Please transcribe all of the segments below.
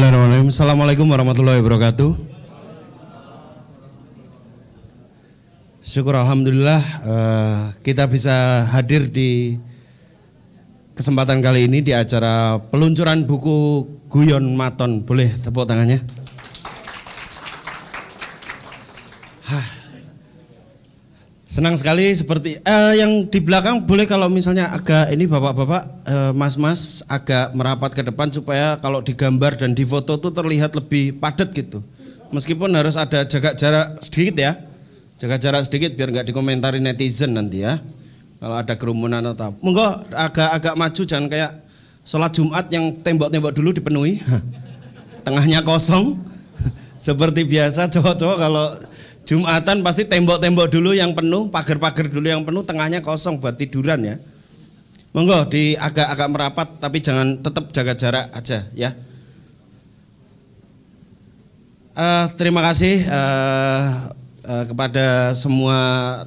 Bismillahirrahmanirrahim. Assalamualaikum warahmatullahi wabarakatuh. Syukur Alhamdulillah eh, kita bisa hadir di kesempatan kali ini di acara peluncuran buku Guyon Maton. Boleh tepuk tangannya? Senang sekali seperti uh, yang di belakang boleh kalau misalnya agak ini bapak-bapak, eh, mas-mas agak merapat ke depan supaya kalau digambar dan difoto tuh terlihat lebih padat gitu. Meskipun harus ada jaga jarak sedikit ya, jaga jarak sedikit biar nggak dikomentari netizen nanti ya. Kalau ada kerumunan atau apa. Monggo agak-agak maju jangan kayak sholat Jumat yang tembok-tembok dulu dipenuhi, tengahnya kosong. Seperti biasa cowok-cowok kalau Jumatan pasti tembok-tembok dulu yang penuh, pagar-pagar dulu yang penuh, tengahnya kosong buat tiduran ya. Monggo di agak-agak merapat tapi jangan tetap jaga jarak aja ya. Uh, terima kasih uh, uh, kepada semua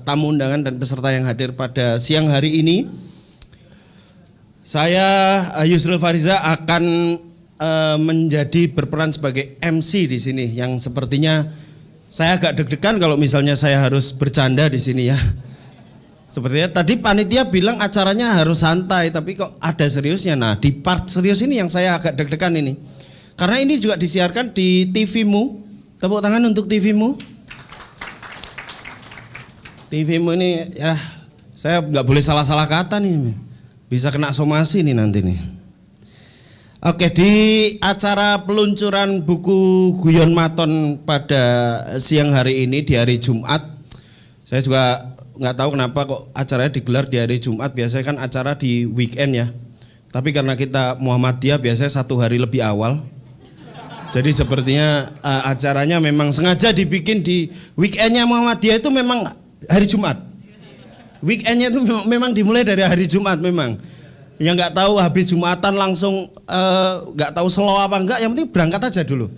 tamu undangan dan peserta yang hadir pada siang hari ini. Saya uh, Yusril Fariza akan uh, menjadi berperan sebagai MC di sini yang sepertinya saya agak deg-degan kalau misalnya saya harus bercanda di sini ya. Sepertinya tadi panitia bilang acaranya harus santai, tapi kok ada seriusnya. Nah, di part serius ini yang saya agak deg-degan ini. Karena ini juga disiarkan di TV-mu. Tepuk tangan untuk TV-mu. TV-mu ini ya saya nggak boleh salah-salah kata nih. Bisa kena somasi nih nanti nih. Oke, di acara peluncuran buku Guyon Maton pada siang hari ini di hari Jumat, saya juga nggak tahu kenapa kok acaranya digelar di hari Jumat. Biasanya kan acara di weekend ya. Tapi karena kita Muhammadiyah biasanya satu hari lebih awal. Jadi sepertinya uh, acaranya memang sengaja dibikin di weekendnya Muhammadiyah itu memang hari Jumat. Weekendnya itu memang, memang dimulai dari hari Jumat memang yang nggak tahu habis jumatan langsung eh, nggak uh, tahu slow apa enggak yang penting berangkat aja dulu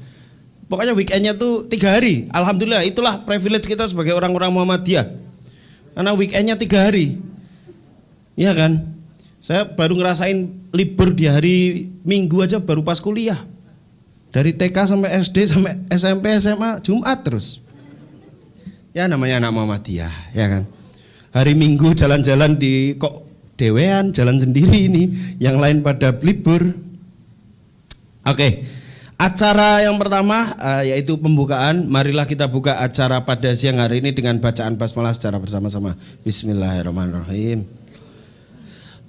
pokoknya weekendnya tuh tiga hari alhamdulillah itulah privilege kita sebagai orang-orang muhammadiyah karena weekendnya tiga hari ya kan saya baru ngerasain libur di hari minggu aja baru pas kuliah dari TK sampai SD sampai SMP SMA Jumat terus ya namanya anak Muhammadiyah ya kan hari Minggu jalan-jalan di kok dewean jalan sendiri ini yang lain pada libur oke okay. acara yang pertama uh, yaitu pembukaan marilah kita buka acara pada siang hari ini dengan bacaan basmalah secara bersama-sama Bismillahirrahmanirrahim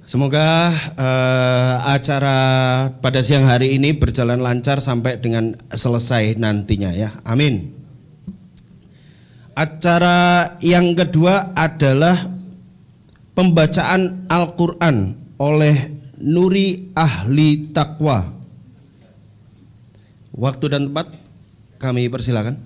Semoga uh, acara pada siang hari ini berjalan lancar sampai dengan selesai nantinya ya. Amin. Acara yang kedua adalah pembacaan Al-Quran oleh Nuri Ahli Takwa. Waktu dan tempat kami persilakan.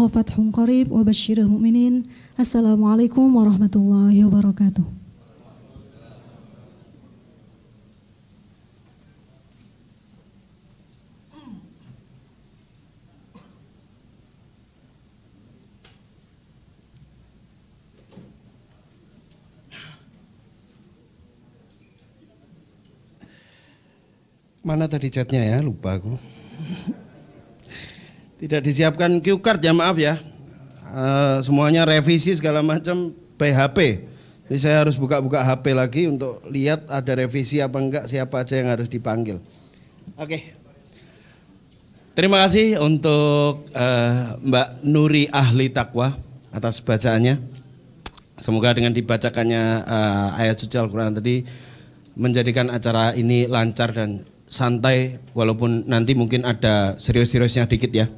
Allahu fathun qarib wa basyirul mu'minin. Assalamualaikum warahmatullahi wabarakatuh. Mana tadi chatnya ya? Lupa aku. Tidak disiapkan Q card ya maaf ya. Uh, semuanya revisi segala macam PHP. Jadi saya harus buka-buka HP lagi untuk lihat ada revisi apa enggak, siapa aja yang harus dipanggil. Oke. Okay. Terima kasih untuk uh, Mbak Nuri Ahli Takwa atas bacaannya. Semoga dengan dibacakannya uh, ayat suci Al-Quran tadi menjadikan acara ini lancar dan santai walaupun nanti mungkin ada serius-seriusnya dikit ya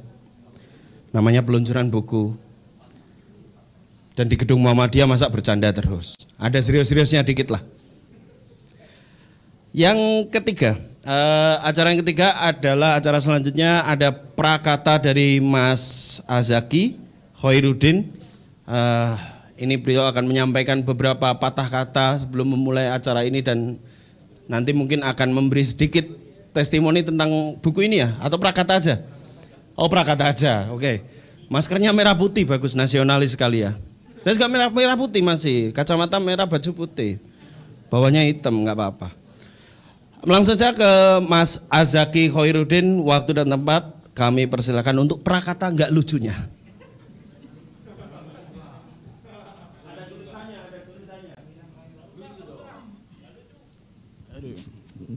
namanya peluncuran buku. Dan di gedung Muhammadiyah masa bercanda terus. Ada serius-seriusnya dikit lah. Yang ketiga, eh, acara yang ketiga adalah acara selanjutnya ada prakata dari Mas Azaki Khairuddin. Eh, ini beliau akan menyampaikan beberapa patah kata sebelum memulai acara ini dan nanti mungkin akan memberi sedikit testimoni tentang buku ini ya atau prakata aja. Oh Prakata aja, oke. Okay. Maskernya merah putih, bagus nasionalis sekali ya. Saya juga merah, merah putih masih, kacamata merah, baju putih. Bawahnya hitam, nggak apa-apa. Langsung saja ke Mas Azaki Khairuddin, waktu dan tempat kami persilakan untuk prakata nggak lucunya.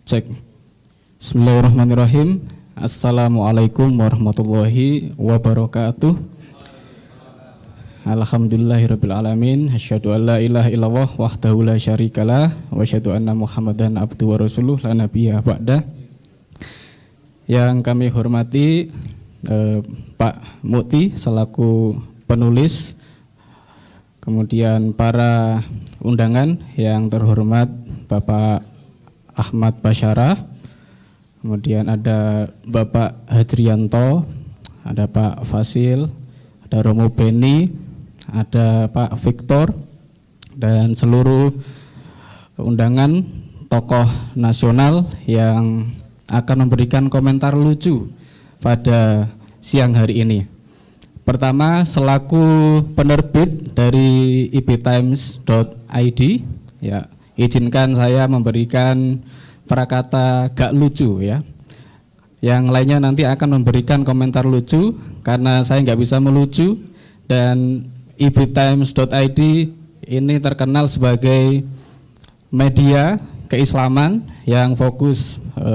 Cek. Bismillahirrahmanirrahim. Assalamualaikum warahmatullahi wabarakatuh. Alhamdulillahirrabbilalamin Asyadu an la ilaha illallah wahdahu la syarikalah Wa asyadu anna muhammadan abdu wa rasuluh la nabiya ba'dah Yang kami hormati eh, Pak Muti selaku penulis Kemudian para undangan yang terhormat Bapak Ahmad Basyarah kemudian ada Bapak Hajrianto, ada Pak Fasil, ada Romo Beni, ada Pak Victor, dan seluruh undangan tokoh nasional yang akan memberikan komentar lucu pada siang hari ini. Pertama, selaku penerbit dari iptimes.id, ya, izinkan saya memberikan prakata gak lucu ya. Yang lainnya nanti akan memberikan komentar lucu karena saya nggak bisa melucu dan ibtimes.id ini terkenal sebagai media keislaman yang fokus e,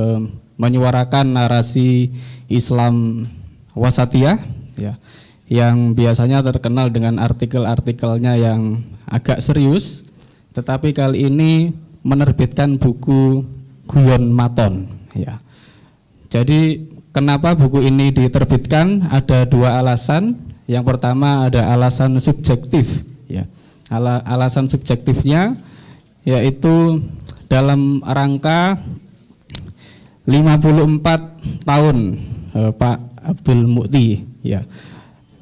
menyuarakan narasi Islam wasatiyah ya yang biasanya terkenal dengan artikel-artikelnya yang agak serius tetapi kali ini menerbitkan buku Guyon Maton. Ya. Jadi kenapa buku ini diterbitkan? Ada dua alasan. Yang pertama ada alasan subjektif. Ya. alasan subjektifnya yaitu dalam rangka 54 tahun eh, Pak Abdul Mukti. Ya.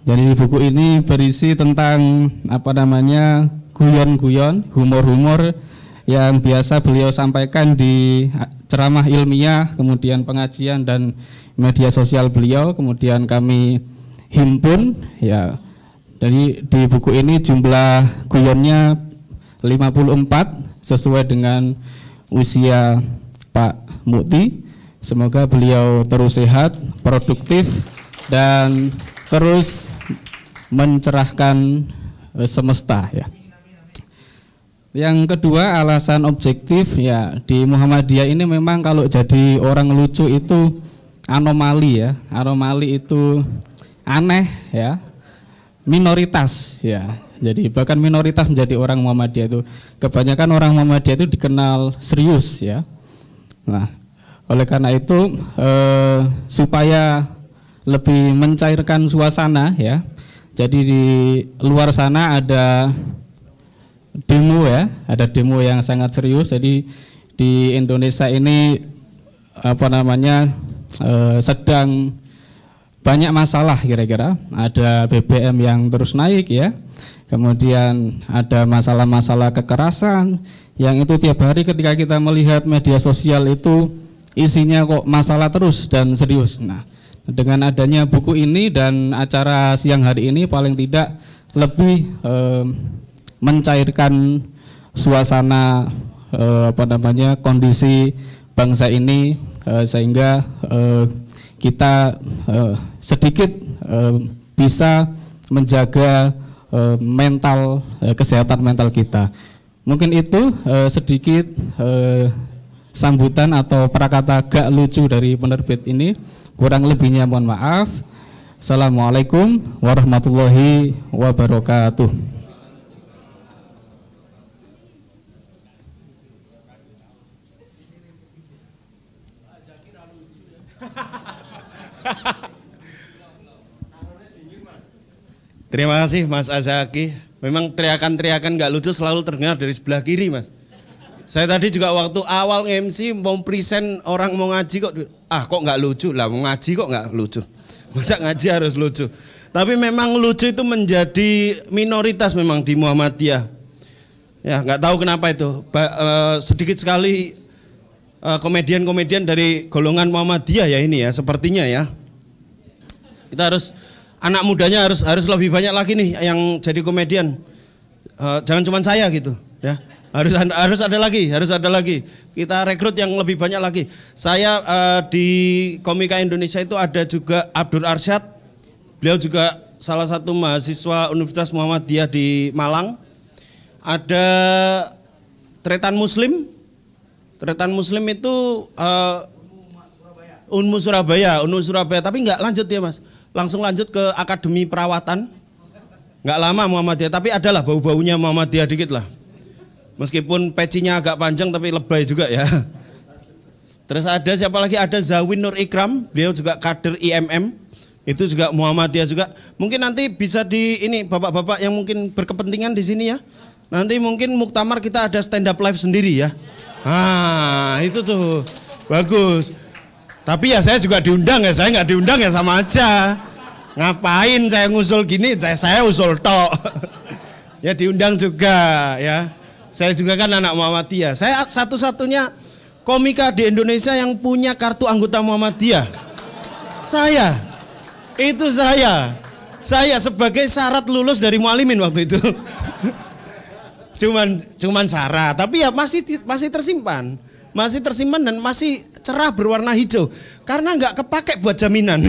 Jadi buku ini berisi tentang apa namanya guyon-guyon, humor-humor yang biasa beliau sampaikan di ceramah ilmiah, kemudian pengajian dan media sosial beliau, kemudian kami himpun ya. Jadi di buku ini jumlah guyonnya 54 sesuai dengan usia Pak Mukti. Semoga beliau terus sehat, produktif dan terus mencerahkan semesta ya. Yang kedua alasan objektif ya di Muhammadiyah ini memang kalau jadi orang lucu itu anomali ya. Anomali itu aneh ya. Minoritas ya. Jadi bahkan minoritas menjadi orang Muhammadiyah itu kebanyakan orang Muhammadiyah itu dikenal serius ya. Nah, oleh karena itu eh, supaya lebih mencairkan suasana ya. Jadi di luar sana ada demo ya, ada demo yang sangat serius. Jadi di Indonesia ini apa namanya eh, sedang banyak masalah kira-kira. Ada BBM yang terus naik ya. Kemudian ada masalah-masalah kekerasan yang itu tiap hari ketika kita melihat media sosial itu isinya kok masalah terus dan serius. Nah, dengan adanya buku ini dan acara siang hari ini paling tidak lebih eh, mencairkan suasana eh, apa namanya kondisi bangsa ini eh, sehingga eh, kita eh, sedikit eh, bisa menjaga eh, mental eh, kesehatan mental kita. Mungkin itu eh, sedikit eh, sambutan atau prakata gak lucu dari penerbit ini. Kurang lebihnya mohon maaf. Assalamualaikum warahmatullahi wabarakatuh. Terima kasih Mas Azaki. Memang teriakan-teriakan gak lucu selalu terdengar dari sebelah kiri Mas. Saya tadi juga waktu awal MC mau present orang mau ngaji kok. Ah kok gak lucu lah mau ngaji kok gak lucu. Masa ngaji harus lucu. Tapi memang lucu itu menjadi minoritas memang di Muhammadiyah. Ya gak tahu kenapa itu. Ba uh, sedikit sekali eh, komedian-komedian uh, dari golongan Muhammadiyah ya ini ya sepertinya ya. Kita harus anak mudanya harus harus lebih banyak lagi nih yang jadi komedian. Uh, jangan cuma saya gitu, ya. Harus harus ada lagi, harus ada lagi. Kita rekrut yang lebih banyak lagi. Saya uh, di Komika Indonesia itu ada juga Abdur Arsyad. Beliau juga salah satu mahasiswa Universitas Muhammadiyah di Malang. Ada Tretan Muslim. Tretan Muslim itu uh, Unmu Surabaya, Unmu Surabaya, tapi nggak lanjut ya mas langsung lanjut ke akademi perawatan. Nggak lama Muhammadiyah, tapi adalah bau-baunya Muhammadiyah dikit lah. Meskipun pecinya agak panjang tapi lebay juga ya. Terus ada siapa lagi? Ada Zawin Nur Ikram, beliau juga kader IMM. Itu juga Muhammadiyah juga. Mungkin nanti bisa di ini bapak-bapak yang mungkin berkepentingan di sini ya. Nanti mungkin muktamar kita ada stand up live sendiri ya. Ah, itu tuh. Bagus. Tapi ya saya juga diundang ya, saya nggak diundang ya sama aja. Ngapain saya ngusul gini, saya, saya usul tok. ya diundang juga ya. Saya juga kan anak Muhammadiyah. Saya satu-satunya komika di Indonesia yang punya kartu anggota Muhammadiyah. Saya. Itu saya. Saya sebagai syarat lulus dari mualimin waktu itu. cuman cuman syarat, tapi ya masih masih tersimpan masih tersimpan dan masih cerah berwarna hijau karena nggak kepake buat jaminan.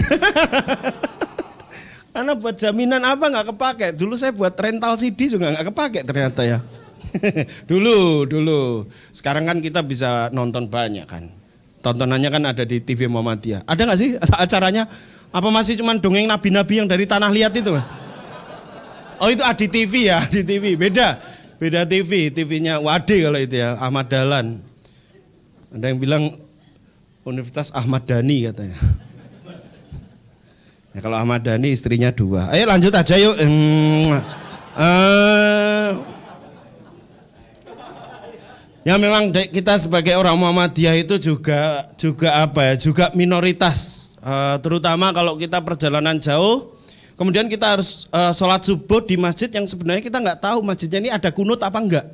karena buat jaminan apa nggak kepake? Dulu saya buat rental CD juga nggak kepake ternyata ya. dulu, dulu. Sekarang kan kita bisa nonton banyak kan. Tontonannya kan ada di TV Muhammadiyah. Ada nggak sih acaranya? Apa masih cuman dongeng nabi-nabi yang dari tanah liat itu mas? Oh itu Adi TV ya, Adi TV. Beda, beda TV. TV-nya Wade kalau itu ya, Ahmad Dalan. Ada yang bilang Universitas Ahmad Dhani katanya. Ya, kalau Ahmad Dhani istrinya dua. Ayo lanjut aja yuk. Hmm, uh, ya memang kita sebagai orang Muhammadiyah itu juga juga apa ya? Juga minoritas. Uh, terutama kalau kita perjalanan jauh. Kemudian kita harus uh, sholat subuh di masjid yang sebenarnya kita nggak tahu masjidnya ini ada kunut apa enggak.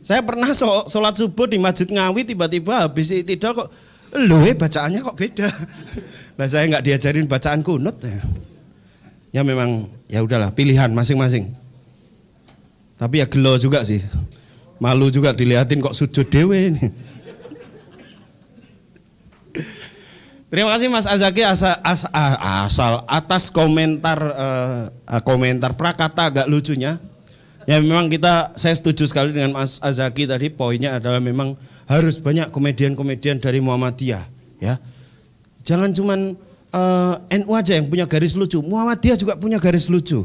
Saya pernah sholat subuh di Masjid Ngawi tiba-tiba habis tidur kok lu eh, bacaannya kok beda. Nah saya nggak diajarin bacaan kunut. Ya, ya memang ya udahlah pilihan masing-masing. Tapi ya gelo juga sih. Malu juga dilihatin kok sujud dewe ini. Terima kasih Mas Azaki asal, asal, ah, asal atas komentar uh, komentar prakata agak lucunya ya memang kita saya setuju sekali dengan Mas Azaki tadi poinnya adalah memang harus banyak komedian-komedian dari Muhammadiyah ya. Jangan cuman uh, eh, NU aja yang punya garis lucu, Muhammadiyah juga punya garis lucu.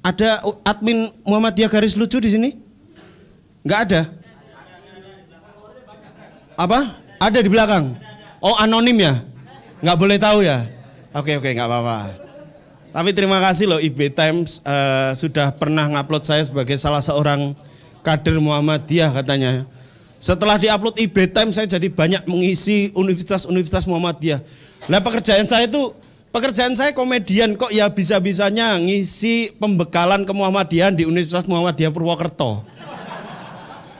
Ada admin Muhammadiyah garis lucu di sini? Enggak ada. Apa? Ada di belakang. Oh anonim ya? Nggak boleh tahu ya? Oke oke enggak apa-apa. Tapi terima kasih loh IB Times uh, sudah pernah ngupload saya sebagai salah seorang kader Muhammadiyah katanya. Setelah diupload IB Times saya jadi banyak mengisi universitas-universitas Muhammadiyah. Nah pekerjaan saya itu pekerjaan saya komedian kok ya bisa-bisanya ngisi pembekalan ke Muhammadiyah di Universitas Muhammadiyah Purwokerto.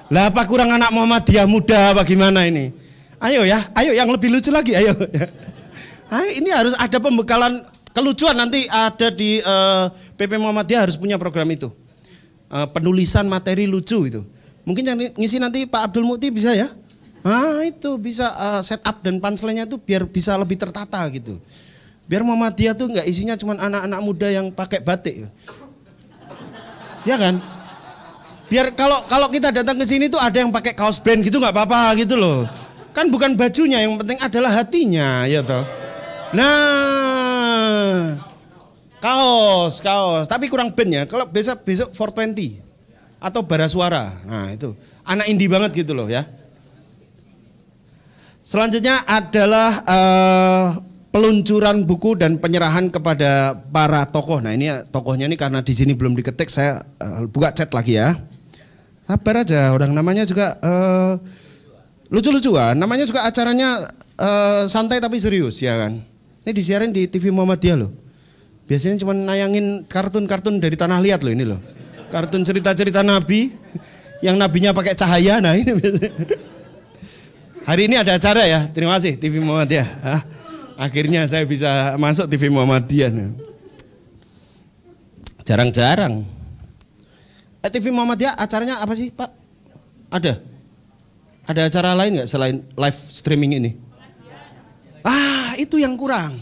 Lah apa kurang anak Muhammadiyah muda bagaimana ini? Ayo ya, ayo yang lebih lucu lagi, ayo. ayo ini harus ada pembekalan Kelucuan nanti ada di uh, eh, PP Muhammadiyah harus punya program itu. Uh, penulisan materi lucu itu. Mungkin yang ngisi nanti Pak Abdul Mukti bisa ya? Ah itu bisa uh, eh, setup dan panselnya itu biar bisa lebih tertata gitu. Biar Muhammadiyah tuh nggak isinya cuma anak-anak muda yang pakai batik. Ya kan? biar kalau kalau kita datang ke sini tuh ada yang pakai kaos brand gitu nggak apa-apa gitu loh kan bukan bajunya yang penting adalah hatinya ya toh nah Kaos, kaos. Tapi kurang band ya. Kalau besok besok 420 atau bara suara. Nah, itu. Anak indie banget gitu loh ya. Selanjutnya adalah uh, peluncuran buku dan penyerahan kepada para tokoh. Nah ini tokohnya ini karena di sini belum diketik, saya uh, buka chat lagi ya. Sabar aja, orang namanya juga lucu eh, lucu-lucuan. Namanya juga acaranya uh, santai tapi serius ya kan. Ini disiarin di TV Muhammadiyah loh. Biasanya cuma nayangin kartun-kartun dari tanah liat loh ini loh. Kartun cerita-cerita nabi yang nabinya pakai cahaya. Nah ini Hari ini ada acara ya. Terima kasih TV Muhammadiyah. Ah, akhirnya saya bisa masuk TV Muhammadiyah. Jarang-jarang. Eh, TV Muhammadiyah acaranya apa sih Pak? Ada? Ada acara lain nggak selain live streaming ini? Ah, itu yang kurang.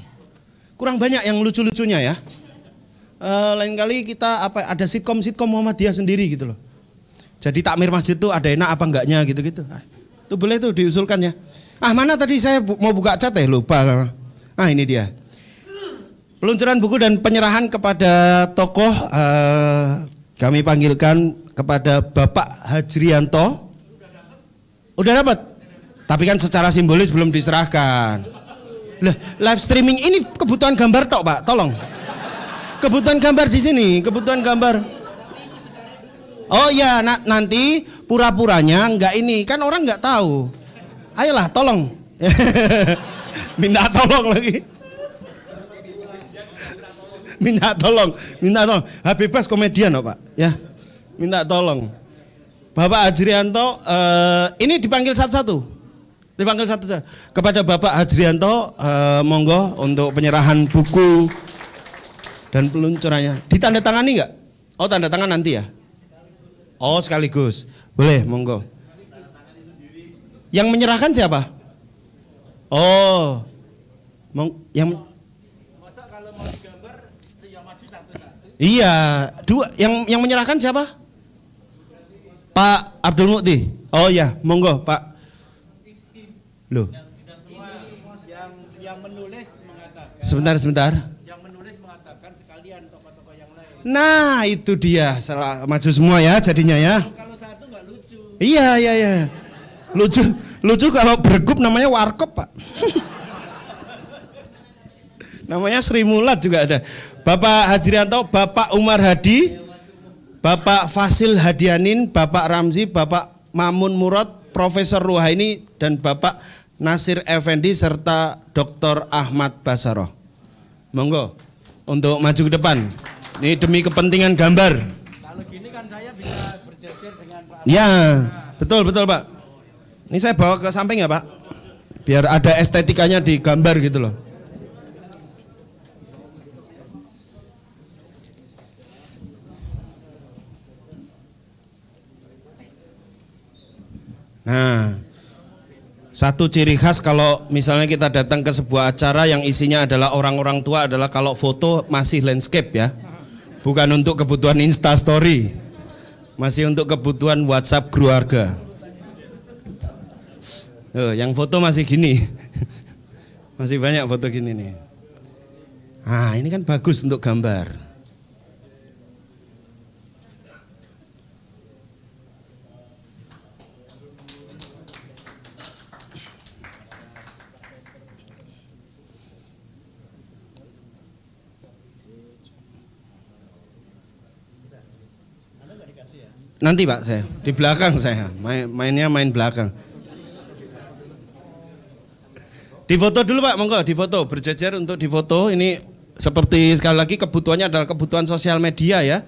Kurang banyak yang lucu-lucunya ya. E, lain kali kita apa ada sitkom-sitkom Muhammadiyah sendiri gitu loh. Jadi takmir masjid itu ada enak apa enggaknya gitu-gitu. Tuh ah, itu boleh tuh diusulkan ya. Ah, mana tadi saya bu mau buka chat ya lupa. Ah, ini dia. Peluncuran buku dan penyerahan kepada tokoh e, kami panggilkan kepada Bapak Hajrianto. Udah dapat? Tapi kan secara simbolis belum diserahkan. Lah, live streaming ini kebutuhan gambar tok, Pak. Tolong. Kebutuhan gambar di sini, kebutuhan gambar. Oh iya, na nanti pura-puranya enggak ini. Kan orang enggak tahu. Ayolah, tolong. Minta tolong lagi. Minta tolong, minta tolong. pas komedian, oh, Pak. Ya. Minta tolong. Bapak Ajrianto, uh, eh, ini dipanggil satu-satu. Dipanggil satu saja. Kepada Bapak Hajrianto, eh, monggo untuk penyerahan buku dan peluncurannya. Ditandatangani nggak? Oh, tanda tangan nanti ya? Oh, sekaligus. Boleh, monggo. Yang menyerahkan siapa? Oh. Mong yang ya Iya, dua yang yang menyerahkan siapa? Pak Abdul Mukti. Oh iya, monggo, Pak. Loh. Yang yang menulis mengatakan Sebentar, sebentar. Yang menulis mengatakan sekalian tokoh-tokoh yang lain. Nah, itu dia. Salah maju semua ya jadinya ya. Kalau satu enggak lucu. Iya, iya, iya. Lucu, lucu kalau bergub namanya warkop, Pak. namanya Sri Mulat juga ada. Bapak Haji Rianto, Bapak Umar Hadi, Bapak Fasil Hadianin, Bapak Ramzi, Bapak Mamun Murad, Profesor Ruhaini dan Bapak Nasir Effendi serta Dr. Ahmad Basaroh. Monggo untuk maju ke depan. Ini demi kepentingan gambar. Kalau gini kan saya bisa berjejer dengan Pak. Ya, betul betul Pak. Ini saya bawa ke samping ya Pak. Biar ada estetikanya di gambar gitu loh. Nah, satu ciri khas kalau misalnya kita datang ke sebuah acara yang isinya adalah orang-orang tua adalah kalau foto masih landscape ya. Bukan untuk kebutuhan Insta story. Masih untuk kebutuhan WhatsApp keluarga. Oh, yang foto masih gini. Masih banyak foto gini nih. Ah, ini kan bagus untuk gambar. Nanti Pak saya, di belakang saya. Main, mainnya main belakang. Di foto dulu Pak, monggo di foto Berjejer untuk di foto Ini seperti sekali lagi kebutuhannya adalah kebutuhan sosial media ya.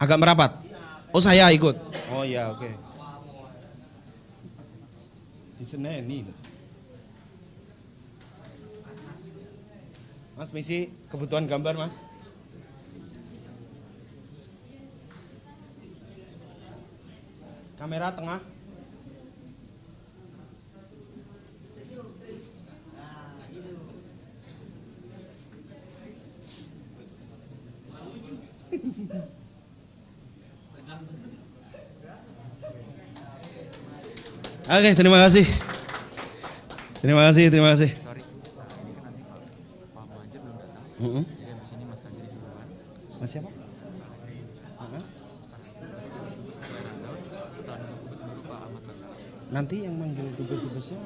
Agak merapat. Oh saya ikut. Oh ya oke. Okay. Di Senin Mas misi kebutuhan gambar mas. Kamera tengah. Oke, terima kasih. Terima kasih, terima kasih. Mm -hmm. Jadi habis ini Mas Fajri duluan. Mas siapa? Nanti yang manggil dubes-dubesnya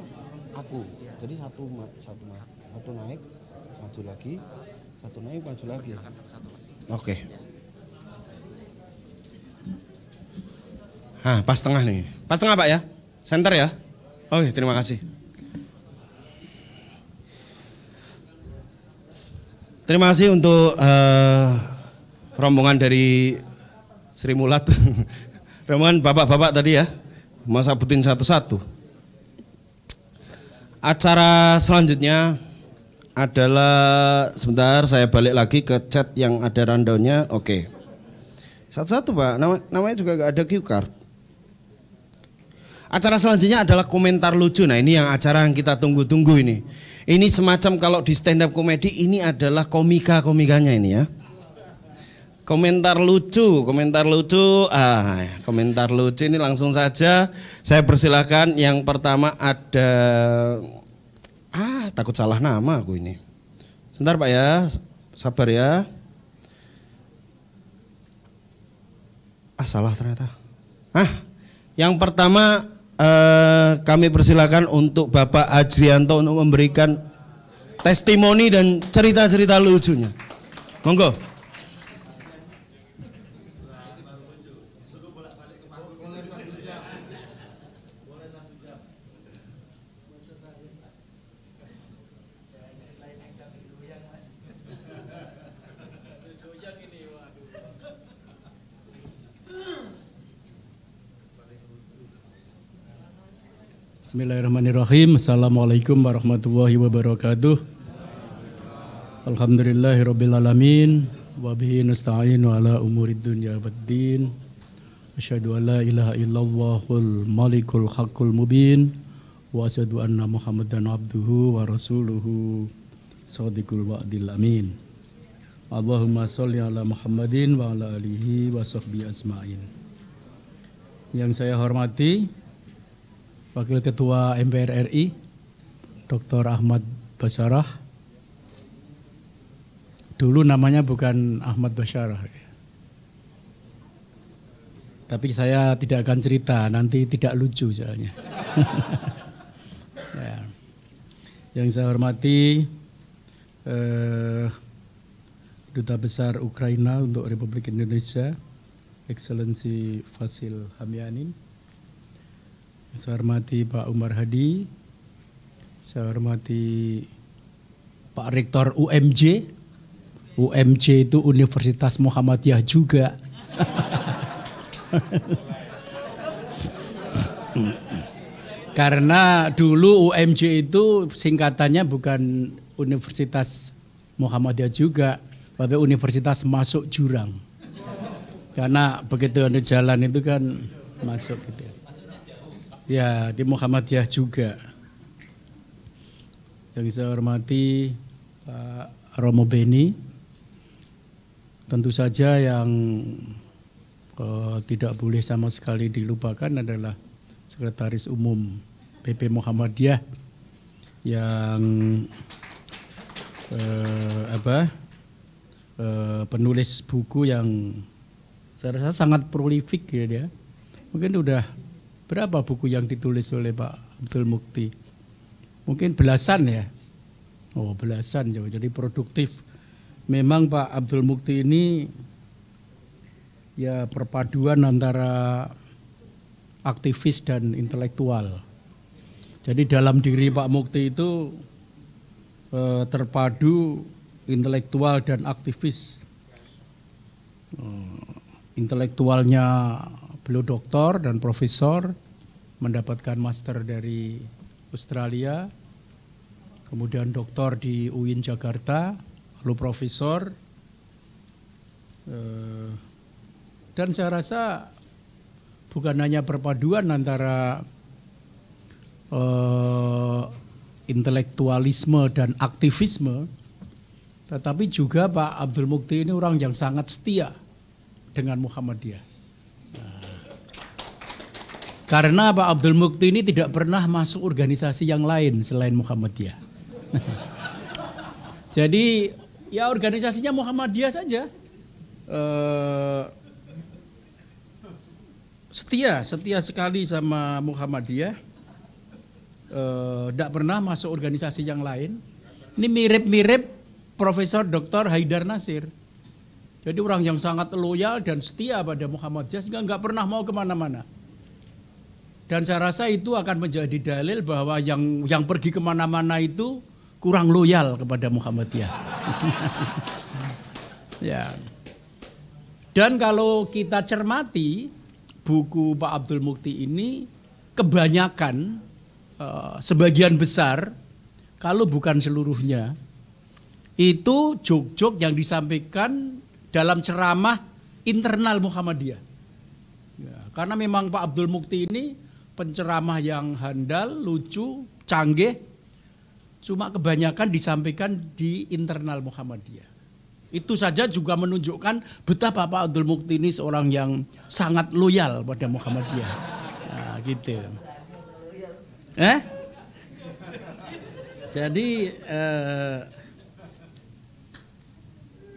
aku. Iya. Jadi satu satu satu naik, maju lagi, satu naik maju lagi. Oke. Okay. Hah, pas tengah nih. Pas tengah Pak ya? Center ya? Oke, okay, terima kasih. Terima kasih untuk uh, rombongan dari Sri Mulat. rombongan bapak-bapak tadi ya. masa putin satu-satu. Acara selanjutnya adalah sebentar saya balik lagi ke chat yang ada rundownnya. Oke. Okay. Satu-satu Pak, Nama, namanya juga gak ada cue card. Acara selanjutnya adalah komentar lucu. Nah ini yang acara yang kita tunggu-tunggu ini. Ini semacam kalau di stand up komedi ini adalah komika-komikanya ini ya. Komentar lucu, komentar lucu, ah, ya, komentar lucu ini langsung saja saya persilahkan. Yang pertama ada, ah takut salah nama aku ini. Sebentar Pak ya, sabar ya. Ah salah ternyata. Ah, yang pertama Eh, kami persilakan untuk Bapak Ajrianto untuk memberikan testimoni dan cerita-cerita lucunya. Monggo. Bismillahirrahmanirrahim. Assalamualaikum warahmatullahi wabarakatuh. Alhamdulillahirrabbilalamin. Wabihi nasta'inu ala umurid dunya wad-din. Asyadu an la ilaha illallahul malikul haqqul mubin. Wa asyadu anna muhammadan abduhu wa rasuluhu. Sadiqul wa'dil amin. Allahumma salli ala muhammadin wa ala alihi wa sahbihi asma'in. Yang saya hormati, Wakil Ketua MPR RI, Dr. Ahmad Basarah. Dulu namanya bukan Ahmad Basarah. Tapi saya tidak akan cerita, nanti tidak lucu soalnya. ya. Yang saya hormati, eh, Duta Besar Ukraina untuk Republik Indonesia, Excellency Fasil Hamianin. Saya hormati Pak Umar Hadi, saya hormati Pak Rektor UMJ. UMJ itu Universitas Muhammadiyah juga. Karena dulu UMJ itu singkatannya bukan Universitas Muhammadiyah juga, tapi Universitas Masuk Jurang. Karena begitu ada jalan itu kan masuk gitu. Ya. Ya, di Muhammadiyah juga. Yang saya hormati Pak Romo Beni, tentu saja yang eh, tidak boleh sama sekali dilupakan adalah Sekretaris Umum PP Muhammadiyah yang eh, apa eh, penulis buku yang saya rasa sangat prolifik ya dia. Mungkin sudah. Berapa buku yang ditulis oleh Pak Abdul Mukti? Mungkin belasan ya. Oh belasan jauh. Jadi produktif. Memang Pak Abdul Mukti ini ya perpaduan antara aktivis dan intelektual. Jadi dalam diri Pak Mukti itu eh, terpadu intelektual dan aktivis. Eh, intelektualnya beliau doktor dan profesor, mendapatkan master dari Australia, kemudian doktor di UIN Jakarta, lalu profesor. Eh, dan saya rasa bukan hanya perpaduan antara uh, intelektualisme dan aktivisme, tetapi juga Pak Abdul Mukti ini orang yang sangat setia dengan Muhammadiyah. Karena Pak Abdul Mukti ini tidak pernah masuk organisasi yang lain selain Muhammadiyah. Jadi ya organisasinya Muhammadiyah saja. Uh, setia, setia sekali sama Muhammadiyah. Eh, tidak uh, pernah masuk organisasi yang lain. Ini mirip-mirip Profesor Dr. Haidar Nasir. Jadi orang yang sangat loyal dan setia pada Muhammadiyah sehingga nggak pernah mau kemana-mana. Dan saya rasa itu akan menjadi dalil bahwa yang yang pergi kemana-mana itu kurang loyal kepada Muhammadiyah. ya. Dan kalau kita cermati buku Pak Abdul Mukti ini kebanyakan eh, sebagian besar kalau bukan seluruhnya itu jok-jok yang disampaikan dalam ceramah internal Muhammadiyah. Ya, karena memang Pak Abdul Mukti ini penceramah yang handal, lucu, canggih, cuma kebanyakan disampaikan di internal Muhammadiyah. Itu saja juga menunjukkan betapa Pak Abdul Mukti ini seorang yang sangat loyal pada Muhammadiyah. Nah, gitu. Eh? Jadi eh,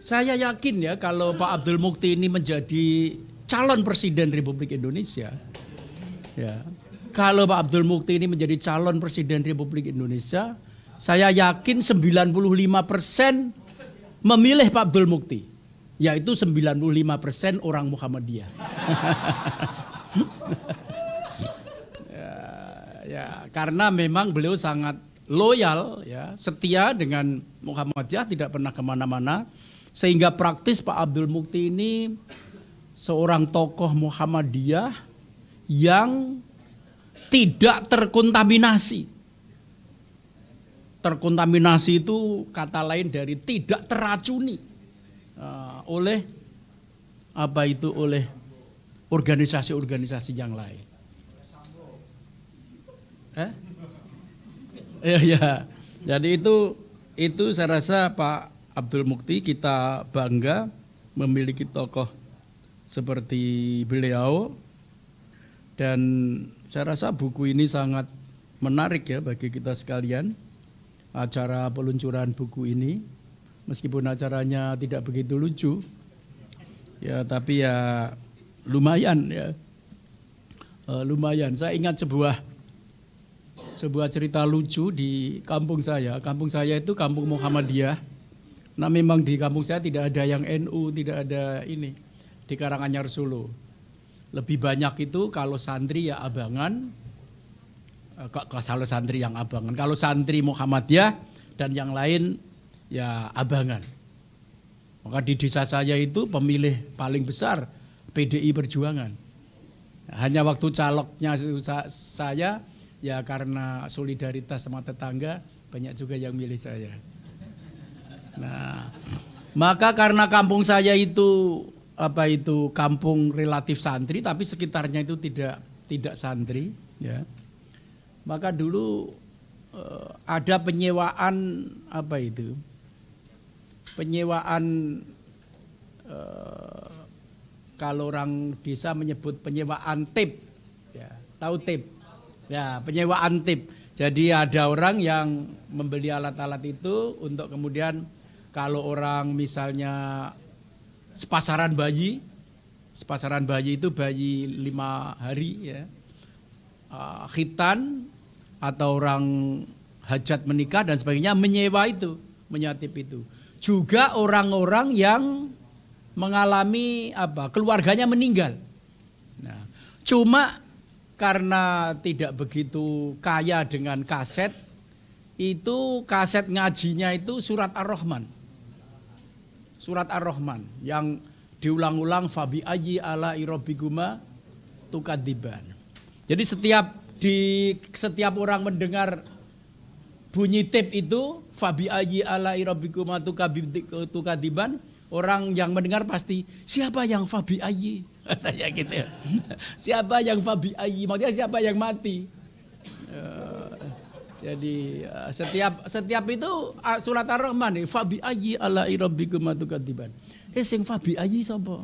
saya yakin ya kalau Pak Abdul Mukti ini menjadi calon presiden Republik Indonesia, ya kalau Pak Abdul Mukti ini menjadi calon presiden Republik Indonesia, saya yakin 95% memilih Pak Abdul Mukti, yaitu 95% orang Muhammadiyah. ya, ya, karena memang beliau sangat loyal, ya, setia dengan Muhammadiyah, tidak pernah kemana-mana, sehingga praktis Pak Abdul Mukti ini seorang tokoh Muhammadiyah yang tidak terkontaminasi. Terkontaminasi itu kata lain dari tidak teracuni uh, oleh apa itu oleh organisasi-organisasi yang lain. Eh? Ya, ya. Jadi itu itu saya rasa Pak Abdul Mukti kita bangga memiliki tokoh seperti beliau dan saya rasa buku ini sangat menarik ya bagi kita sekalian. Acara peluncuran buku ini, meskipun acaranya tidak begitu lucu, ya tapi ya lumayan ya, e, lumayan. Saya ingat sebuah sebuah cerita lucu di kampung saya. Kampung saya itu kampung Muhammadiyah. Nah memang di kampung saya tidak ada yang NU, tidak ada ini di Karanganyar Solo. Lebih banyak itu kalau santri ya abangan, eh, kalau santri yang abangan, kalau santri Muhammadiyah dan yang lain ya abangan. Maka di desa saya itu pemilih paling besar PDI Perjuangan. Hanya waktu caloknya saya ya karena solidaritas sama tetangga banyak juga yang milih saya. Nah, maka karena kampung saya itu apa itu kampung relatif santri tapi sekitarnya itu tidak tidak santri ya maka dulu eh, ada penyewaan apa itu penyewaan eh, kalau orang desa menyebut penyewaan tip ya tahu tip ya penyewaan tip jadi ada orang yang membeli alat-alat itu untuk kemudian kalau orang misalnya sepasaran bayi. Sepasaran bayi itu bayi lima hari ya. Uh, khitan atau orang hajat menikah dan sebagainya menyewa itu, menyatip itu. Juga orang-orang yang mengalami apa keluarganya meninggal. Nah, cuma karena tidak begitu kaya dengan kaset, itu kaset ngajinya itu surat Ar-Rahman surat Ar-Rahman yang diulang-ulang fabi ayi ala irobiguma tukadiban. Jadi setiap di setiap orang mendengar bunyi tip itu fabi ayi ala irobiguma tukadiban orang yang mendengar pasti siapa yang fabi ayi gitu ya gitu siapa yang fabi ayi maksudnya siapa yang mati eh, jadi eh, setiap setiap itu ah, surat Ar-Rahman nih fabi ayi ala irabbikum matukadziban. Eh sing fabi ayi siapa?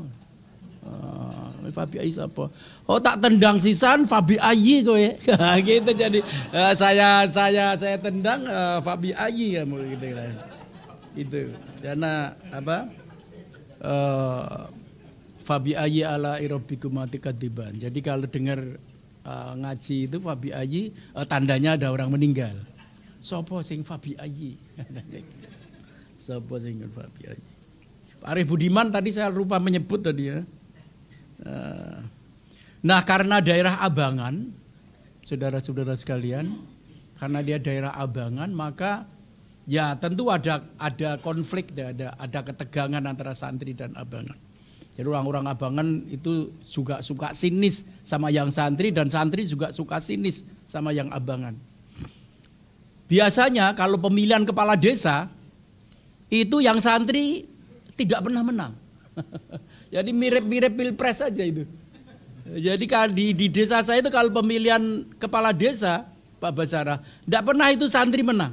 Uh, ah, fabi ayi siapa? Oh tak tendang sisan fabi ayi kowe. Kita ah, gitu jadi uh, saya saya saya tendang uh, fabi ayi ya kan. gitu kan. Itu. Karena apa? Uh, fabi ayi ala irabbikum matukadziban. Jadi kalau dengar uh, ngaji itu Fabi Ayi uh, tandanya ada orang meninggal. Sopo sing Fabi Ayi. Sopo sing Fabi Ayi. Pak Arif Budiman tadi saya lupa menyebut tadi ya. Uh, nah karena daerah Abangan, saudara-saudara sekalian, karena dia daerah Abangan maka ya tentu ada ada konflik, ada ada ketegangan antara santri dan Abangan. Jadi orang-orang abangan itu juga suka sinis sama yang santri dan santri juga suka sinis sama yang abangan. Biasanya kalau pemilihan kepala desa itu yang santri tidak pernah menang. Jadi mirip-mirip pilpres saja itu. Jadi di, di desa saya itu kalau pemilihan kepala desa Pak Basara, tidak pernah itu santri menang.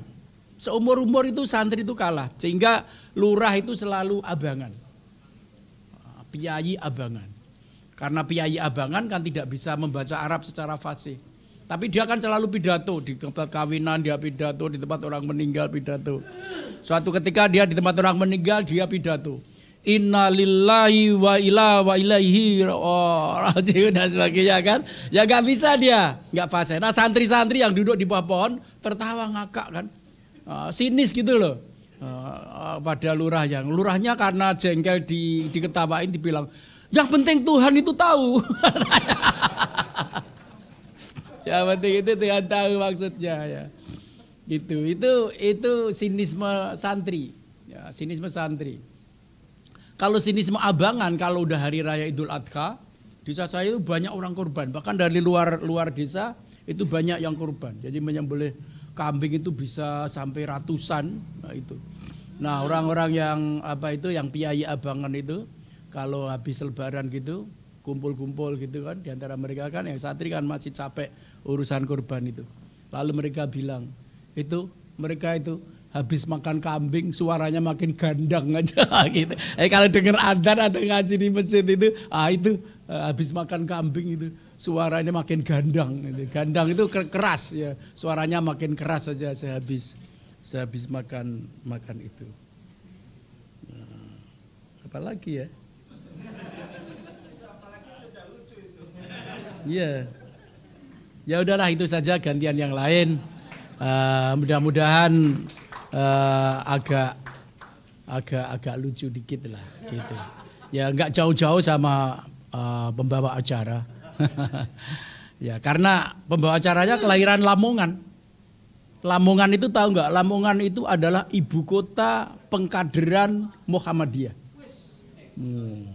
Seumur umur itu santri itu kalah, sehingga lurah itu selalu abangan piyayi abangan. Karena piyayi abangan kan tidak bisa membaca Arab secara fasih. Tapi dia kan selalu pidato di tempat kawinan dia pidato di tempat orang meninggal pidato. Suatu ketika dia di tempat orang meninggal dia pidato. Inna lillahi wa ila wa ilaihi oh, dan sebagainya kan. Ya nggak bisa dia, nggak fasih Nah santri-santri yang duduk di bawah pohon tertawa ngakak kan. Ah, sinis gitu loh. Eh, eh, pada lurah yang lurahnya karena jengkel di, diketawain dibilang yang penting Tuhan itu tahu. ya penting itu Tuhan tahu maksudnya ya. Gitu. Itu itu sinisme santri. Ya, sinisme santri. Kalau sinisme abangan kalau udah hari raya Idul Adha, desa saya itu banyak orang korban, bahkan dari luar luar desa itu banyak yang korban. Jadi menyembelih kambing itu bisa sampai ratusan nah itu. Nah orang-orang yang apa itu yang piai abangan itu kalau habis lebaran gitu kumpul-kumpul gitu kan diantara mereka kan yang santri kan masih capek urusan kurban itu. Lalu mereka bilang itu mereka itu habis makan kambing suaranya makin gandang aja gitu. Eh kalau dengar adzan atau ngaji di masjid itu ah itu eh, habis makan kambing itu suaranya makin gandang. Gitu. Gandang itu keras ya, suaranya makin keras saja sehabis sehabis makan makan itu. Nah, apalagi ya? Iya. Ya udahlah itu saja gantian yang lain. Uh, mudah-mudahan uh, agak agak agak lucu dikit lah gitu. Ya nggak jauh-jauh sama uh, pembawa acara. ya karena pembawa acaranya kelahiran Lamongan. Lamongan itu tahu nggak? Lamongan itu adalah ibu kota pengkaderan Muhammadiyah. Hmm.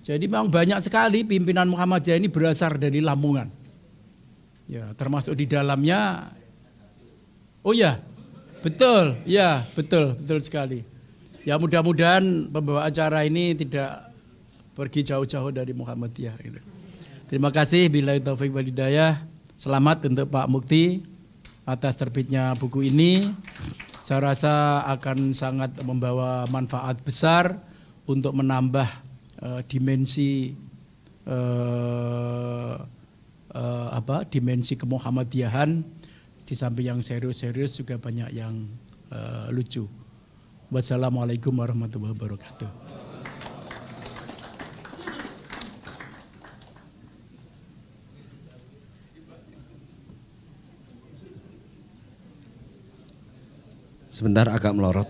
Jadi memang banyak sekali pimpinan Muhammadiyah ini berasal dari Lamongan. Ya, termasuk di dalamnya. Oh ya, betul, ya betul, betul sekali. Ya mudah-mudahan pembawa acara ini tidak pergi jauh-jauh dari Muhammadiyah. Gitu. Terima kasih bila Taufik Walidayah. Selamat untuk Pak Mukti atas terbitnya buku ini. Saya rasa akan sangat membawa manfaat besar untuk menambah uh, dimensi uh, uh, apa dimensi kemuhammadiyahan di samping yang serius-serius juga banyak yang uh, lucu. Wassalamualaikum warahmatullahi wabarakatuh. Sebentar agak melorot.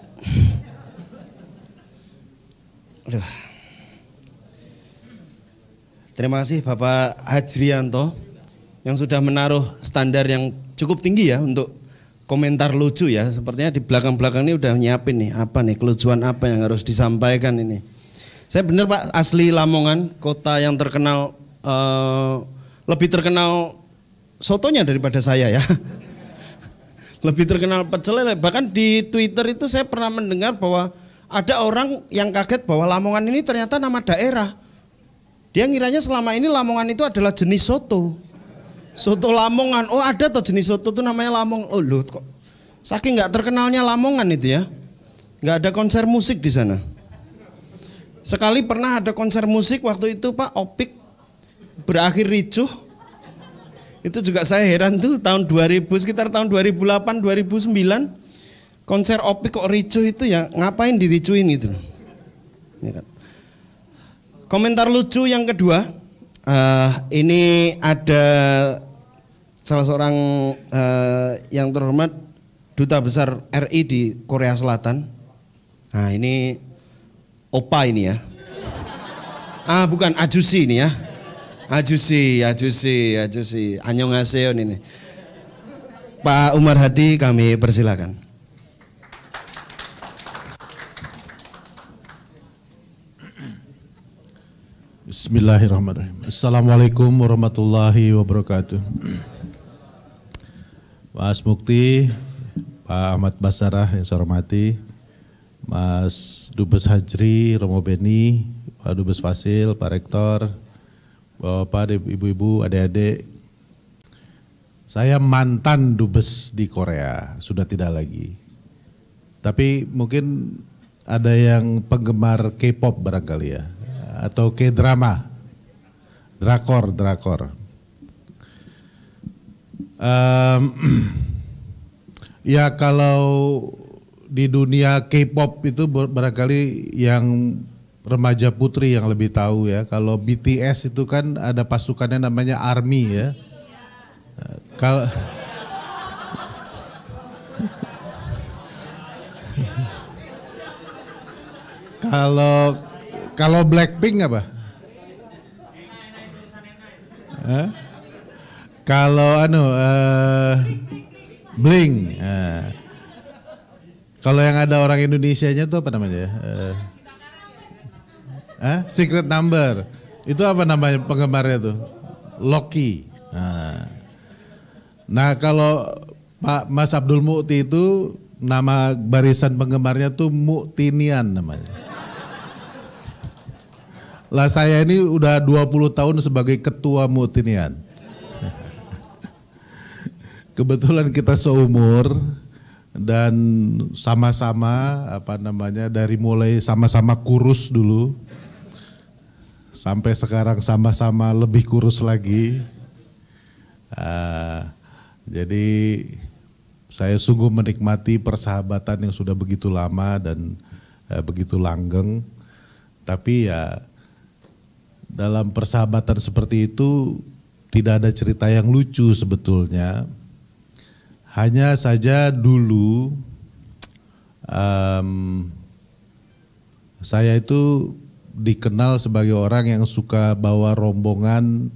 Aduh. Terima kasih Bapak Hajrianto yang sudah menaruh standar yang cukup tinggi ya untuk komentar lucu ya. Sepertinya di belakang-belakang ini udah nyiapin nih apa nih kelucuan apa yang harus disampaikan ini. Saya benar Pak asli Lamongan, kota yang terkenal uh, lebih terkenal sotonya daripada saya ya lebih terkenal pecel lele. Bahkan di Twitter itu saya pernah mendengar bahwa ada orang yang kaget bahwa Lamongan ini ternyata nama daerah. Dia ngiranya selama ini Lamongan itu adalah jenis soto. Soto Lamongan. Oh ada tuh jenis soto itu namanya Lamong. Oh loh kok saking nggak terkenalnya Lamongan itu ya. Nggak ada konser musik di sana. Sekali pernah ada konser musik waktu itu Pak Opik berakhir ricuh itu juga saya heran tuh tahun 2000 sekitar tahun 2008 2009 konser Opik kok ricu itu ya ngapain diricuin itu Ya kan. Komentar lucu yang kedua, uh, ini ada salah seorang uh, yang terhormat duta besar RI di Korea Selatan. Nah ini opa ini ya. Ah bukan ajusi ini ya. Ajusi, ajusi, ajusi. aseon ini. Pak Umar Hadi kami persilakan. Bismillahirrahmanirrahim. Assalamualaikum warahmatullahi wabarakatuh. Mas Mukti, Pak Ahmad Basarah yang saya hormati, Mas Dubes Hajri, Romo Beni, Pak Dubes Fasil, Pak Rektor, Bapak, ibu-ibu, adik-adik. Saya mantan dubes di Korea, sudah tidak lagi. Tapi mungkin ada yang penggemar K-pop barangkali ya, atau K-drama, drakor, drakor. Um, ya kalau di dunia K-pop itu barangkali yang remaja putri yang lebih tahu ya. Kalau BTS itu kan ada pasukannya namanya Army ya. Kalau kalau kalau Blackpink apa? Kalau anu eh, Bling. Nah. Kalau yang ada orang Indonesia-nya itu apa namanya? Uh. Hah? Secret number. Itu apa namanya penggemarnya tuh? Loki. Nah, nah kalau Pak Mas Abdul Mukti itu nama barisan penggemarnya tuh Muktinian namanya. Lah saya ini udah 20 tahun sebagai ketua Muktinian. Kebetulan kita seumur dan sama-sama apa namanya dari mulai sama-sama kurus dulu sampai sekarang sama-sama lebih kurus lagi. Uh, jadi saya sungguh menikmati persahabatan yang sudah begitu lama dan uh, begitu langgeng. Tapi ya dalam persahabatan seperti itu tidak ada cerita yang lucu sebetulnya. Hanya saja dulu um, saya itu dikenal sebagai orang yang suka bawa rombongan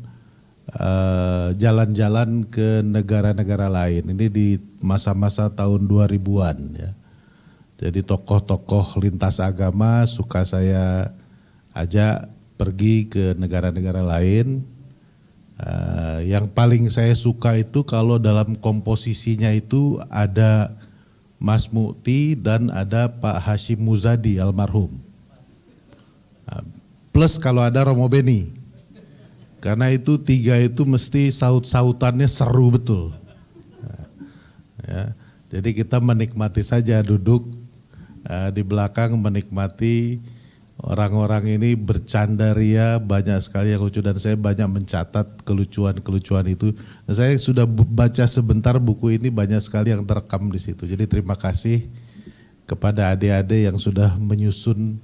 eh, jalan-jalan uh, ke negara-negara lain. Ini di masa-masa tahun 2000-an ya. Jadi tokoh-tokoh lintas agama suka saya ajak pergi ke negara-negara lain. Uh, yang paling saya suka itu kalau dalam komposisinya itu ada Mas Mukti dan ada Pak Hashim Muzadi almarhum. Plus kalau ada Romo Beni. Karena itu tiga itu mesti saut-sautannya seru betul. Ya, jadi kita menikmati saja duduk uh, di belakang menikmati orang-orang ini bercanda ria banyak sekali yang lucu dan saya banyak mencatat kelucuan-kelucuan itu. Saya sudah baca sebentar buku ini banyak sekali yang terekam di situ. Jadi terima kasih kepada adik-adik yang sudah menyusun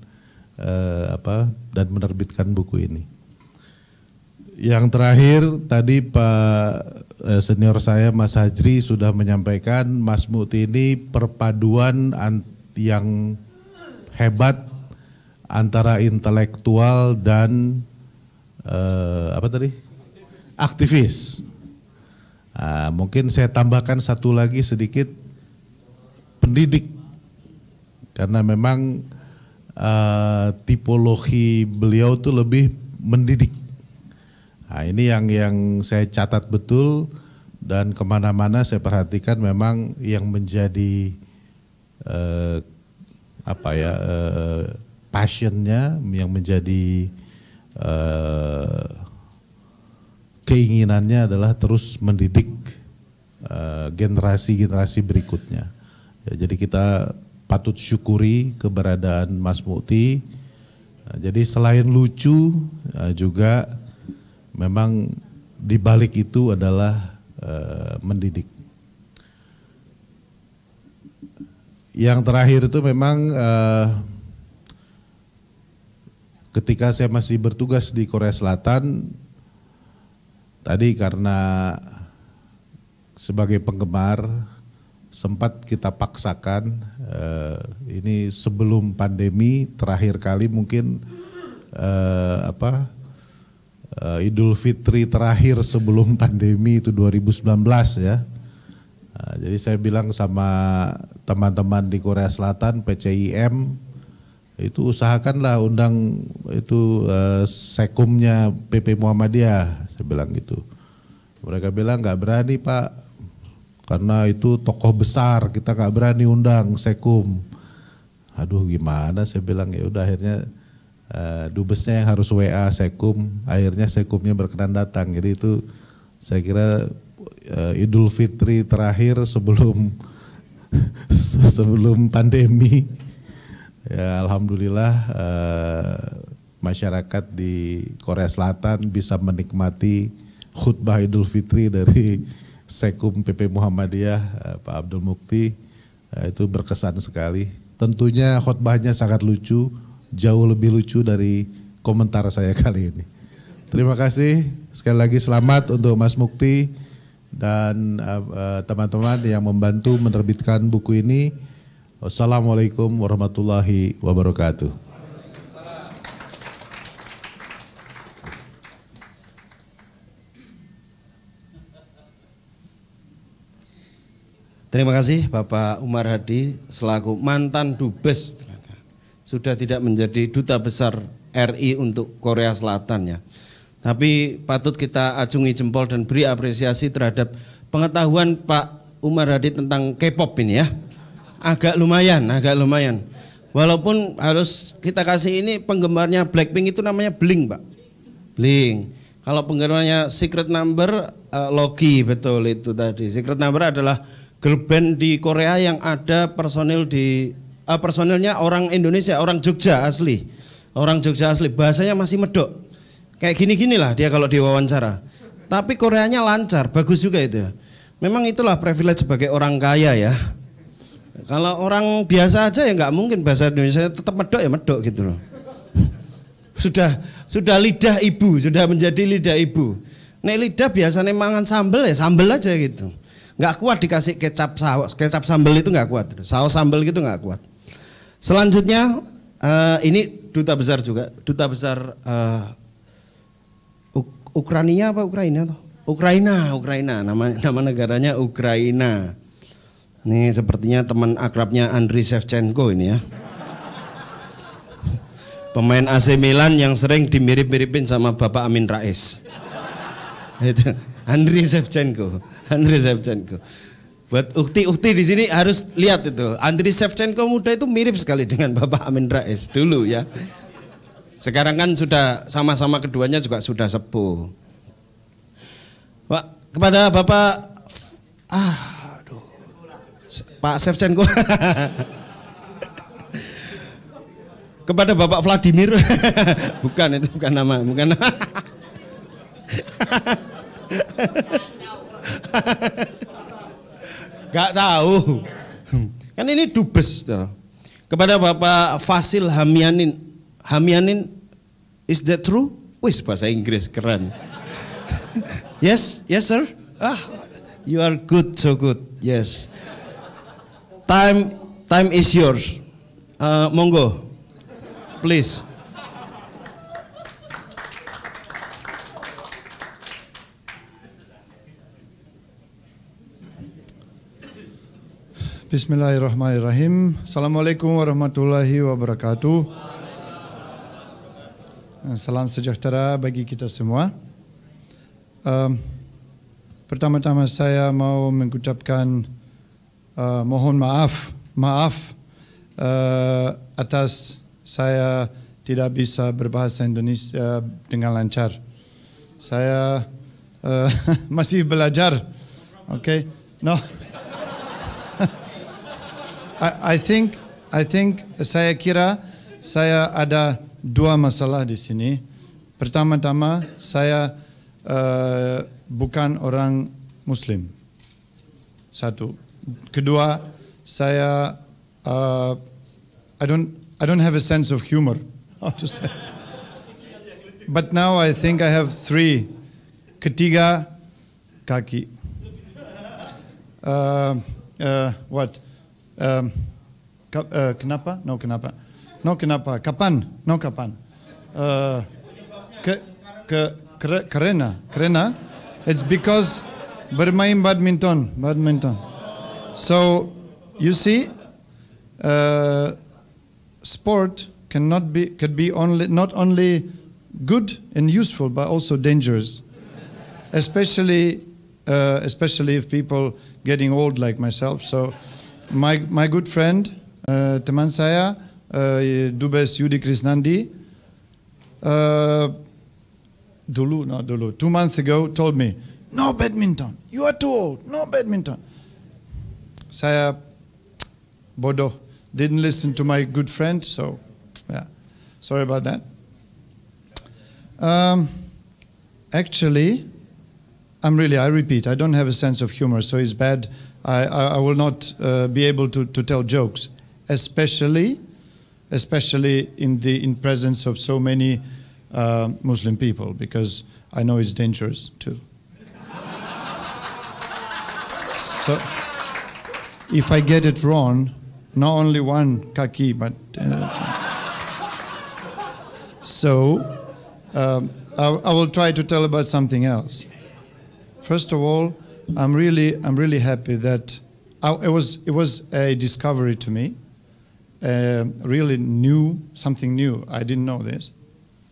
eh, apa dan menerbitkan buku ini. Yang terakhir tadi Pak eh, senior saya Mas Hajri sudah menyampaikan Mas Muti ini perpaduan yang hebat antara intelektual dan eh, apa tadi aktivis. Nah, mungkin saya tambahkan satu lagi sedikit pendidik karena memang Eh, tipologi beliau tuh lebih mendidik. Nah, ini yang yang saya catat betul dan kemana-mana saya perhatikan memang yang menjadi uh, apa ya uh, passionnya yang menjadi uh, keinginannya adalah terus mendidik generasi-generasi uh, berikutnya. Ya, jadi kita patut syukuri keberadaan Mas Mukti. Eh, jadi selain lucu eh, juga memang di balik itu adalah eh, mendidik. Yang terakhir itu memang ketika saya masih bertugas di Korea Selatan tadi karena sebagai penggemar sempat kita paksakan Uh, ini sebelum pandemi terakhir kali mungkin uh, apa uh, Idul Fitri terakhir sebelum pandemi itu 2019 ya. Uh, jadi saya bilang sama teman-teman di Korea Selatan PCIM itu usahakanlah undang itu uh, sekumnya PP Muhammadiyah saya bilang gitu mereka bilang nggak berani pak karena itu tokoh besar kita nggak berani undang sekum aduh gimana saya bilang ya udah akhirnya uh, dubesnya yang harus WA sekum akhirnya sekumnya berkenan datang jadi itu saya kira uh, Idul Fitri terakhir sebelum sebelum pandemi ya alhamdulillah uh, masyarakat di Korea Selatan bisa menikmati khutbah Idul Fitri dari Sekum PP Muhammadiyah eh, Pak Abdul Mukti eh, itu berkesan sekali. Tentunya khotbahnya sangat lucu, jauh lebih lucu dari komentar saya kali ini. Terima kasih sekali lagi selamat untuk Mas Mukti dan eh, teman-teman yang membantu menerbitkan buku ini. Wassalamualaikum warahmatullahi wabarakatuh. Terima kasih Bapak Umar Hadi selaku mantan dubes ternyata. Sudah tidak menjadi duta besar RI untuk Korea Selatan ya. Tapi patut kita acungi jempol dan beri apresiasi terhadap pengetahuan Pak Umar Hadi tentang K-pop ini ya. Agak lumayan, agak lumayan. Walaupun harus kita kasih ini penggemarnya Blackpink itu namanya Bling, Pak. Bling. Kalau penggemarnya Secret Number uh, Loki betul itu tadi. Secret Number adalah girl band di Korea yang ada personil di uh, personilnya orang Indonesia, orang Jogja asli. Orang Jogja asli, bahasanya masih medok. Kayak gini ginilah dia kalau diwawancara. Tapi Koreanya lancar, bagus juga itu. Memang itulah privilege sebagai orang kaya ya. Kalau orang biasa aja ya nggak mungkin bahasa Indonesia tetap medok ya medok gitu loh. sudah sudah lidah ibu, sudah menjadi lidah ibu. Nek lidah biasanya mangan sambel ya sambel aja gitu. Nggak kuat dikasih kecap saus, kecap sambel itu nggak kuat. Saus sambel gitu nggak kuat. Selanjutnya uh, ini duta besar juga, duta besar uh, Uk Ukrania apa Ukraina tuh Ukraina, Ukraina, nama nama negaranya Ukraina. ini sepertinya teman akrabnya andri Shevchenko ini ya. Pemain AC Milan yang sering dimirip-miripin sama Bapak Amin Rais. andri Andriy Shevchenko. Andriy Shevchenko. Buat ukti-ukti di sini harus lihat itu. Andriy Shevchenko muda itu mirip sekali dengan Bapak Amin Rais dulu ya. Sekarang kan sudah sama-sama keduanya juga sudah sepuh. Pak, kepada Bapak ah, aduh, Pak Shevchenko. kepada Bapak Vladimir. bukan itu bukan nama, bukan. Nama. Gak tahu. Kan ini dubes. Kepada Bapak Fasil Hamianin. Hamianin, is that true? Wis bahasa Inggris keren. yes, yes sir. Ah, you are good, so good. Yes. Time, time is yours. Uh, monggo, please. Bismillahirrahmanirrahim. Assalamualaikum warahmatullahi wabarakatuh. Eh, salam sejahtera bagi kita semua. Um, pertama-tama saya mau mengucapkan uh, mohon maaf, maaf uh, atas saya tidak bisa berbahasa Indonesia dengan lancar. Saya uh, masih belajar. Oke, okay. no. I, I think I think saya kira saya ada dua masalah di sini. Pertama-tama saya uh, bukan orang Muslim. Satu. Kedua, saya uh, I don't I don't have a sense of humor. How to say? But now I think I have three. Ketiga, kaki. Uh, uh, what? um, uh, Kanapa? No, knapa? No, knapa? Kapan? No, Kapan. Uh, ka, ka, karena. Karena. It's because bermain badminton. Badminton. So, you see, uh, sport cannot be, could be only, not only good and useful, but also dangerous. Especially, uh, especially if people getting old like myself. So my, my good friend, uh, teman saya, uh, Dubes Yudi Krisnandi, uh, Dulu, not Dulu, two months ago told me, no badminton, you are too old, no badminton. Saya bodoh, didn't listen to my good friend, so yeah, sorry about that. Um, actually, I'm really, I repeat, I don't have a sense of humor, so it's bad I, I will not uh, be able to, to tell jokes, especially, especially in the in presence of so many uh, Muslim people, because I know it's dangerous too. so, if I get it wrong, not only one kaki, but uh, so um, I, I will try to tell about something else. First of all. I'm really, I'm really happy that I, it was, it was a discovery to me. Uh, really new, something new. I didn't know this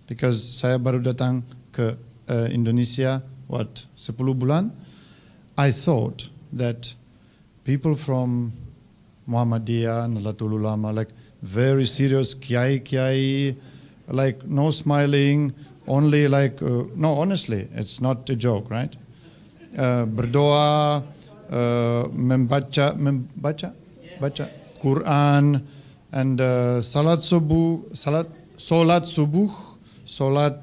because saya baru datang ke eh, Indonesia what 10 bulan. I thought that people from Muhammadiyah, Nalatul Ulama, like very serious, kiai kiai, like no smiling, only like, uh, no, honestly, it's not a joke, right? Eh, berdoa, eh, membaca, membaca, baca Quran and eh, salat subuh, salat solat subuh, solat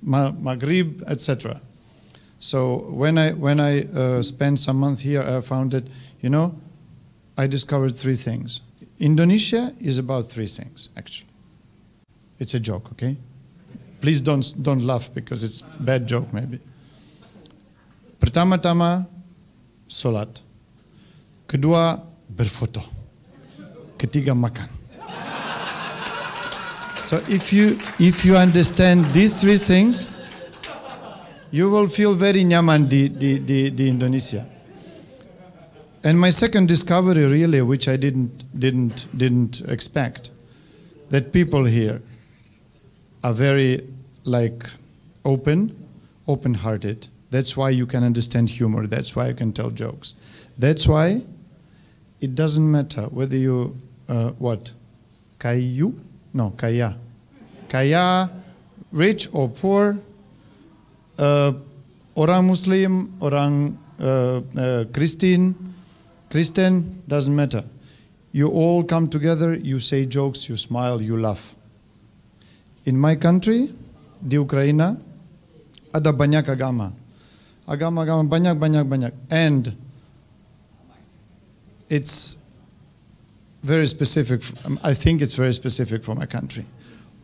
maghrib, etc. So when I when I uh, spent some months here, I found that you know, I discovered three things. Indonesia is about three things actually. It's a joke, okay? Please don't don't laugh because it's bad joke maybe. Pertama-tama solat. Kedua berfoto. Ketiga makan. So if you if you understand these three things, you will feel very nyaman di, di, di, di Indonesia. And my second discovery really, which I didn't didn't didn't expect, that people here are very like open, open-hearted that's why you can understand humor. That's why you can tell jokes. That's why it doesn't matter whether you, uh, what? Kayu? No, Kaya. Kaya, rich or poor, uh, orang Muslim, orang uh, uh, Christian, Christian, doesn't matter. You all come together, you say jokes, you smile, you laugh. In my country, the Ukraina, ada banyak agama agama-agama banyak banyak banyak and it's very specific I think it's very specific for my country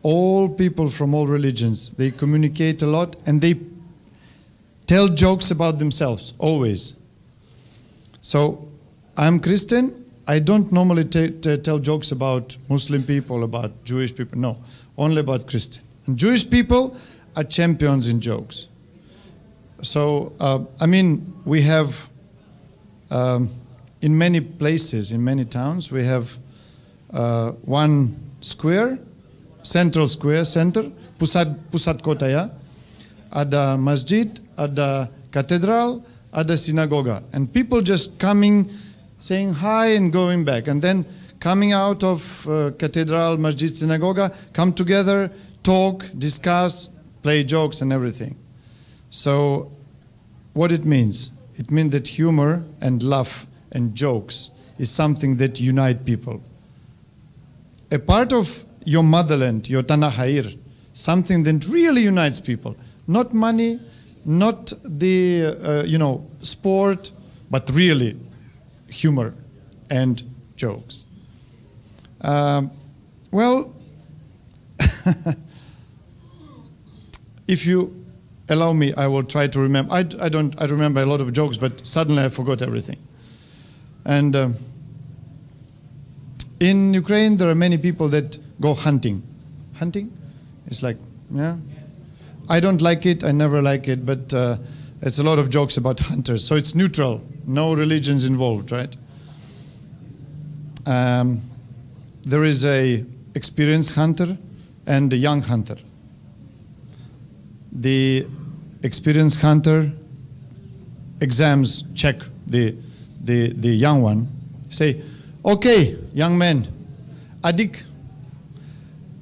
all people from all religions they communicate a lot and they tell jokes about themselves always so I'm Christian I don't normally tell jokes about Muslim people about Jewish people no only about Christian and Jewish people are champions in jokes so, uh, I mean, we have um, in many places, in many towns, we have uh, one square, central square, center, pusat, pusat kota the Ada masjid, ada cathedral, ada synagoga. And people just coming, saying hi and going back. And then coming out of uh, cathedral, masjid, synagoga, come together, talk, discuss, play jokes and everything. So, what it means? It means that humor and laugh and jokes is something that unite people. A part of your motherland, your Tanahair, something that really unites people. Not money, not the, uh, you know, sport, but really humor and jokes. Um, well, if you allow me, I will try to remember. I, I don't I remember a lot of jokes, but suddenly I forgot everything. And um, in Ukraine, there are many people that go hunting. Hunting? It's like, yeah. I don't like it, I never like it, but uh, it's a lot of jokes about hunters. So it's neutral, no religions involved, right? Um, there is a experienced hunter and a young hunter. the experienced hunter exams check the, the, the young one, say, okay, young man, adik,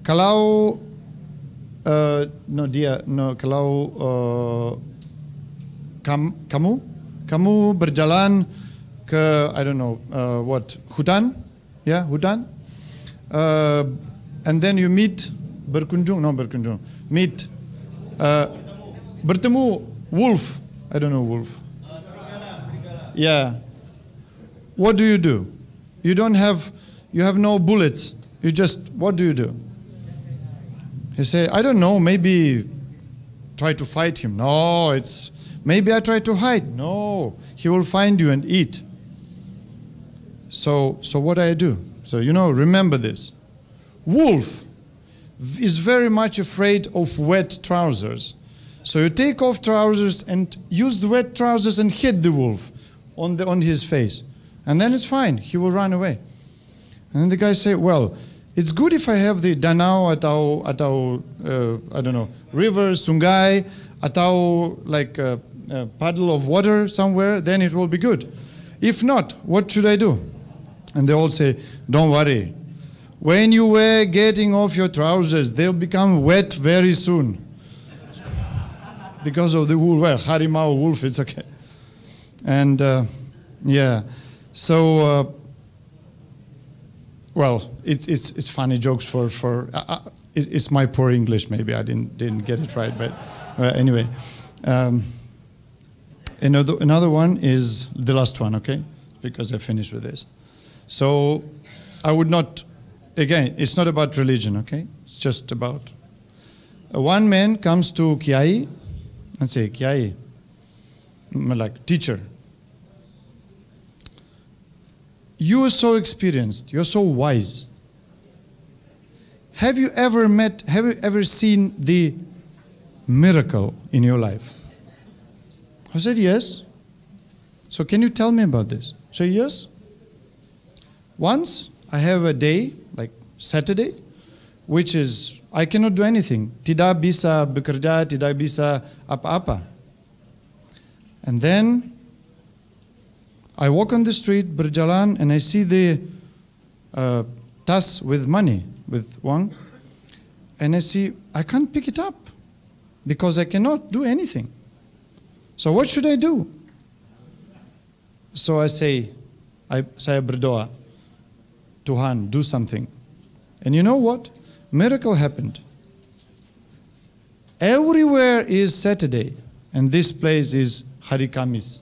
kalau, uh, no dia, no, kalau uh, kam, kamu, kamu berjalan ke, I don't know, uh, what, hutan, ya, yeah, hutan, uh, and then you meet, berkunjung, no berkunjung, meet Uh, bertemu wolf. I don't know wolf. Yeah. What do you do? You don't have, you have no bullets. You just, what do you do? He said, I don't know, maybe try to fight him. No, it's, maybe I try to hide. No, he will find you and eat. So, so what do I do? So, you know, remember this. Wolf is very much afraid of wet trousers. So you take off trousers and use the wet trousers and hit the wolf on, the, on his face. And then it's fine, he will run away. And then the guy say, well, it's good if I have the Danao at our, at our uh, I don't know, river, Sungai, at our like uh, uh, puddle of water somewhere, then it will be good. If not, what should I do? And they all say, don't worry, when you were getting off your trousers, they'll become wet very soon. because of the wool. Well, Harimau wolf, it's okay. And uh, yeah, so, uh, well, it's, it's, it's funny jokes for, for uh, uh it's my poor English, maybe I didn't, didn't get it right, but uh, anyway. Um, another, another one is the last one, okay? Because I finished with this. So I would not Again, it's not about religion, okay? It's just about. Uh, one man comes to Kiai and say, Kiai, mm, like teacher, you are so experienced, you're so wise. Have you ever met, have you ever seen the miracle in your life? I said, yes. So can you tell me about this? So yes. Once I have a day Saturday, which is, I cannot do anything. Tidak bisa bekerja, tidak bisa apa-apa. And then I walk on the street, berjalan, and I see the uh, tas with money, with one, and I see I can't pick it up because I cannot do anything. So what should I do? So I say, I say berdoa, Tuhan, do something. And you know what? Miracle happened. Everywhere is Saturday, and this place is Harikamis.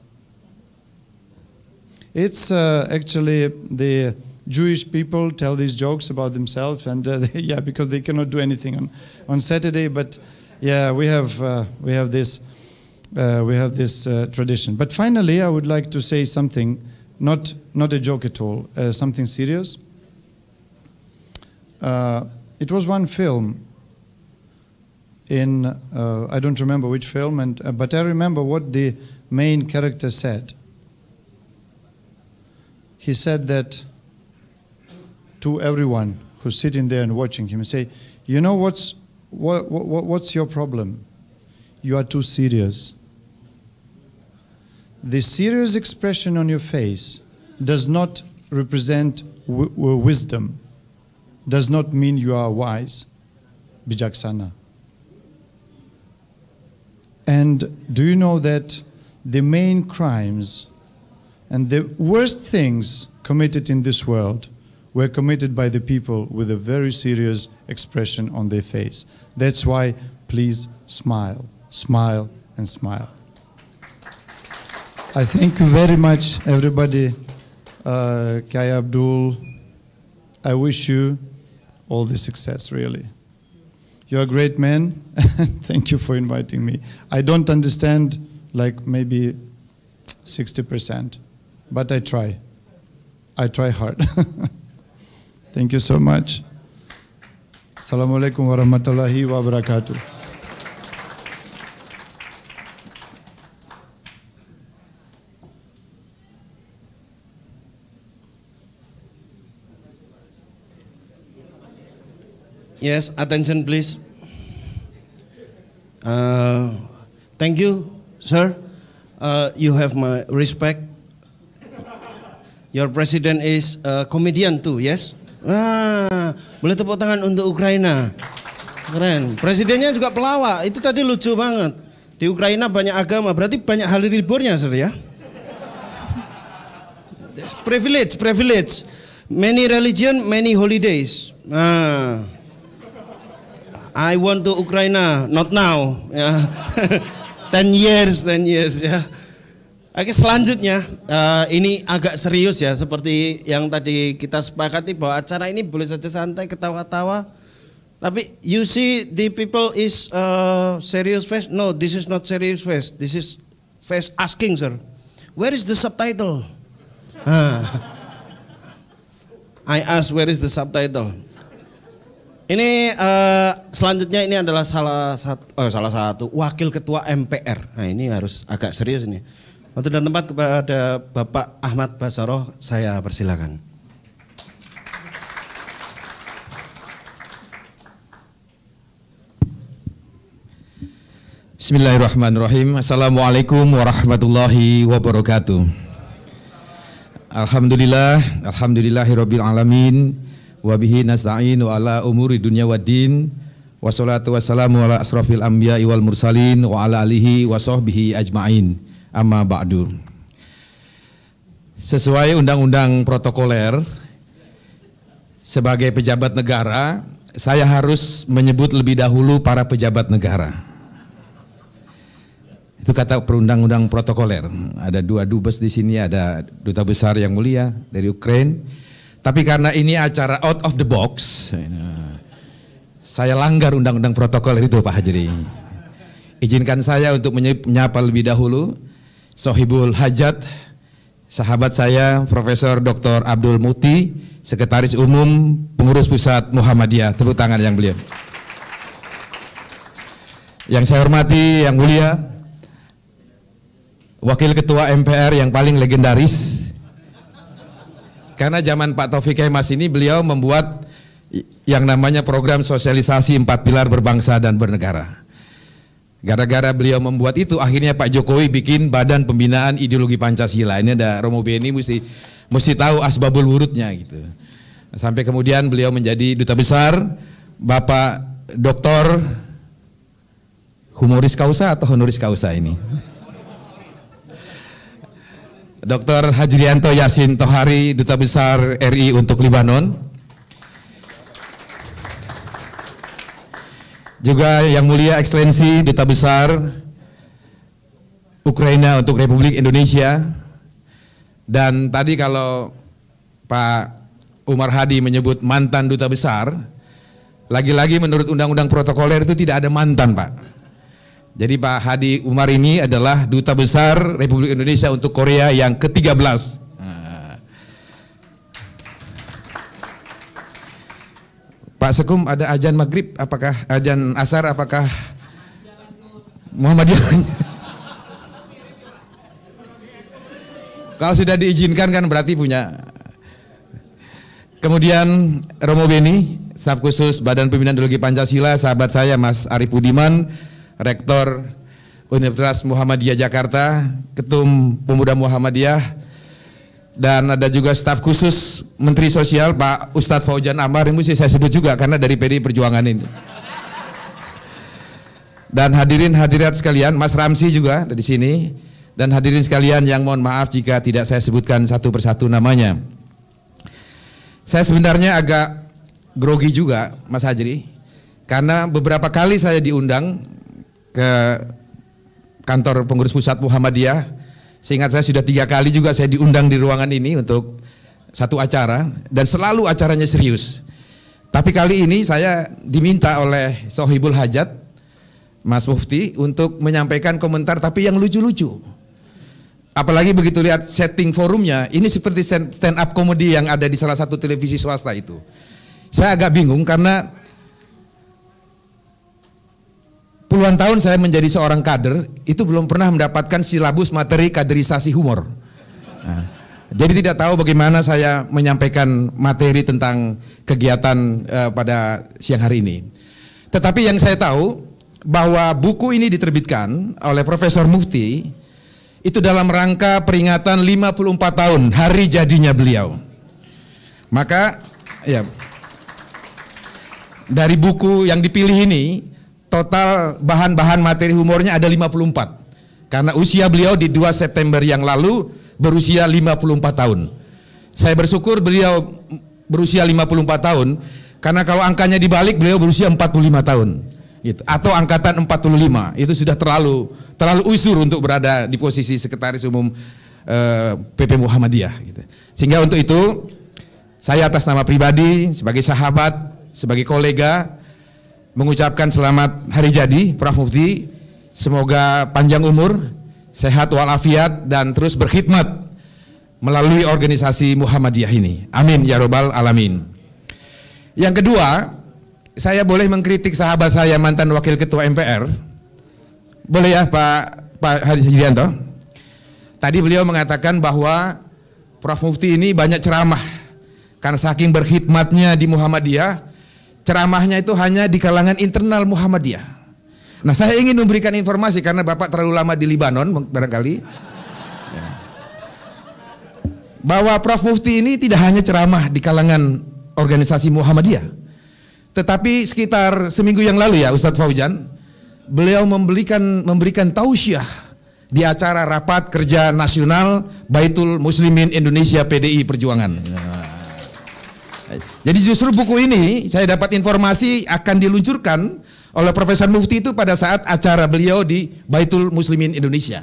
It's uh, actually the Jewish people tell these jokes about themselves, and uh, they, yeah, because they cannot do anything on, on Saturday. But yeah, we have uh, we have this uh, we have this uh, tradition. But finally, I would like to say something, not not a joke at all, uh, something serious. Uh, it was one film in, uh, I don't remember which film, and, uh, but I remember what the main character said. He said that to everyone who's sitting there and watching him, he say, you know what's, what, what, what's your problem? You are too serious. The serious expression on your face does not represent wisdom does not mean you are wise, bijaksana. And do you know that the main crimes and the worst things committed in this world were committed by the people with a very serious expression on their face. That's why please smile, smile and smile. I thank you very much, everybody. Uh, Kaya Abdul, I wish you all the success, really. You're a great man. Thank you for inviting me. I don't understand, like, maybe 60%, but I try. I try hard. Thank you so much. Assalamu alaikum wa Yes, attention please. Uh, thank you, sir. Uh, you have my respect. Your president is a comedian too, yes? Ah, boleh tepuk tangan untuk Ukraina. Keren. Presidennya juga pelawak. Itu tadi lucu banget. Di Ukraina banyak agama, berarti banyak hal liburnya, sir ya. It's privilege, privilege. Many religion, many holidays. Nah. I want to Ukraina, not now. Ya. ten years, ten years ya. Oke selanjutnya uh, ini agak serius ya seperti yang tadi kita sepakati bahwa acara ini boleh saja santai ketawa-tawa. Tapi you see the people is uh, serious face. No, this is not serious face. This is face asking sir. Where is the subtitle? Ah. I ask where is the subtitle. Ini uh, selanjutnya ini adalah salah satu oh, salah satu wakil ketua MPR. Nah, ini harus agak serius ini. Waktu dan tempat kepada Bapak Ahmad Basaroh saya persilakan. Bismillahirrahmanirrahim. Assalamualaikum warahmatullahi wabarakatuh. Alhamdulillah, alhamdulillahirabbil alamin wa bihi nasta'inu ala umuri dunya waddin wassalatu wassalamu ala asrafil anbiya wal mursalin wa ala alihi wa sahbihi ajmain amma ba'du sesuai undang-undang protokoler sebagai pejabat negara saya harus menyebut lebih dahulu para pejabat negara itu kata perundang-undang protokoler ada dua dubes di sini ada duta besar yang mulia dari Ukraina tapi karena ini acara out of the box, saya langgar undang-undang protokol itu Pak Hajri. Izinkan saya untuk menyapa lebih dahulu Sohibul Hajat, sahabat saya Profesor Dr. Abdul Muti, Sekretaris Umum Pengurus Pusat Muhammadiyah. Tepuk tangan yang beliau. Yang saya hormati, yang mulia, Wakil Ketua MPR yang paling legendaris, karena zaman Pak Taufik Kemas ini beliau membuat yang namanya program sosialisasi empat pilar berbangsa dan bernegara. Gara-gara beliau membuat itu akhirnya Pak Jokowi bikin Badan Pembinaan Ideologi Pancasila. Ini ada Romo Beni mesti mesti tahu asbabul wurudnya gitu. Sampai kemudian beliau menjadi duta besar Bapak Doktor Humoris Kausa atau Honoris Kausa ini. Dr. Hajrianto Yasin Tohari, Duta Besar RI untuk Libanon. Juga Yang Mulia Ekselensi Duta Besar Ukraina untuk Republik Indonesia. Dan tadi kalau Pak Umar Hadi menyebut mantan Duta Besar, lagi-lagi menurut Undang-Undang Protokoler itu tidak ada mantan Pak. Jadi Pak Hadi Umar ini adalah duta besar Republik Indonesia untuk Korea yang ke-13. Ah. Pak Sekum ada ajan maghrib, apakah ajan asar, apakah Muhammadiyah? Kalau sudah diizinkan kan berarti punya. Kemudian Romo Beni, staf khusus Badan Pembinaan Ideologi Pancasila, sahabat saya Mas Arif Budiman, Rektor Universitas Muhammadiyah Jakarta, Ketum Pemuda Muhammadiyah, dan ada juga staf khusus Menteri Sosial Pak Ustadz Faujan Amar, ini mesti saya sebut juga karena dari PDI Perjuangan ini. Dan hadirin hadirat sekalian, Mas Ramsi juga dari sini, dan hadirin sekalian yang mohon maaf jika tidak saya sebutkan satu persatu namanya. Saya sebenarnya agak grogi juga Mas Hajri karena beberapa kali saya diundang ke kantor pengurus pusat Muhammadiyah. Seingat saya sudah tiga kali juga saya diundang di ruangan ini untuk satu acara dan selalu acaranya serius. Tapi kali ini saya diminta oleh Sohibul Hajat, Mas Mufti, untuk menyampaikan komentar tapi yang lucu-lucu. Apalagi begitu lihat setting forumnya, ini seperti stand up komedi yang ada di salah satu televisi swasta itu. Saya agak bingung karena puluhan tahun saya menjadi seorang kader, itu belum pernah mendapatkan silabus materi kaderisasi humor. Nah, jadi tidak tahu bagaimana saya menyampaikan materi tentang kegiatan uh, pada siang hari ini. Tetapi yang saya tahu bahwa buku ini diterbitkan oleh Profesor Mufti itu dalam rangka peringatan 54 tahun hari jadinya beliau. Maka ya dari buku yang dipilih ini total bahan-bahan materi humornya ada 54. Karena usia beliau di 2 September yang lalu berusia 54 tahun. Saya bersyukur beliau berusia 54 tahun karena kalau angkanya dibalik beliau berusia 45 tahun. Gitu. Atau angkatan 45 itu sudah terlalu terlalu usur untuk berada di posisi sekretaris umum eh, PP Muhammadiyah. Gitu. Sehingga untuk itu saya atas nama pribadi sebagai sahabat, sebagai kolega, mengucapkan selamat hari jadi Prof Mufti. Semoga panjang umur, sehat walafiat dan terus berkhidmat melalui organisasi Muhammadiyah ini. Amin ya robbal alamin. Yang kedua, saya boleh mengkritik sahabat saya mantan wakil ketua MPR. Boleh ya Pak Pak Haji Hidianto? Tadi beliau mengatakan bahwa Prof Mufti ini banyak ceramah karena saking berkhidmatnya di Muhammadiyah Ceramahnya itu hanya di kalangan internal Muhammadiyah. Nah, saya ingin memberikan informasi karena Bapak terlalu lama di Libanon barangkali. Ya. Bahwa Prof Mufti ini tidak hanya ceramah di kalangan organisasi Muhammadiyah. Tetapi sekitar seminggu yang lalu ya Ustadz fauzan beliau memberikan memberikan tausiah di acara rapat kerja nasional Baitul Muslimin Indonesia PDI Perjuangan. Nah. Jadi justru buku ini saya dapat informasi akan diluncurkan oleh Profesor Mufti itu pada saat acara beliau di Baitul Muslimin Indonesia.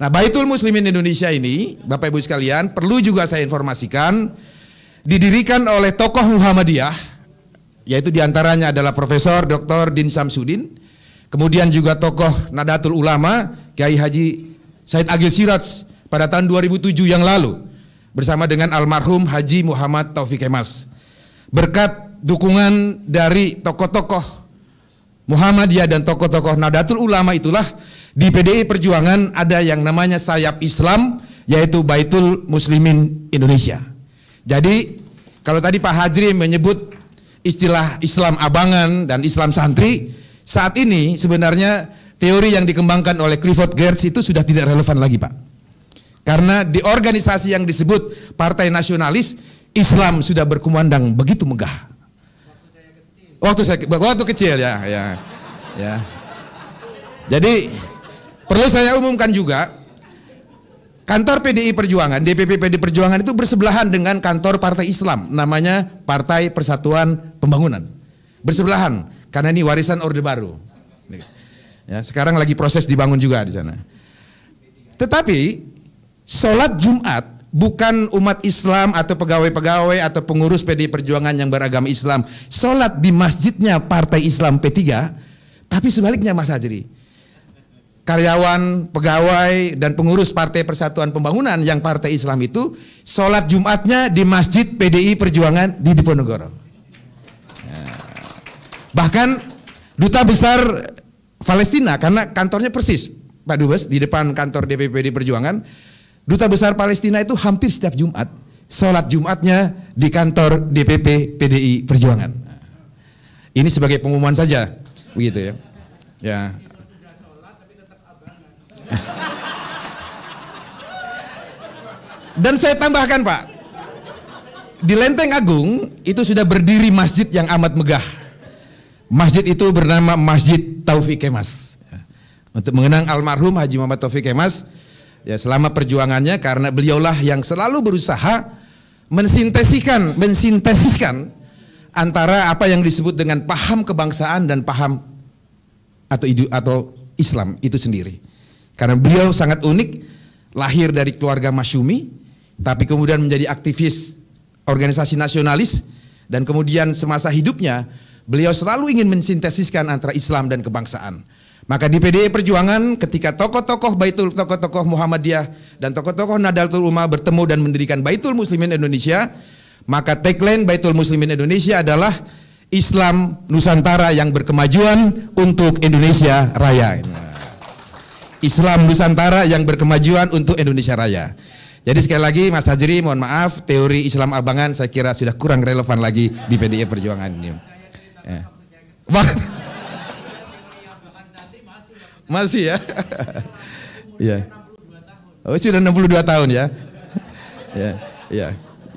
Nah, Baitul Muslimin Indonesia ini, Bapak Ibu sekalian, perlu juga saya informasikan didirikan oleh tokoh Muhammadiyah yaitu diantaranya adalah Profesor Dr. Din Samsudin, kemudian juga tokoh Nadatul Ulama Kiai Haji Said Agil Siraj pada tahun 2007 yang lalu bersama dengan almarhum Haji Muhammad Taufik Emas. Berkat dukungan dari tokoh-tokoh Muhammadiyah dan tokoh-tokoh Nadatul Ulama itulah di PDI Perjuangan ada yang namanya sayap Islam yaitu Baitul Muslimin Indonesia. Jadi kalau tadi Pak Hajri menyebut istilah Islam abangan dan Islam santri, saat ini sebenarnya teori yang dikembangkan oleh Clifford Geertz itu sudah tidak relevan lagi Pak. Karena di organisasi yang disebut Partai Nasionalis, Islam sudah berkumandang begitu megah. Waktu saya kecil. Waktu, saya, waktu kecil ya, ya. ya. Jadi perlu saya umumkan juga kantor PDI Perjuangan, DPP PDI Perjuangan itu bersebelahan dengan kantor Partai Islam, namanya Partai Persatuan Pembangunan. Bersebelahan karena ini warisan Orde Baru. Ya, sekarang lagi proses dibangun juga di sana. Tetapi Sholat Jumat bukan umat Islam atau pegawai-pegawai atau pengurus PDI Perjuangan yang beragama Islam. Sholat di masjidnya Partai Islam P3, tapi sebaliknya Mas Hajri. Karyawan, pegawai, dan pengurus Partai Persatuan Pembangunan yang Partai Islam itu sholat Jumatnya di masjid PDI Perjuangan di Diponegoro. Ya. Bahkan duta besar Palestina karena kantornya persis Pak Dubes di depan kantor DPP DPPD Perjuangan Duta Besar Palestina itu hampir setiap Jumat sholat Jumatnya di kantor DPP PDI Perjuangan. Ini sebagai pengumuman saja, begitu ya. Ya. Dan saya tambahkan Pak, di Lenteng Agung itu sudah berdiri masjid yang amat megah. Masjid itu bernama Masjid Taufik Kemas. Untuk mengenang almarhum Haji Muhammad Taufik Kemas, ya selama perjuangannya karena beliaulah yang selalu berusaha mensintesikan, mensintesiskan antara apa yang disebut dengan paham kebangsaan dan paham atau idu, atau Islam itu sendiri. Karena beliau sangat unik, lahir dari keluarga Masyumi, tapi kemudian menjadi aktivis organisasi nasionalis dan kemudian semasa hidupnya beliau selalu ingin mensintesiskan antara Islam dan kebangsaan. Maka di PDI Perjuangan ketika tokoh-tokoh Baitul tokoh-tokoh Muhammadiyah dan tokoh-tokoh Nadatul ulama bertemu dan mendirikan Baitul Muslimin Indonesia, maka tagline Baitul Muslimin Indonesia adalah Islam Nusantara yang berkemajuan untuk Indonesia Raya. Islam Nusantara yang berkemajuan untuk Indonesia Raya. Jadi sekali lagi Mas Hajri mohon maaf teori Islam abangan saya kira sudah kurang relevan lagi di PDI Perjuangan ini. Ya. Masih ya? Iya. oh, sudah 62 tahun ya. ya, ya.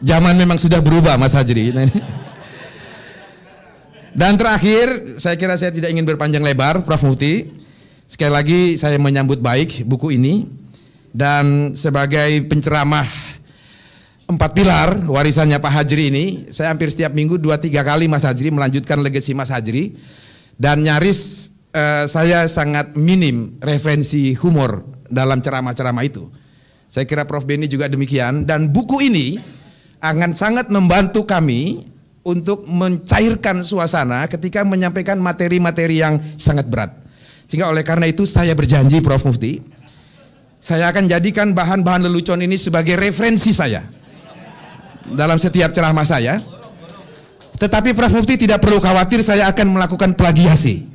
Zaman memang sudah berubah Mas Hajri. Nah, dan terakhir, saya kira saya tidak ingin berpanjang lebar, Prof Mufti. Sekali lagi saya menyambut baik buku ini dan sebagai penceramah empat pilar warisannya Pak Hajri ini, saya hampir setiap minggu dua tiga kali Mas Hajri melanjutkan legasi Mas Hajri dan nyaris Eh, saya sangat minim referensi humor dalam ceramah-ceramah itu. Saya kira Prof. Beni juga demikian dan buku ini akan sangat membantu kami untuk mencairkan suasana ketika menyampaikan materi-materi yang sangat berat. Sehingga oleh karena itu saya berjanji Prof. Mufti, saya akan jadikan bahan-bahan lelucon ini sebagai referensi saya dalam setiap ceramah saya. Tetapi Prof. Mufti tidak perlu khawatir saya akan melakukan plagiasi.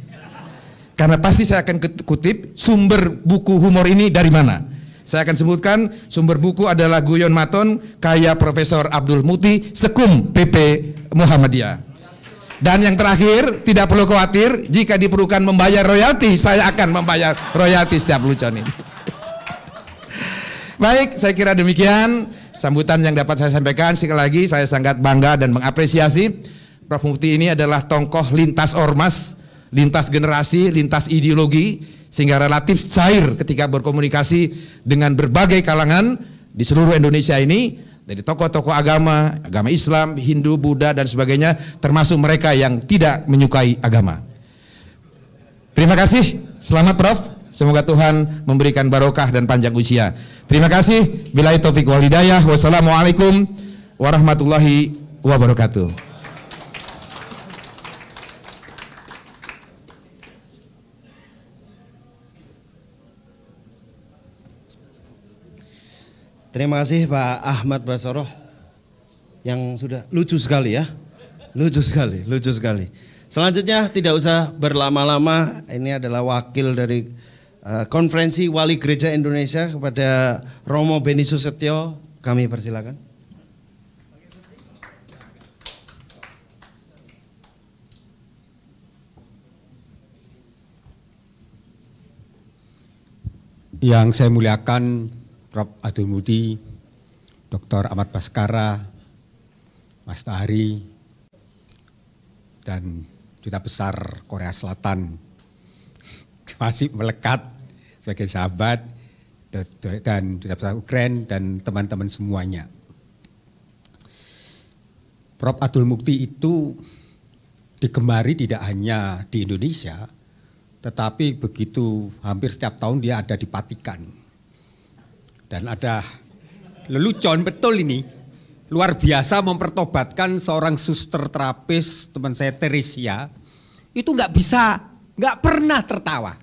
Karena pasti saya akan kutip sumber buku humor ini dari mana. Saya akan sebutkan sumber buku adalah Guyon Maton, kaya Profesor Abdul Muti, Sekum PP Muhammadiyah. Dan yang terakhir, tidak perlu khawatir, jika diperlukan membayar royalti, saya akan membayar royalti setiap lucon ini. Baik, saya kira demikian sambutan yang dapat saya sampaikan. Sekali lagi, saya sangat bangga dan mengapresiasi Prof. Mufti ini adalah tongkoh lintas ormas lintas generasi, lintas ideologi, sehingga relatif cair ketika berkomunikasi dengan berbagai kalangan di seluruh Indonesia ini, dari tokoh-tokoh agama, agama Islam, Hindu, Buddha, dan sebagainya, termasuk mereka yang tidak menyukai agama. Terima kasih, selamat Prof. Semoga Tuhan memberikan barokah dan panjang usia. Terima kasih. Bila taufik wal Wassalamualaikum warahmatullahi wabarakatuh. Terima kasih Pak Ahmad Basoroh yang sudah lucu sekali ya. Lucu sekali, lucu sekali. Selanjutnya tidak usah berlama-lama, ini adalah wakil dari uh, Konferensi Wali Gereja Indonesia kepada Romo Beni Susetyo, kami persilakan. Yang saya muliakan Prof. Adul Mudi, Dr. Ahmad Baskara, Mas Tahari, dan Juta Besar Korea Selatan masih melekat sebagai sahabat dan Duta Besar Ukraina dan teman-teman semuanya. Prof. Adul Mukti itu digemari tidak hanya di Indonesia, tetapi begitu hampir setiap tahun dia ada di Patikan dan ada lelucon betul ini. Luar biasa mempertobatkan seorang suster terapis teman saya Teresia Itu nggak bisa, nggak pernah tertawa.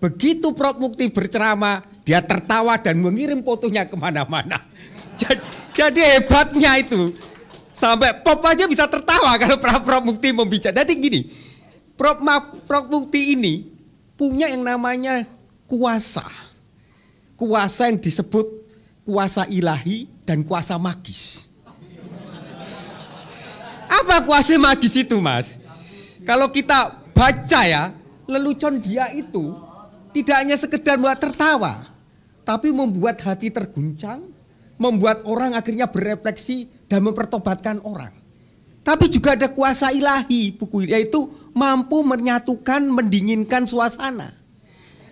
Begitu Prof Mukti bercerama dia tertawa dan mengirim fotonya kemana-mana. Jadi, jadi hebatnya itu. Sampai Pop aja bisa tertawa kalau Prof, Prof Mukti membicara. Jadi gini, Prof, Prof Mukti ini punya yang namanya kuasa kuasa yang disebut kuasa ilahi dan kuasa magis. Apa kuasa magis itu mas? Kalau kita baca ya, lelucon dia itu tidak hanya sekedar buat tertawa, tapi membuat hati terguncang, membuat orang akhirnya berefleksi dan mempertobatkan orang. Tapi juga ada kuasa ilahi buku yaitu mampu menyatukan, mendinginkan suasana.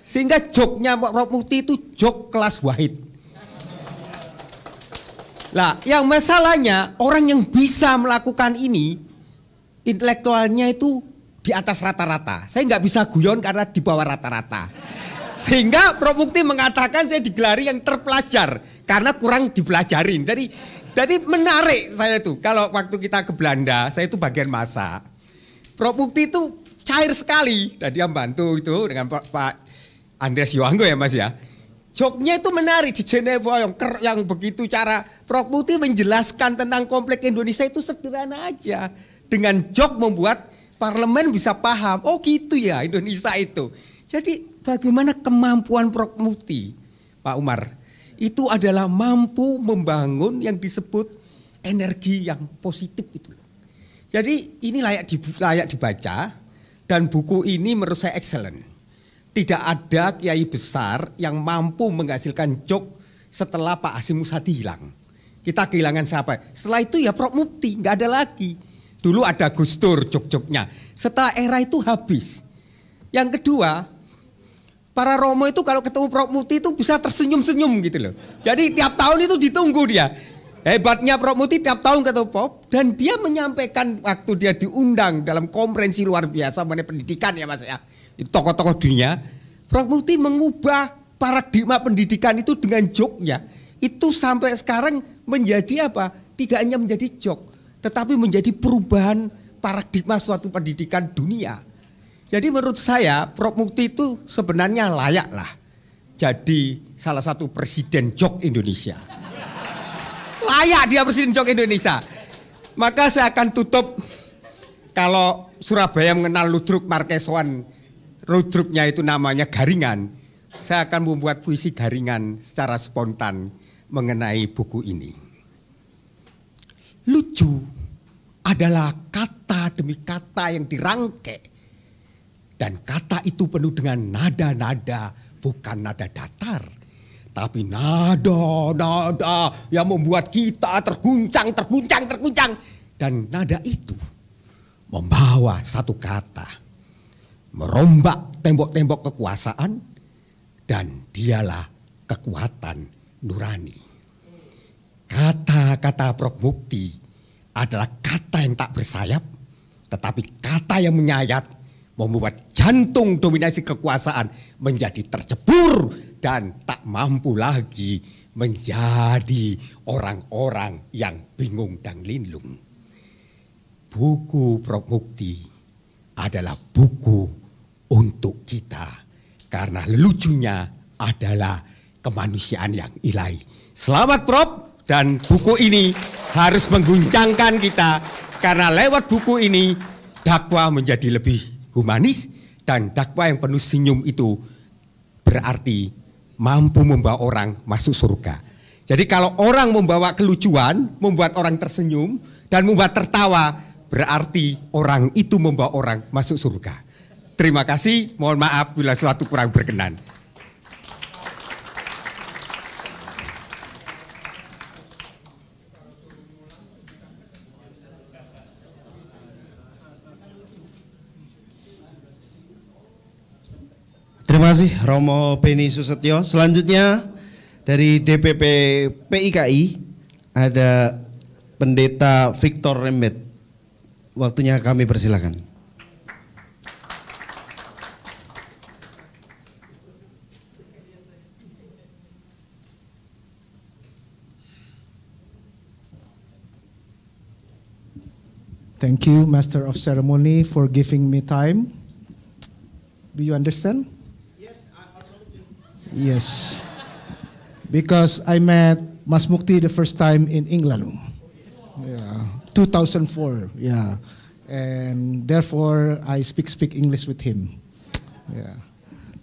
Sehingga joknya Prof Mukti itu jok kelas wahid. Lah, yang masalahnya orang yang bisa melakukan ini intelektualnya itu di atas rata-rata. Saya nggak bisa guyon karena di bawah rata-rata. Sehingga Prof Mukti mengatakan saya digelari yang terpelajar karena kurang dipelajarin. Jadi jadi menarik saya itu kalau waktu kita ke Belanda, saya itu bagian masa. Prof Mukti itu cair sekali. Tadi yang bantu itu dengan Pak Andreas Yuwango ya Mas ya. Joknya itu menarik di Jenewa yang, yang begitu cara Prof Putih menjelaskan tentang komplek Indonesia itu sederhana aja. Dengan jok membuat parlemen bisa paham. Oh gitu ya Indonesia itu. Jadi bagaimana kemampuan Prof Muti Pak Umar itu adalah mampu membangun yang disebut energi yang positif itu. Jadi ini layak di, layak dibaca dan buku ini menurut saya excellent tidak ada kiai besar yang mampu menghasilkan jok setelah Pak Asim Musadi hilang. Kita kehilangan siapa? Setelah itu ya Prof Mukti, nggak ada lagi. Dulu ada Gus Dur jok-joknya. Setelah era itu habis. Yang kedua, para Romo itu kalau ketemu Prof Mukti itu bisa tersenyum-senyum gitu loh. Jadi tiap tahun itu ditunggu dia. Hebatnya Prof Muti tiap tahun ketemu Pop dan dia menyampaikan waktu dia diundang dalam konferensi luar biasa mengenai pendidikan ya Mas ya tokoh-tokoh dunia, Prof Mukti mengubah paradigma pendidikan itu dengan joknya. Itu sampai sekarang menjadi apa? Tidak hanya menjadi jok, tetapi menjadi perubahan paradigma suatu pendidikan dunia. Jadi menurut saya Prof Mukti itu sebenarnya layaklah jadi salah satu presiden jok Indonesia. Layak dia presiden jok Indonesia. Maka saya akan tutup kalau Surabaya mengenal Ludruk Markeswan road tripnya itu namanya garingan. Saya akan membuat puisi garingan secara spontan mengenai buku ini. Lucu adalah kata demi kata yang dirangkai. Dan kata itu penuh dengan nada-nada, bukan nada datar. Tapi nada-nada yang membuat kita terguncang, terguncang, terguncang. Dan nada itu membawa satu kata merombak tembok-tembok kekuasaan dan dialah kekuatan nurani. Kata-kata Prok Mukti adalah kata yang tak bersayap, tetapi kata yang menyayat membuat jantung dominasi kekuasaan menjadi tercebur dan tak mampu lagi menjadi orang-orang yang bingung dan linglung. Buku Prok Mukti adalah buku untuk kita. Karena lelucunya adalah kemanusiaan yang ilahi. Selamat Prof dan buku ini harus mengguncangkan kita karena lewat buku ini dakwah menjadi lebih humanis dan dakwah yang penuh senyum itu berarti mampu membawa orang masuk surga. Jadi kalau orang membawa kelucuan, membuat orang tersenyum dan membuat tertawa, berarti orang itu membawa orang masuk surga. Terima kasih, mohon maaf bila suatu kurang berkenan. Terima kasih Romo Beni Susetyo. Selanjutnya dari DPP PIKI ada Pendeta Victor Rembet. Waktunya kami persilakan. Thank you, Master of Ceremony, for giving me time. Do you understand? Yes, absolutely. Yes. Because I met Mas Mukti the first time in England. Yeah. 2004, yeah. And therefore I speak speak English with him. Yeah.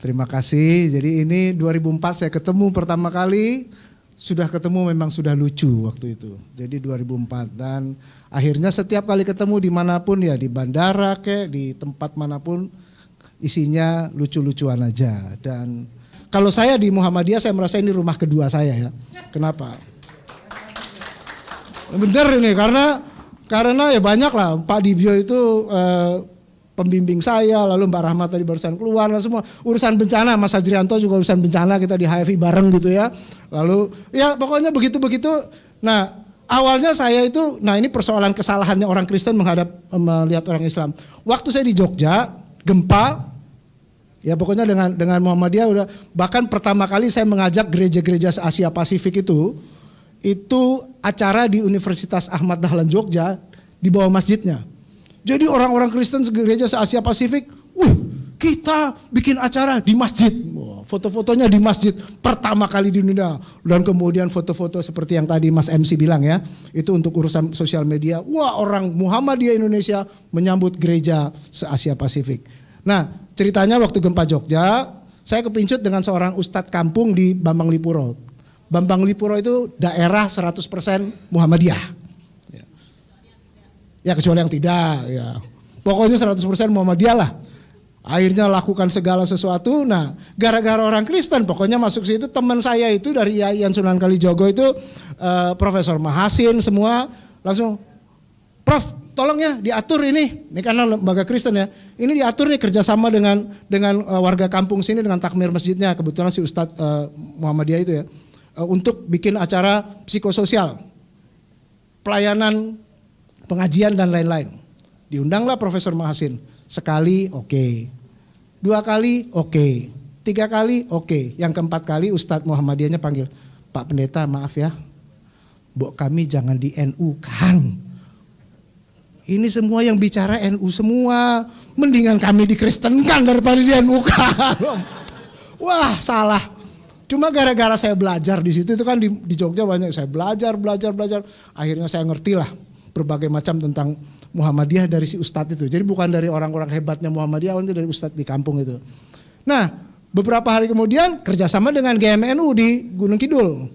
Terima kasih. Jadi ini 2004 saya ketemu pertama kali. Sudah ketemu memang sudah lucu waktu itu. Jadi 2004 dan Akhirnya setiap kali ketemu dimanapun ya di bandara ke di tempat manapun isinya lucu-lucuan aja. Dan kalau saya di Muhammadiyah saya merasa ini rumah kedua saya ya. Kenapa? Bener ini karena karena ya banyak lah Pak Dibio itu eh, pembimbing saya lalu Mbak Rahmat tadi barusan keluar lah semua urusan bencana Mas Hajrianto juga urusan bencana kita di HFI bareng gitu ya lalu ya pokoknya begitu begitu nah Awalnya saya itu, nah ini persoalan kesalahannya orang Kristen menghadap melihat orang Islam. Waktu saya di Jogja, gempa, ya pokoknya dengan dengan Muhammadiyah udah bahkan pertama kali saya mengajak gereja-gereja Asia Pasifik itu, itu acara di Universitas Ahmad Dahlan Jogja di bawah masjidnya. Jadi orang-orang Kristen gereja Asia Pasifik, uh, kita bikin acara di masjid. Foto-fotonya di masjid pertama kali di dunia. Dan kemudian foto-foto seperti yang tadi Mas MC bilang ya. Itu untuk urusan sosial media. Wah orang Muhammadiyah Indonesia menyambut gereja se-Asia Pasifik. Nah ceritanya waktu gempa Jogja. Saya kepincut dengan seorang ustadz kampung di Bambang Lipuro. Bambang Lipuro itu daerah 100% Muhammadiyah. Ya kecuali yang tidak ya. Pokoknya 100% Muhammadiyah lah. Akhirnya lakukan segala sesuatu. Nah, gara-gara orang Kristen, pokoknya masuk situ teman saya itu dari Yayasan Sunan Kalijogo itu uh, Profesor Mahasin semua langsung, Prof, tolong ya diatur ini. Ini karena lembaga Kristen ya. Ini diatur nih kerjasama dengan dengan uh, warga kampung sini dengan takmir masjidnya. Kebetulan si Ustadz uh, Muhammadiyah itu ya. Uh, untuk bikin acara psikososial, pelayanan, pengajian dan lain-lain. Diundanglah Profesor Mahasin. Sekali oke. Okay. Dua kali oke. Okay. Tiga kali oke. Okay. Yang keempat kali Ustadz Muhammadiyahnya panggil. Pak Pendeta maaf ya. Bu kami jangan di NU kan. Ini semua yang bicara NU semua. Mendingan kami dikristenkan daripada di NU kan. Wah salah. Cuma gara-gara saya belajar di situ itu kan di, di Jogja banyak saya belajar belajar belajar. Akhirnya saya ngerti lah berbagai macam tentang Muhammadiyah dari si ustadz itu. Jadi bukan dari orang-orang hebatnya Muhammadiyah, itu dari ustadz di kampung itu. Nah, beberapa hari kemudian kerjasama dengan GMNU di Gunung Kidul.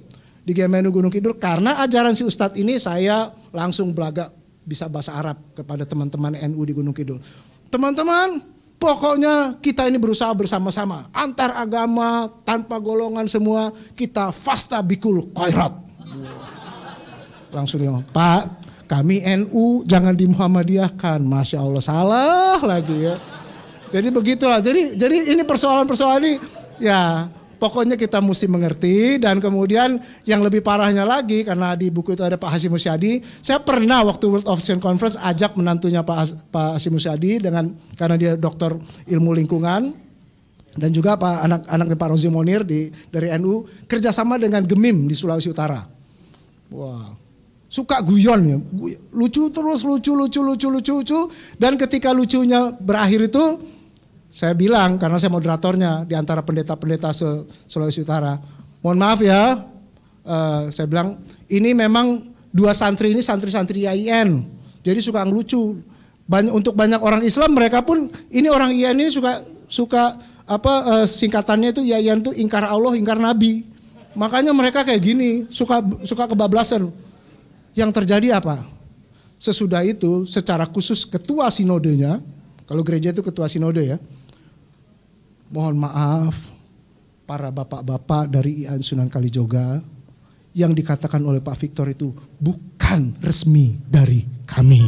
Di GMNU Gunung Kidul karena ajaran si ustadz ini saya langsung belaga bisa bahasa Arab kepada teman-teman NU di Gunung Kidul. Teman-teman, Pokoknya kita ini berusaha bersama-sama antar agama tanpa golongan semua kita fasta bikul koirat. Langsung ya, Pak kami NU jangan di Masya Allah salah lagi ya. Jadi begitulah. Jadi jadi ini persoalan-persoalan ini ya pokoknya kita mesti mengerti dan kemudian yang lebih parahnya lagi karena di buku itu ada Pak Hasyim Musyadi. Saya pernah waktu World of Science Conference ajak menantunya Pak Has, Pak Hasyim Musyadi dengan karena dia dokter ilmu lingkungan dan juga Pak anak anak Pak Rozi Monir di dari NU kerjasama dengan Gemim di Sulawesi Utara. wow suka guyon ya. Lucu terus lucu lucu lucu lucu lucu dan ketika lucunya berakhir itu saya bilang karena saya moderatornya di antara pendeta-pendeta Sulawesi Utara. Mohon maaf ya. Uh, saya bilang ini memang dua santri ini santri-santri IAIN. Jadi suka lucu Banyak untuk banyak orang Islam mereka pun ini orang IAIN ini suka suka apa uh, singkatannya itu IAIN itu ingkar Allah, ingkar Nabi. Makanya mereka kayak gini, suka suka kebablasan yang terjadi apa? Sesudah itu secara khusus ketua sinodenya, kalau gereja itu ketua sinode ya, mohon maaf para bapak-bapak dari IAIN Sunan Kalijoga yang dikatakan oleh Pak Victor itu bukan resmi dari kami.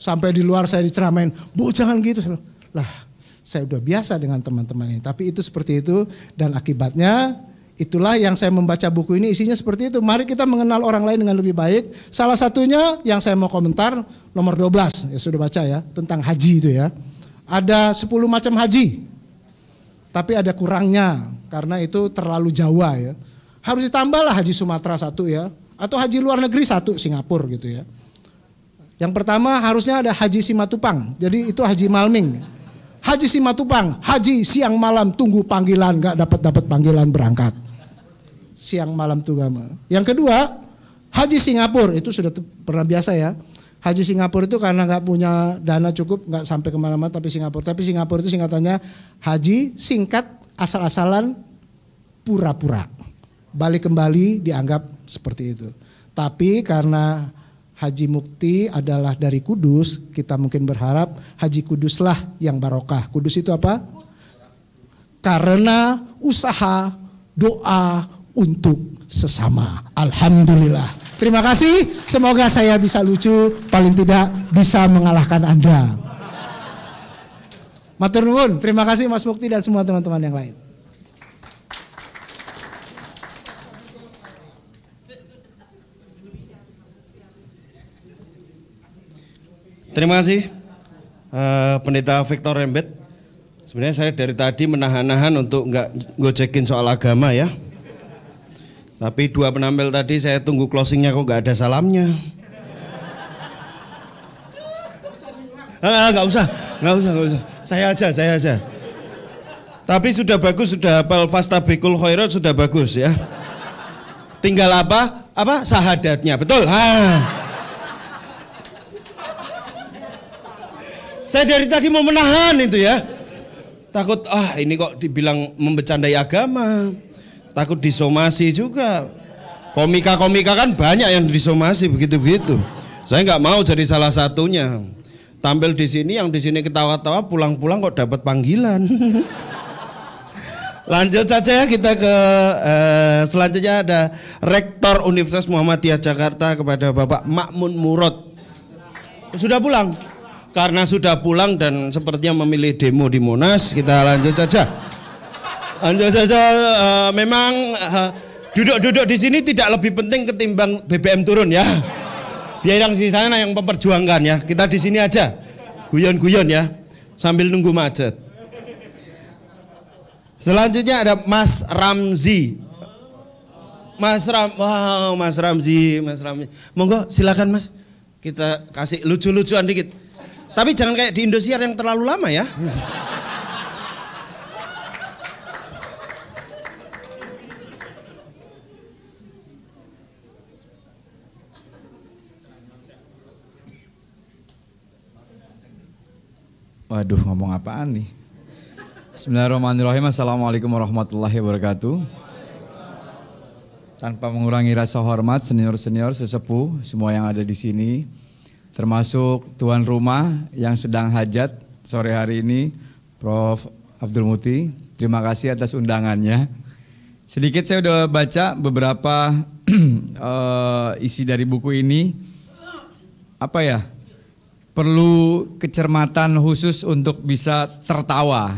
Sampai di luar saya diceramain, bu jangan gitu. Lah, saya udah biasa dengan teman-teman ini. Tapi itu seperti itu dan akibatnya Itulah yang saya membaca buku ini isinya seperti itu. Mari kita mengenal orang lain dengan lebih baik. Salah satunya yang saya mau komentar nomor 12 ya sudah baca ya tentang haji itu ya. Ada 10 macam haji. Tapi ada kurangnya karena itu terlalu Jawa ya. Harus ditambahlah haji Sumatera satu ya atau haji luar negeri satu Singapura gitu ya. Yang pertama harusnya ada haji Simatupang. Jadi itu haji Malming. Haji Simatupang, haji siang malam tunggu panggilan, nggak dapat dapat panggilan berangkat siang malam Tugama. Yang kedua, haji Singapura itu sudah pernah biasa ya. Haji Singapura itu karena nggak punya dana cukup nggak sampai kemana-mana tapi Singapura. Tapi Singapura itu singkatannya haji singkat asal-asalan pura-pura. Balik kembali dianggap seperti itu. Tapi karena Haji Mukti adalah dari Kudus, kita mungkin berharap Haji Kuduslah yang barokah. Kudus itu apa? Karena usaha, doa, untuk sesama. Alhamdulillah. Terima kasih. Semoga saya bisa lucu, paling tidak bisa mengalahkan Anda. Matur nuwun. Terima kasih Mas Mukti dan semua teman-teman yang lain. Terima kasih uh, Pendeta Victor Rembet. Sebenarnya saya dari tadi menahan-nahan untuk nggak gojekin soal agama ya. Tapi dua penampil tadi saya tunggu closingnya kok gak ada salamnya. Ah, ah, nggak usah, nggak usah, nggak usah. Saya aja, saya aja. Tapi sudah bagus, sudah hafal bikul khairat sudah bagus ya. Tinggal apa? Apa? Sahadatnya, betul? Ah. Saya dari tadi mau menahan itu ya. Takut, ah ini kok dibilang membecandai agama takut disomasi juga. Komika-komika kan banyak yang disomasi begitu-begitu. Saya nggak mau jadi salah satunya. Tampil di sini yang di sini ketawa-tawa pulang-pulang kok dapat panggilan. Lanjut saja ya kita ke eh, selanjutnya ada Rektor Universitas Muhammadiyah Jakarta kepada Bapak Makmun Murad. Sudah pulang? Karena sudah pulang dan sepertinya memilih demo di Monas, kita lanjut saja uh, memang eh, duduk-duduk di sini tidak lebih penting ketimbang BBM turun ya. Biar yang di sana yang memperjuangkan ya. Kita di sini aja guyon-guyon ya sambil nunggu macet. Selanjutnya ada Mas Ramzi. Mas Ram, wow, Mas Ramzi, Mas Ramzi. Monggo silakan Mas. Kita kasih lucu-lucuan dikit. Tapi jangan kayak di Indosiar yang terlalu lama ya. Waduh ngomong apaan nih? Bismillahirrahmanirrahim. Assalamualaikum warahmatullahi wabarakatuh. Tanpa mengurangi rasa hormat senior-senior, sesepuh, semua yang ada di sini, termasuk tuan rumah yang sedang hajat sore hari ini, Prof. Abdul Muti. Terima kasih atas undangannya. Sedikit saya udah baca beberapa eh, isi dari buku ini. Apa ya? perlu kecermatan khusus untuk bisa tertawa.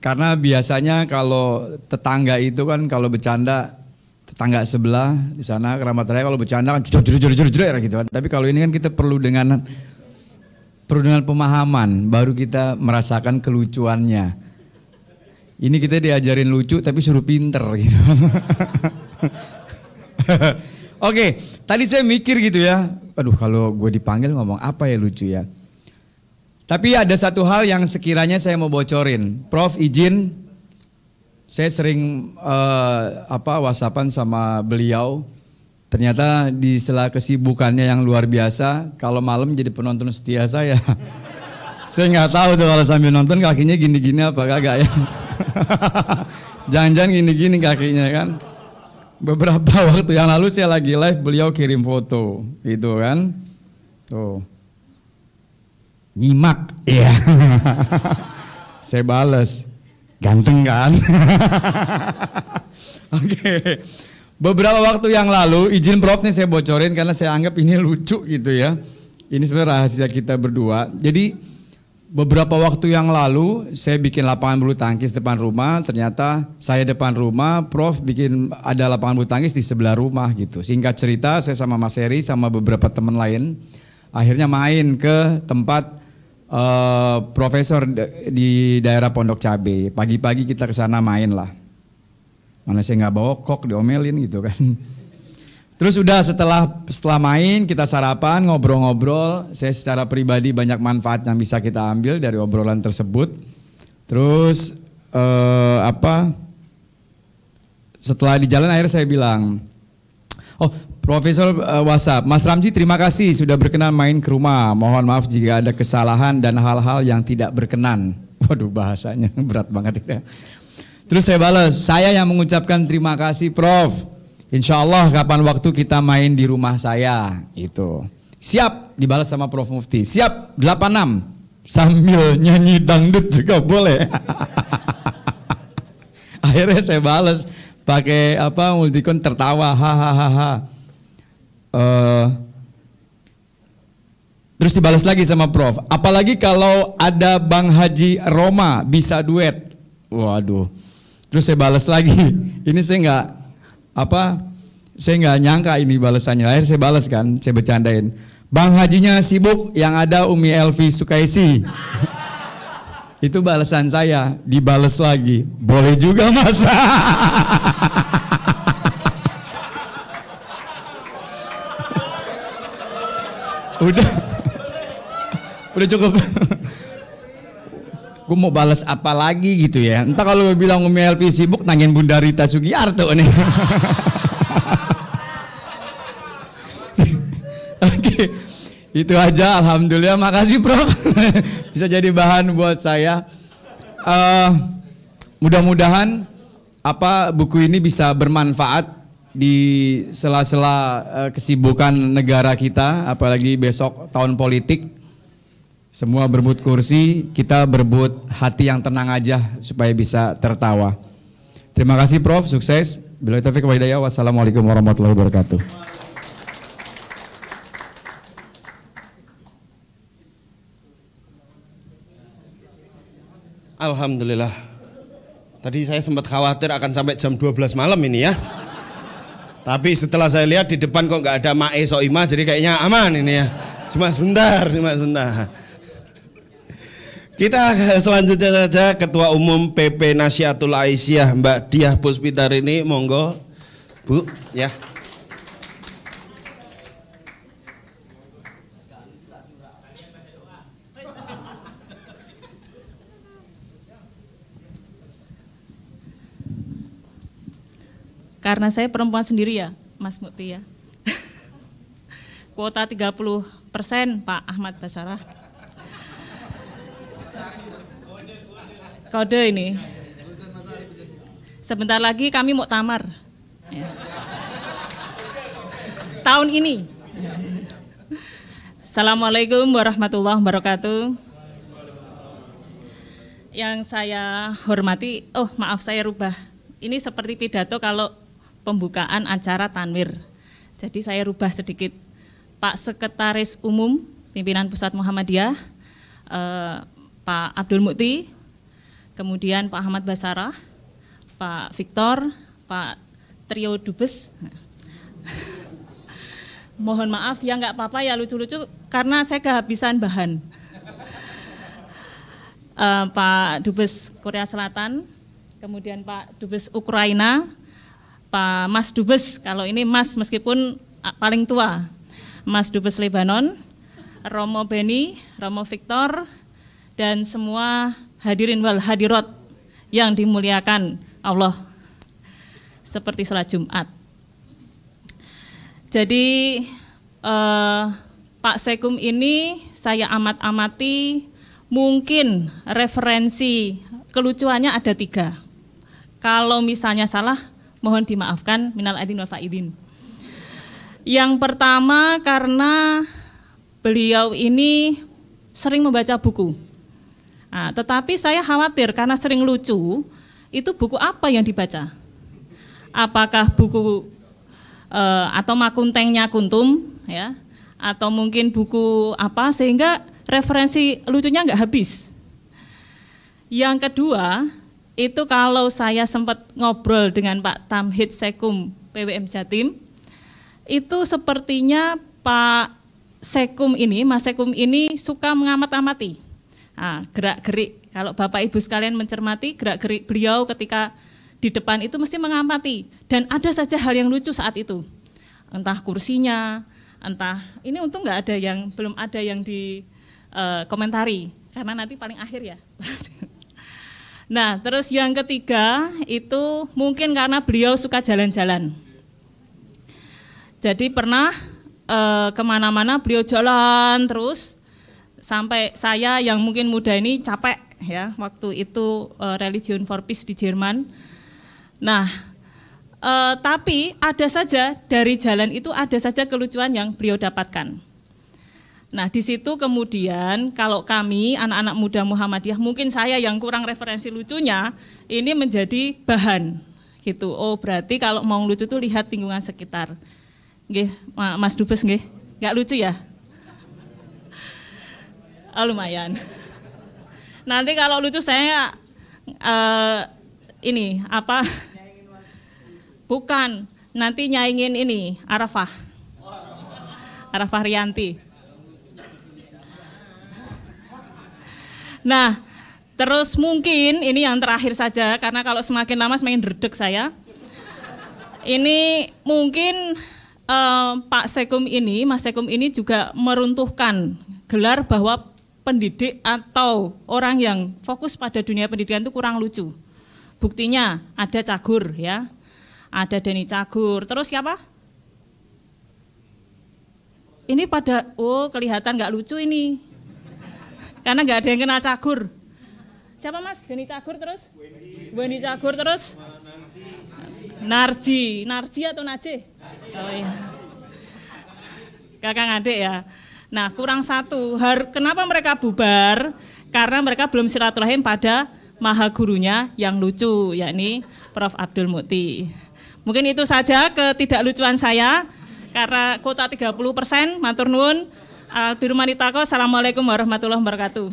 Karena biasanya kalau tetangga itu kan kalau bercanda tetangga sebelah di sana keramat raya kalau bercanda kan jujur jujur jujur gitu kan. Tapi kalau ini kan kita perlu dengan perlu dengan pemahaman baru kita merasakan kelucuannya. Ini kita diajarin lucu tapi suruh pinter gitu. Oke, tadi saya mikir gitu ya. Aduh, kalau gue dipanggil ngomong apa ya lucu ya. Tapi ada satu hal yang sekiranya saya mau bocorin. Prof izin saya sering uh, apa wasapan sama beliau. Ternyata di sela kesibukannya yang luar biasa, kalau malam jadi penonton setia saya. saya nggak tahu tuh kalau sambil nonton kakinya gini-gini apa kagak ya. Jangan-jangan gini-gini kakinya kan beberapa waktu yang lalu saya lagi live beliau kirim foto itu kan tuh nyimak ya yeah. saya bales ganteng kan oke okay. beberapa waktu yang lalu izin prof nih saya bocorin karena saya anggap ini lucu gitu ya ini sebenarnya rahasia kita berdua jadi beberapa waktu yang lalu saya bikin lapangan bulu tangkis depan rumah, ternyata saya depan rumah, Prof bikin ada lapangan bulu tangkis di sebelah rumah gitu. Singkat cerita saya sama Mas Heri sama beberapa teman lain akhirnya main ke tempat uh, profesor di daerah Pondok Cabe. Pagi-pagi kita ke sana main lah. Mana saya nggak bawa kok diomelin gitu kan. Terus udah setelah setelah main kita sarapan ngobrol-ngobrol. Saya secara pribadi banyak manfaat yang bisa kita ambil dari obrolan tersebut. Terus eh, apa? Setelah di jalan akhirnya saya bilang, oh Profesor eh, WhatsApp, Mas Ramji terima kasih sudah berkenan main ke rumah. Mohon maaf jika ada kesalahan dan hal-hal yang tidak berkenan. Waduh bahasanya berat banget itu. Ya. Terus saya balas, saya yang mengucapkan terima kasih Prof Insya Allah kapan waktu kita main di rumah saya itu. Siap dibalas sama Prof Mufti. Siap 86 sambil nyanyi dangdut juga boleh. Akhirnya saya balas pakai apa multikon tertawa hahaha. Uh, eh, terus dibalas lagi sama Prof. Apalagi kalau ada Bang Haji Roma bisa duet. Waduh. Terus saya balas lagi. Ini saya nggak apa saya nggak nyangka ini balasannya. Akhirnya saya balas kan, saya bercandain. Bang Hajinya sibuk, yang ada Umi Elvi Sukaisi. Itu balasan saya, dibales lagi. Boleh juga masa udah, udah cukup. gue mau balas apa lagi gitu ya. Entah kalau gue bilang Umi Elvi sibuk, nangin Bunda Rita Sugiarto nih. Oke, itu aja. Alhamdulillah, makasih bro. Bisa jadi bahan buat saya. Uh, Mudah-mudahan apa buku ini bisa bermanfaat di sela-sela eh, kesibukan negara kita, apalagi besok tahun politik semua berebut kursi, kita berebut hati yang tenang aja supaya bisa tertawa. Terima kasih Prof, sukses. Bila taufik wa hidayah. Wassalamualaikum warahmatullahi wabarakatuh. Alhamdulillah. Tadi saya sempat khawatir akan sampai jam 12 malam ini ya. Tapi setelah saya lihat di depan kok nggak ada Mae Soima jadi kayaknya aman ini ya. Cuma sebentar, cuma sebentar. Kita selanjutnya saja Ketua Umum PP Nasiatul Aisyah Mbak Diah Puspitar ini monggo Bu ya. Karena saya perempuan sendiri ya, Mas Mukti ya. Kuota 30 persen Pak Ahmad Basarah kode ini. Sebentar lagi kami mau tamar. Ya. Tahun ini. Assalamualaikum warahmatullahi wabarakatuh. Yang saya hormati, oh maaf saya rubah. Ini seperti pidato kalau pembukaan acara Tanwir. Jadi saya rubah sedikit. Pak Sekretaris Umum Pimpinan Pusat Muhammadiyah, eh, Pak Abdul Mukti, kemudian Pak Ahmad Basarah, Pak Victor, Pak Trio Dubes. Mohon maaf ya nggak apa-apa ya lucu-lucu karena saya kehabisan bahan. uh, Pak Dubes Korea Selatan, kemudian Pak Dubes Ukraina, Pak Mas Dubes, kalau ini Mas meskipun ah, paling tua, Mas Dubes Lebanon, Romo Beni, Romo Victor, dan semua hadirin wal hadirat yang dimuliakan Allah seperti sholat Jumat. Jadi eh, Pak Sekum ini saya amat-amati mungkin referensi kelucuannya ada tiga. Kalau misalnya salah, mohon dimaafkan minal aidin wa faidin. Yang pertama karena beliau ini sering membaca buku. Nah, tetapi saya khawatir karena sering lucu, itu buku apa yang dibaca? Apakah buku eh, atau makuntengnya kuntum ya? Atau mungkin buku apa sehingga referensi lucunya nggak habis. Yang kedua, itu kalau saya sempat ngobrol dengan Pak Tamhid Sekum PWM Jatim, itu sepertinya Pak Sekum ini, Mas Sekum ini suka mengamat-amati ah, gerak-gerik. Kalau Bapak Ibu sekalian mencermati gerak-gerik beliau ketika di depan itu mesti mengamati dan ada saja hal yang lucu saat itu. Entah kursinya, entah ini untung nggak ada yang belum ada yang di uh, komentari karena nanti paling akhir ya. nah, terus yang ketiga itu mungkin karena beliau suka jalan-jalan. Jadi pernah uh, kemana-mana beliau jalan terus sampai saya yang mungkin muda ini capek ya waktu itu uh, religion for peace di Jerman. Nah, uh, tapi ada saja dari jalan itu ada saja kelucuan yang beliau dapatkan. Nah, di situ kemudian kalau kami anak-anak muda Muhammadiyah, mungkin saya yang kurang referensi lucunya, ini menjadi bahan gitu. Oh, berarti kalau mau lucu tuh lihat lingkungan sekitar. Nggih, Mas Dubes nggih. Enggak lucu ya? Oh, lumayan. Nanti kalau lucu saya uh, ini apa? Bukan, nanti nyaingin ini Arafah. Arafah Rianti. Nah, terus mungkin ini yang terakhir saja karena kalau semakin lama semakin derdek saya. Ini mungkin uh, Pak Sekum ini, Mas Sekum ini juga meruntuhkan gelar bahwa pendidik atau orang yang fokus pada dunia pendidikan itu kurang lucu. Buktinya ada Cagur ya, ada Dani Cagur. Terus siapa? Ini pada, oh kelihatan nggak lucu ini, karena nggak ada yang kenal Cagur. Siapa mas? Dani Cagur terus? Weni Cagur terus? Narji, Narji atau Naji? Oh, iya. Kakak adik ya. Nah kurang satu. Har, kenapa mereka bubar? Karena mereka belum silaturahim pada maha gurunya yang lucu, yakni Prof. Abdul Mukti. Mungkin itu saja ketidaklucuan saya karena kota 30 persen, matur nuwun. Albirumanitako, Assalamualaikum warahmatullahi wabarakatuh.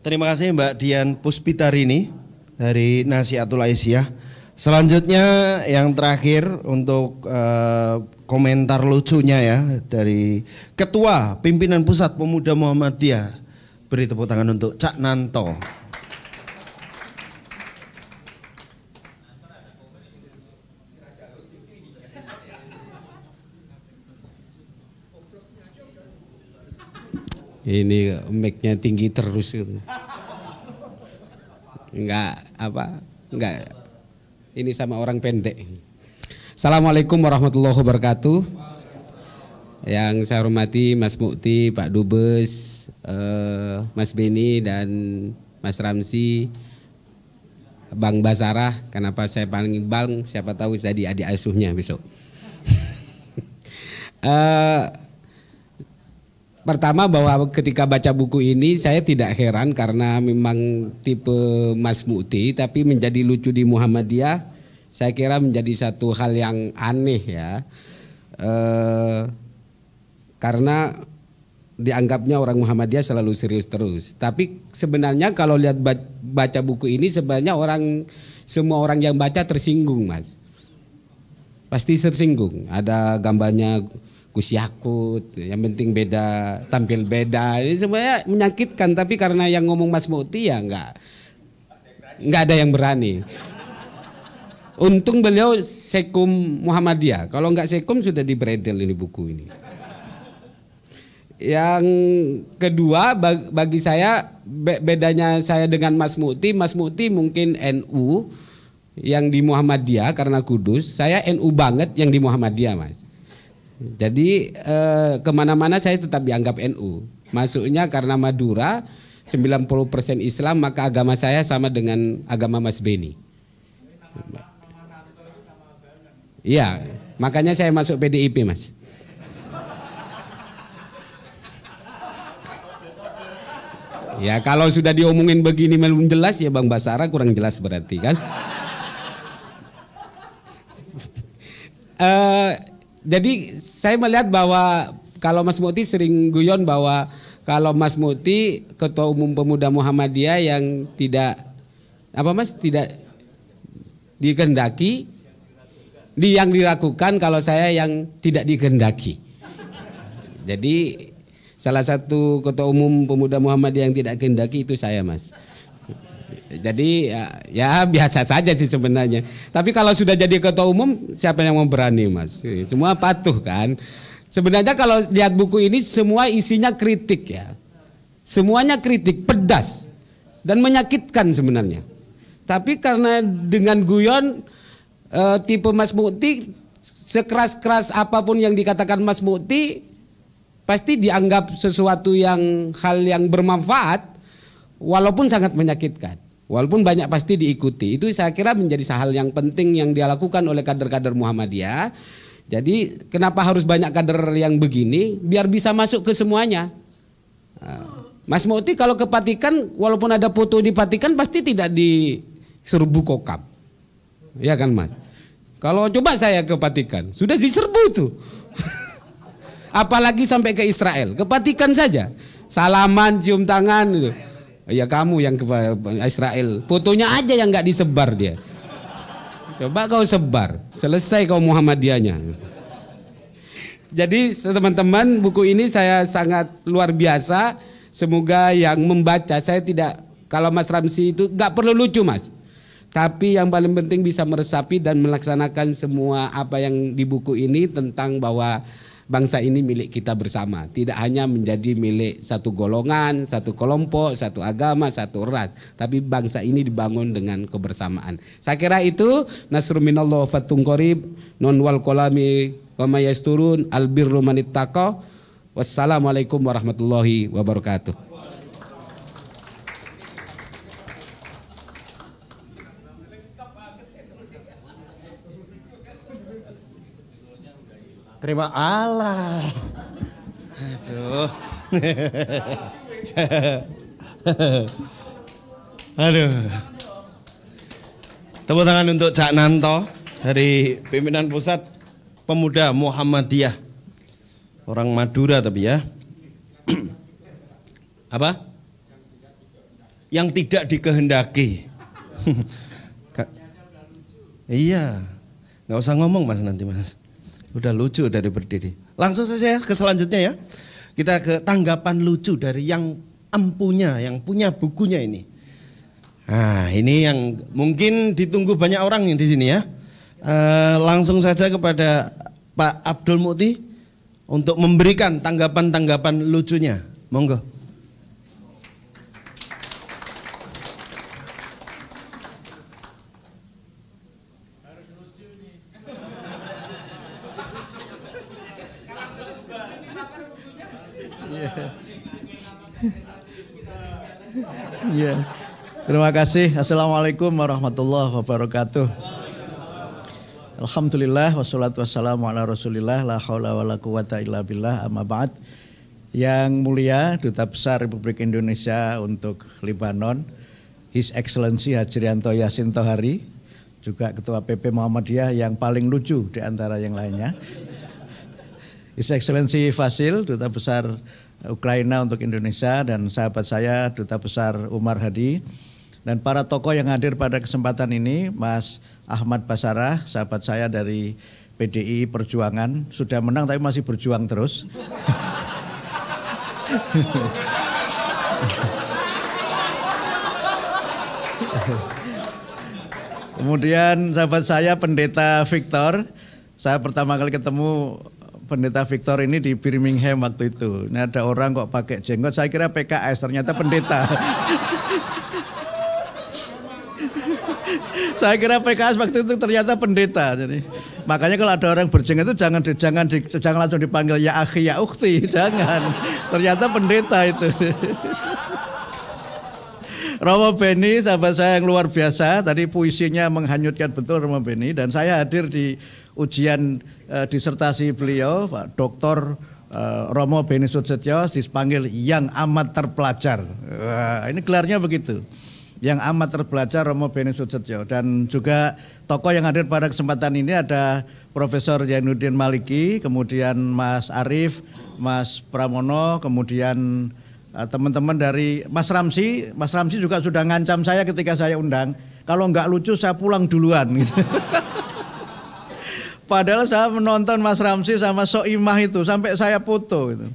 Terima kasih Mbak Dian Puspitarini dari nasi Nasihatul Aisyah. Selanjutnya yang terakhir untuk uh, komentar lucunya ya dari Ketua Pimpinan Pusat Pemuda Muhammadiyah. Beri tepuk tangan untuk Cak Nanto. Ini mic-nya tinggi terus itu. Enggak apa? Enggak. Ini sama orang pendek. Assalamualaikum warahmatullahi wabarakatuh. Yang saya hormati Mas Mukti, Pak Dubes, eh, Mas Beni dan Mas Ramsi, Bang Basarah. Kenapa saya panggil Bang? Siapa tahu jadi adik asuhnya besok. Eh, pertama bahwa ketika baca buku ini saya tidak heran karena memang tipe Mas Muti tapi menjadi lucu di Muhammadiyah saya kira menjadi satu hal yang aneh ya eh, karena dianggapnya orang Muhammadiyah selalu serius terus tapi sebenarnya kalau lihat baca buku ini sebenarnya orang semua orang yang baca tersinggung mas pasti tersinggung ada gambarnya Yakus yakut yang penting beda tampil beda ini sebenarnya menyakitkan tapi karena yang ngomong Mas Muti ya nggak nggak ada yang berani untung beliau sekum Muhammadiyah kalau nggak sekum sudah di bredel ini buku ini yang kedua bagi saya bedanya saya dengan Mas Muti Mas Muti mungkin NU yang di Muhammadiyah karena kudus saya NU banget yang di Muhammadiyah mas jadi eh, kemana-mana saya tetap dianggap NU. Masuknya karena Madura 90% Islam maka agama saya sama dengan agama Mas Beni. Iya, makanya saya masuk PDIP Mas. Ya kalau sudah diomongin begini belum jelas ya Bang Basara kurang jelas berarti kan. uh, jadi saya melihat bahwa kalau Mas Muti sering guyon bahwa kalau Mas Muti ketua umum pemuda Muhammadiyah yang tidak apa Mas tidak dikendaki di yang dilakukan kalau saya yang tidak dikendaki. Jadi salah satu ketua umum pemuda Muhammadiyah yang tidak kendaki itu saya Mas. Jadi ya, ya biasa saja sih sebenarnya. Tapi kalau sudah jadi ketua umum, siapa yang mau berani, Mas? Eh, semua patuh kan. Sebenarnya kalau lihat buku ini semua isinya kritik ya. Semuanya kritik pedas dan menyakitkan sebenarnya. Tapi karena dengan guyon e, tipe Mas Mukti sekeras-keras apapun yang dikatakan Mas Mukti pasti dianggap sesuatu yang hal yang bermanfaat walaupun sangat menyakitkan. Walaupun banyak pasti diikuti. Itu saya kira menjadi hal yang penting yang dia lakukan oleh kader-kader Muhammadiyah. Jadi kenapa harus banyak kader yang begini? Biar bisa masuk ke semuanya. Ah. Mas Muti kalau kepatikan, walaupun ada foto di Patikan pasti tidak di serbu kokap. Ya kan Mas? Kalau coba saya kepatikan, sudah diserbu tuh. Apalagi sampai ke Israel, kepatikan saja. Salaman, cium tangan gitu. Ya kamu yang ke Israel. Fotonya aja yang nggak disebar dia. Coba kau sebar, selesai kau Muhammadiyahnya. Jadi teman-teman buku ini saya sangat luar biasa. Semoga yang membaca saya tidak kalau Mas Ramsi itu nggak perlu lucu Mas. Tapi yang paling penting bisa meresapi dan melaksanakan semua apa yang di buku ini tentang bahwa bangsa ini milik kita bersama, tidak hanya menjadi milik satu golongan, satu kelompok, satu agama, satu ras, tapi bangsa ini dibangun dengan kebersamaan. Saya kira itu nasrul minallah fatung qorib non wal kolami wa mayasturun albirru manit Wassalamualaikum warahmatullahi wabarakatuh. terima Allah. Aduh. Aduh. Tepuk tangan untuk Cak Nanto dari pimpinan pusat pemuda Muhammadiyah. Orang Madura tapi ya. Apa? Yang tidak dikehendaki. iya, nggak usah ngomong mas nanti mas. Udah lucu dari berdiri. Langsung saja ya, ke selanjutnya ya. Kita ke tanggapan lucu dari yang empunya, yang punya bukunya ini. Nah, ini yang mungkin ditunggu banyak orang yang di sini ya. E, langsung saja kepada Pak Abdul Mukti untuk memberikan tanggapan-tanggapan lucunya. Monggo. Iya. Terima kasih. Assalamualaikum warahmatullahi wabarakatuh. Alhamdulillah wassalatu wassalamu ala Rasulillah la haula wala quwata illa billah amma ba'd. Yang mulia Duta Besar Republik Indonesia untuk Lebanon, His Excellency Haji Rianto Yasin Tohari, juga Ketua PP Muhammadiyah yang paling lucu di antara yang lainnya. His Excellency Fasil, Duta Besar Ukraina untuk Indonesia dan sahabat saya Duta Besar Umar Hadi dan para tokoh yang hadir pada kesempatan ini Mas Ahmad Basarah sahabat saya dari PDI Perjuangan sudah menang tapi masih berjuang terus. Kemudian sahabat saya Pendeta Victor, saya pertama kali ketemu pendeta Victor ini di Birmingham waktu itu. Nah ada orang kok pakai jenggot, saya kira PKS, ternyata pendeta. saya kira PKS waktu itu ternyata pendeta. Jadi makanya kalau ada orang berjenggot itu jangan jangan jangan langsung dipanggil ya akhi ya ukti, jangan. Ternyata pendeta itu. Romo Beni, sahabat saya yang luar biasa, tadi puisinya menghanyutkan betul Romo Beni dan saya hadir di ujian eh, disertasi beliau Pak Dr. Eh, Romo Beni Sudsetyo dipanggil yang amat terpelajar. Wah, ini gelarnya begitu. Yang amat terpelajar Romo Beni Sutsetyo. dan juga tokoh yang hadir pada kesempatan ini ada Profesor Yanudin Maliki, kemudian Mas Arif, Mas Pramono, kemudian eh, teman-teman dari Mas Ramsi, Mas Ramsi juga sudah ngancam saya ketika saya undang, kalau nggak lucu saya pulang duluan gitu. Padahal saya menonton Mas Ramsi sama Soimah itu sampai saya foto gitu.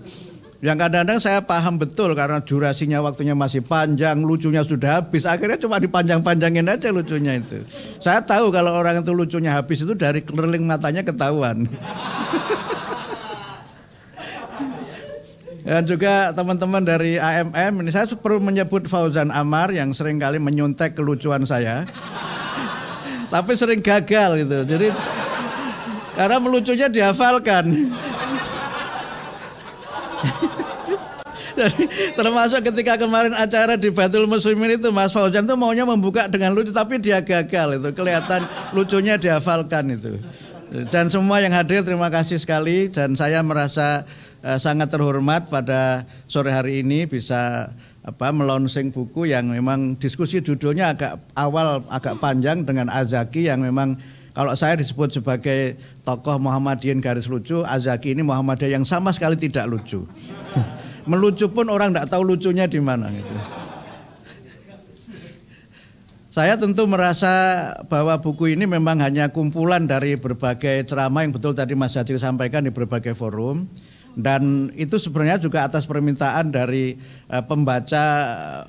Yang kadang-kadang saya paham betul karena durasinya waktunya masih panjang, lucunya sudah habis. Akhirnya cuma dipanjang-panjangin aja lucunya itu. Saya tahu kalau orang itu lucunya habis itu dari keliling matanya ketahuan. Dan juga teman-teman dari AMM ini saya perlu menyebut Fauzan Amar yang sering kali menyuntek kelucuan saya. Tapi sering gagal gitu. Jadi karena melucunya dihafalkan. Jadi, termasuk ketika kemarin acara di Batul Muslimin itu Mas Fauzan itu maunya membuka dengan lucu tapi dia gagal itu kelihatan lucunya dihafalkan itu. Dan semua yang hadir terima kasih sekali dan saya merasa uh, sangat terhormat pada sore hari ini bisa apa melonsing buku yang memang diskusi judulnya agak awal agak panjang dengan Azaki yang memang kalau saya disebut sebagai tokoh Muhammadiyah garis lucu, Azaki ini Muhammadiyah yang sama sekali tidak lucu. Melucu pun orang tidak tahu lucunya di mana. Gitu. Saya tentu merasa bahwa buku ini memang hanya kumpulan dari berbagai ceramah yang betul tadi Mas Jadil sampaikan di berbagai forum. Dan itu sebenarnya juga atas permintaan dari eh, pembaca eh,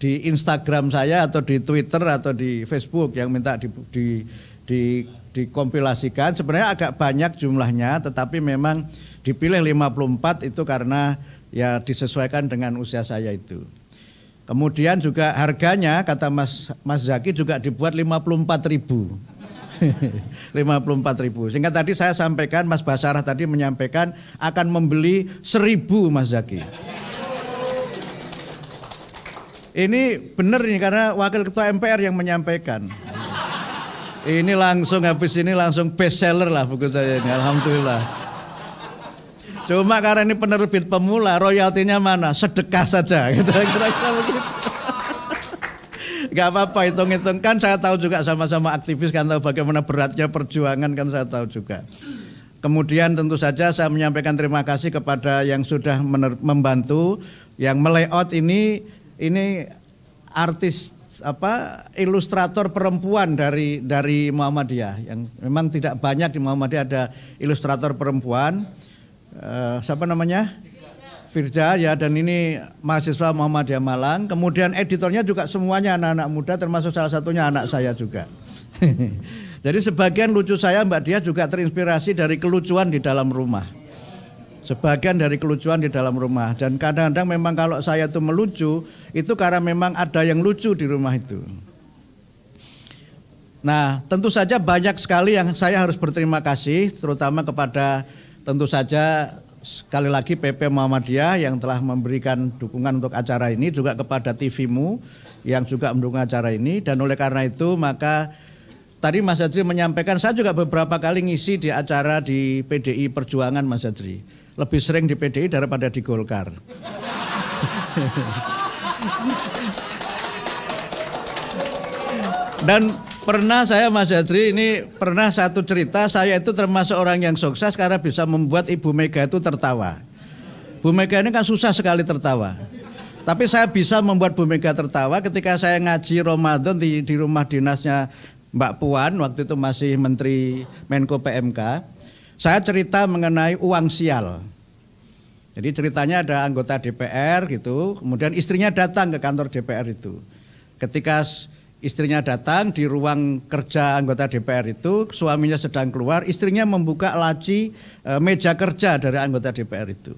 di Instagram saya atau di Twitter atau di Facebook yang minta di, di di dikompilasikan sebenarnya agak banyak jumlahnya tetapi memang dipilih 54 itu karena ya disesuaikan dengan usia saya itu. Kemudian juga harganya kata Mas Mas Zaki juga dibuat 54 ribu. 54 ribu. Sehingga tadi saya sampaikan Mas Basarah tadi menyampaikan akan membeli seribu Mas Zaki. Ini benar ini karena Wakil Ketua MPR yang menyampaikan. Ini langsung habis ini langsung best seller lah buku saya ini. Alhamdulillah. Cuma karena ini penerbit pemula, royaltinya mana? Sedekah saja. Gitu, kira-kira begitu. Gak apa-apa hitung-hitung kan saya tahu juga sama-sama aktivis kan tahu bagaimana beratnya perjuangan kan saya tahu juga. Kemudian tentu saja saya menyampaikan terima kasih kepada yang sudah membantu, yang melayout ini ini artis apa ilustrator perempuan dari dari Muhammadiyah yang memang tidak banyak di Muhammadiyah ada ilustrator perempuan uh, siapa namanya Firda ya dan ini mahasiswa Muhammadiyah Malang kemudian editornya juga semuanya anak-anak muda termasuk salah satunya anak saya juga jadi sebagian lucu saya Mbak Dia juga terinspirasi dari kelucuan di dalam rumah sebagian dari kelucuan di dalam rumah dan kadang-kadang memang kalau saya itu melucu itu karena memang ada yang lucu di rumah itu. Nah, tentu saja banyak sekali yang saya harus berterima kasih terutama kepada tentu saja sekali lagi PP Muhammadiyah yang telah memberikan dukungan untuk acara ini juga kepada TVmu yang juga mendukung acara ini dan oleh karena itu maka tadi Mas Zadri menyampaikan saya juga beberapa kali ngisi di acara di PDI Perjuangan Mas Zadri lebih sering di PDI daripada di Golkar. Dan pernah saya Mas Yadri ini pernah satu cerita saya itu termasuk orang yang sukses karena bisa membuat Ibu Mega itu tertawa. Bu Mega ini kan susah sekali tertawa. Tapi saya bisa membuat Bu Mega tertawa ketika saya ngaji Ramadan di, di rumah dinasnya Mbak Puan waktu itu masih Menteri Menko PMK. Saya cerita mengenai uang sial. Jadi ceritanya ada anggota DPR gitu, kemudian istrinya datang ke kantor DPR itu. Ketika istrinya datang di ruang kerja anggota DPR itu, suaminya sedang keluar, istrinya membuka laci e, meja kerja dari anggota DPR itu.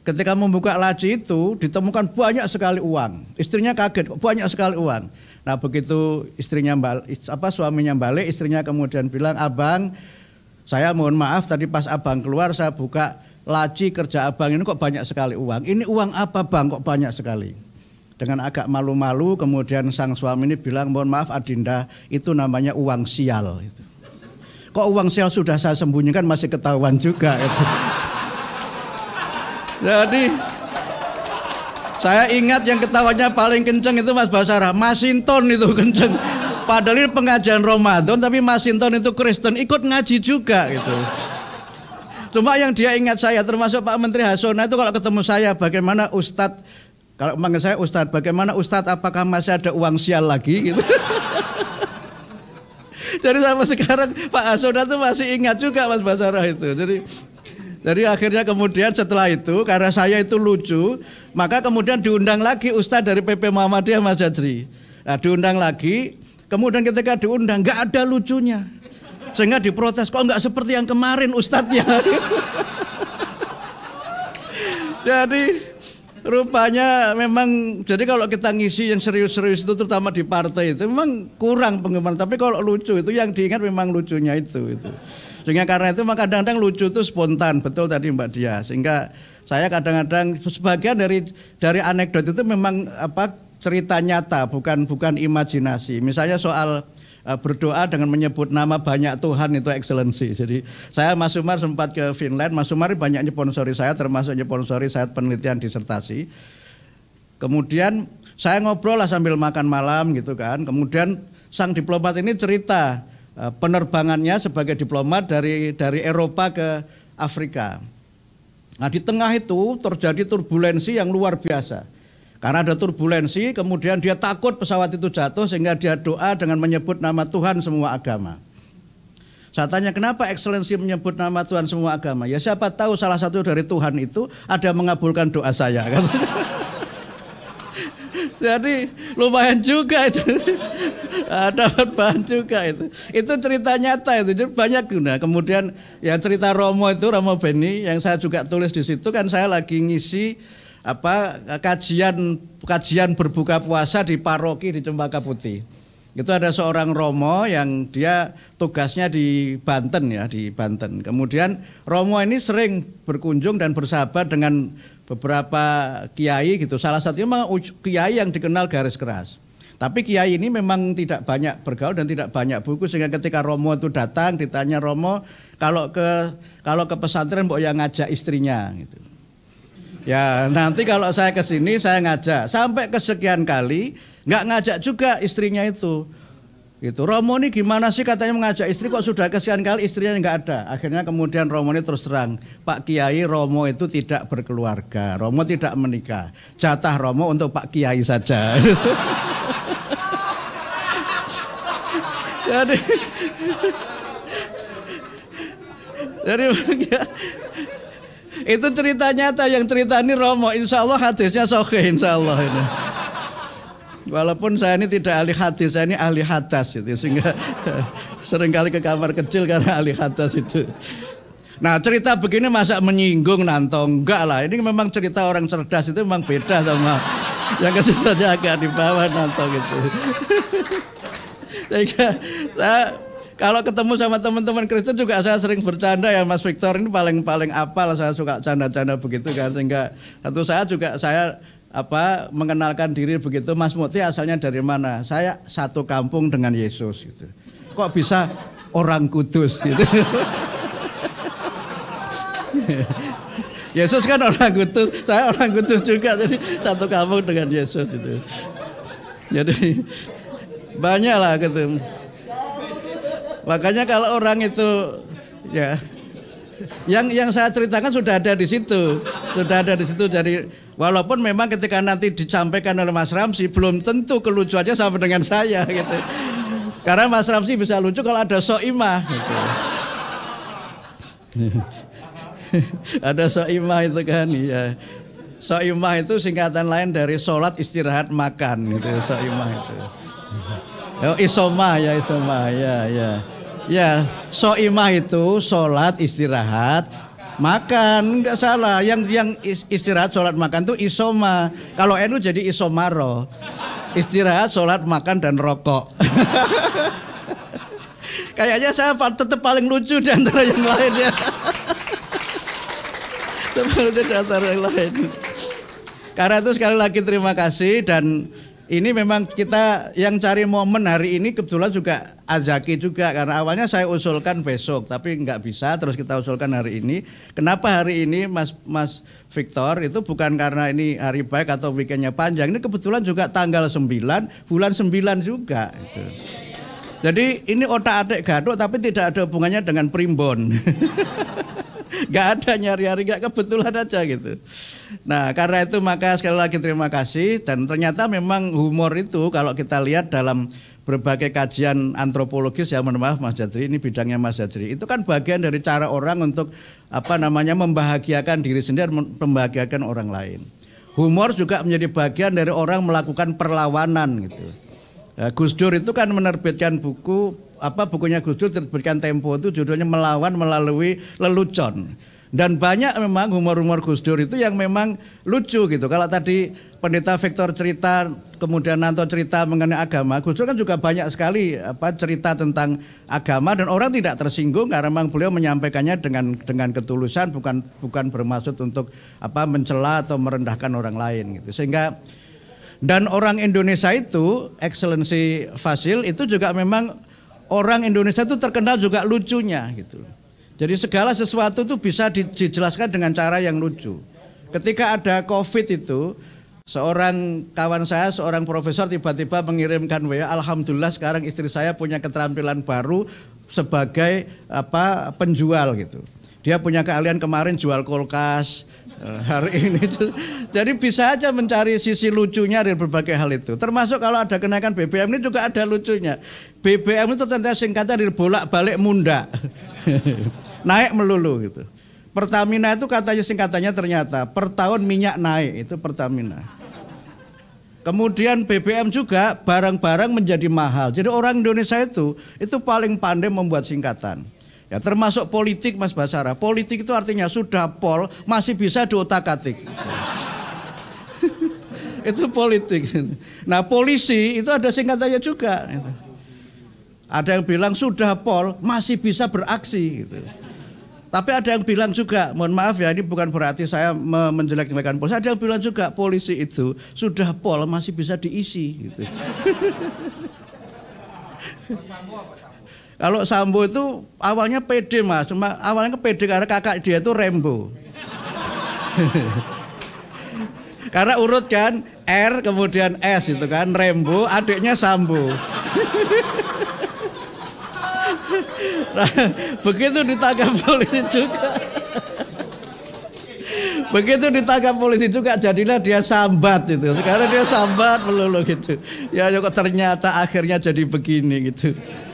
Ketika membuka laci itu ditemukan banyak sekali uang. Istrinya kaget, banyak sekali uang. Nah begitu istrinya apa suaminya balik, istrinya kemudian bilang, abang saya mohon maaf tadi pas abang keluar saya buka laci kerja abang ini kok banyak sekali uang. Ini uang apa bang kok banyak sekali? Dengan agak malu-malu kemudian sang suami ini bilang mohon maaf Adinda itu namanya uang sial. Kok uang sial sudah saya sembunyikan masih ketahuan juga. Itu. Jadi saya ingat yang ketawanya paling kenceng itu Mas Basara, Masinton itu kenceng. Padahal ini pengajian Ramadan tapi Masinton itu Kristen ikut ngaji juga gitu. Cuma yang dia ingat saya termasuk Pak Menteri Hasona itu kalau ketemu saya bagaimana Ustadz kalau manggil saya Ustadz bagaimana Ustadz apakah masih ada uang sial lagi gitu. Jadi sampai sekarang Pak Hasona itu masih ingat juga Mas Basara itu. Jadi jadi akhirnya kemudian setelah itu karena saya itu lucu, maka kemudian diundang lagi Ustadz dari PP Muhammadiyah Mas Jadri. Nah, diundang lagi Kemudian ketika diundang nggak ada lucunya. Sehingga diprotes kok nggak seperti yang kemarin ustadznya. Jadi rupanya memang jadi kalau kita ngisi yang serius-serius itu terutama di partai itu memang kurang penggemar tapi kalau lucu itu yang diingat memang lucunya itu itu sehingga karena itu maka kadang-kadang lucu itu spontan betul tadi Mbak Dia sehingga saya kadang-kadang sebagian dari dari anekdot itu memang apa cerita nyata, bukan bukan imajinasi. Misalnya soal eh, berdoa dengan menyebut nama banyak Tuhan itu excellency. Jadi saya Mas Umar sempat ke Finland, Mas Umar banyak nyponsori saya termasuk nyponsori saya penelitian disertasi. Kemudian saya ngobrol lah sambil makan malam gitu kan. Kemudian sang diplomat ini cerita eh, penerbangannya sebagai diplomat dari dari Eropa ke Afrika. Nah di tengah itu terjadi turbulensi yang luar biasa karena ada turbulensi, kemudian dia takut pesawat itu jatuh sehingga dia doa dengan menyebut nama Tuhan semua agama. Saya tanya kenapa ekselensi menyebut nama Tuhan semua agama? Ya siapa tahu salah satu dari Tuhan itu ada mengabulkan doa saya. Kan? Jadi lumayan juga itu. Dapat bahan juga itu. Itu cerita nyata itu. Jadi banyak guna. Kemudian ya cerita Romo itu Romo Beni yang saya juga tulis di situ kan saya lagi ngisi apa kajian kajian berbuka puasa di paroki di Cempaka Putih. Itu ada seorang Romo yang dia tugasnya di Banten ya, di Banten. Kemudian Romo ini sering berkunjung dan bersahabat dengan beberapa kiai gitu. Salah satunya memang kiai yang dikenal garis keras. Tapi kiai ini memang tidak banyak bergaul dan tidak banyak buku sehingga ketika Romo itu datang ditanya Romo kalau ke kalau ke pesantren mau yang ngajak istrinya gitu. Ya nanti kalau saya ke sini saya ngajak sampai kesekian kali nggak ngajak juga istrinya itu. Itu Romo ini gimana sih katanya mengajak istri kok sudah kesekian kali istrinya nggak ada. Akhirnya kemudian Romo ini terus terang Pak Kiai Romo itu tidak berkeluarga, Romo tidak menikah. Jatah Romo untuk Pak Kiai saja. jadi jadi itu cerita nyata yang cerita ini Romo. Insya Allah hadisnya soke insya Allah ini. Walaupun saya ini tidak ahli hadis, saya ini ahli hadas itu sehingga seringkali ke kamar kecil karena ahli hadas itu. Nah cerita begini masa menyinggung nanto enggak lah. Ini memang cerita orang cerdas itu memang beda sama yang kesusahannya agak di bawah nanto gitu. Sehingga saya kalau ketemu sama teman-teman Kristen juga saya sering bercanda ya Mas Victor ini paling-paling apal saya suka canda-canda begitu kan sehingga satu saya juga saya apa mengenalkan diri begitu Mas Muti asalnya dari mana? Saya satu kampung dengan Yesus gitu. Kok bisa orang kudus gitu. Yesus kan orang kudus, saya orang kudus juga jadi satu kampung dengan Yesus gitu. Jadi banyaklah gitu. Makanya kalau orang itu ya yang yang saya ceritakan sudah ada di situ, sudah ada di situ. Jadi walaupun memang ketika nanti disampaikan oleh Mas Ramsi belum tentu kelucuannya sama dengan saya gitu. Karena Mas Ramsi bisa lucu kalau ada soimah Gitu. ada soimah itu kan, ya. Soimah itu singkatan lain dari sholat istirahat makan gitu ya, soimah itu. Oh, isomah ya isomah ya ya. Ya, soimah itu sholat istirahat makan nggak salah yang yang istirahat sholat makan tuh isoma kalau enu jadi isomaro istirahat sholat makan dan rokok kayaknya saya tetap paling lucu di antara yang lainnya. ya di antara yang lain. Karena itu sekali lagi terima kasih dan ini memang kita yang cari momen hari ini kebetulan juga Azaki juga karena awalnya saya usulkan besok tapi nggak bisa terus kita usulkan hari ini. Kenapa hari ini Mas Mas Victor itu bukan karena ini hari baik atau weekendnya panjang. Ini kebetulan juga tanggal 9 bulan 9 juga. Itu. Jadi ini otak-atik gaduh tapi tidak ada hubungannya dengan primbon. nggak ada nyari-nyari, nggak kebetulan aja gitu. Nah karena itu maka sekali lagi terima kasih dan ternyata memang humor itu kalau kita lihat dalam berbagai kajian antropologis ya mohon maaf Mas Jadri ini bidangnya Mas Jadri itu kan bagian dari cara orang untuk apa namanya membahagiakan diri sendiri dan membahagiakan orang lain. Humor juga menjadi bagian dari orang melakukan perlawanan gitu Ya, Gus Dur itu kan menerbitkan buku apa bukunya Gus Dur terbitkan Tempo itu judulnya Melawan Melalui Lelucon. Dan banyak memang humor-humor Gus Dur itu yang memang lucu gitu. Kalau tadi pendeta Victor cerita, kemudian Nanto cerita mengenai agama, Gus Dur kan juga banyak sekali apa cerita tentang agama dan orang tidak tersinggung karena memang beliau menyampaikannya dengan dengan ketulusan bukan bukan bermaksud untuk apa mencela atau merendahkan orang lain gitu. Sehingga dan orang Indonesia itu, Excellency Fasil itu juga memang orang Indonesia itu terkenal juga lucunya gitu. Jadi segala sesuatu itu bisa dijelaskan dengan cara yang lucu. Ketika ada COVID itu, seorang kawan saya, seorang profesor tiba-tiba mengirimkan WA, alhamdulillah sekarang istri saya punya keterampilan baru sebagai apa penjual gitu. Dia punya keahlian kemarin jual kulkas, Eh, hari ini. Jadi bisa aja mencari sisi lucunya dari berbagai hal itu. Termasuk kalau ada kenaikan BBM ini juga ada lucunya. BBM itu ternyata singkatnya dari bolak-balik munda. naik melulu gitu. Pertamina itu katanya singkatannya ternyata per tahun minyak naik itu Pertamina. Kemudian BBM juga barang-barang menjadi mahal. Jadi orang Indonesia itu itu paling pandai membuat singkatan. Ya termasuk politik Mas Basara. Politik itu artinya sudah pol masih bisa diotak-atik. itu politik. Nah polisi itu ada singkatannya juga. Gitu. Ada yang bilang sudah pol masih bisa beraksi. Gitu. Tapi ada yang bilang juga, mohon maaf ya ini bukan berarti saya menjelek-jelekan polisi. Ada yang bilang juga polisi itu sudah pol masih bisa diisi. Gitu. Kalau Sambo itu awalnya PD mas, cuma awalnya ke PD karena kakak dia itu Rembo. karena urut kan R kemudian S itu kan Rembo, adiknya Sambo. Nah, begitu ditangkap polisi juga. Begitu ditangkap polisi juga jadilah dia sambat itu. Sekarang dia sambat melulu gitu. Ya kok ternyata akhirnya jadi begini gitu.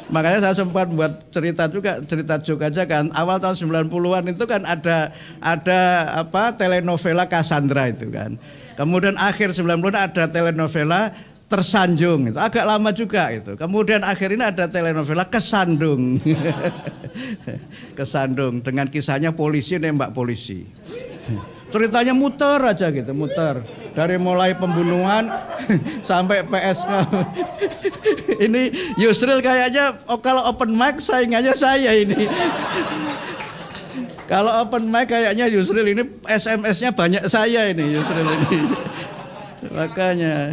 Makanya saya sempat buat cerita juga, cerita juga aja kan. Awal tahun 90-an itu kan ada ada apa telenovela Cassandra itu kan. Kemudian akhir 90-an ada telenovela tersanjung itu agak lama juga itu kemudian akhirnya ada telenovela kesandung kesandung dengan kisahnya polisi nembak polisi ceritanya muter aja gitu muter dari mulai pembunuhan sampai PSK. ini Yusril kayaknya oh, kalau open mic saingannya saya ini. kalau open mic kayaknya Yusril ini SMS-nya banyak saya ini Yusril ini. Makanya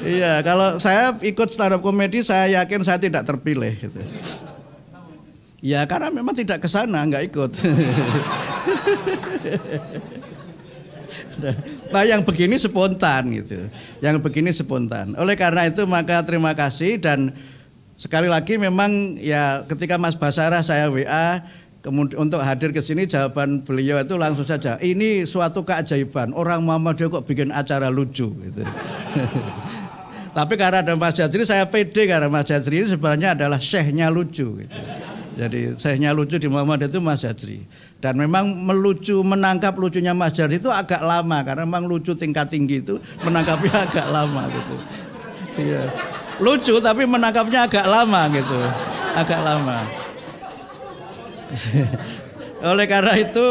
Iya, kalau saya ikut startup up komedi saya yakin saya tidak terpilih gitu. Ya karena memang tidak kesana nggak ikut. nah yang begini spontan gitu. Yang begini spontan. Oleh karena itu maka terima kasih dan sekali lagi memang ya ketika Mas Basara saya WA kemudian untuk hadir ke sini jawaban beliau itu langsung saja ini suatu keajaiban orang mama kok bikin acara lucu gitu. Tapi karena ada Mas Jazri saya pede karena Mas Jazri ini sebenarnya adalah syekhnya lucu gitu. Jadi sehnya lucu di Muhammad itu Mas Jadri. Dan memang melucu menangkap lucunya Mas Jadri itu agak lama karena memang lucu tingkat tinggi itu menangkapnya agak lama gitu. Iya. Lucu tapi menangkapnya agak lama gitu. Agak lama. Oleh karena itu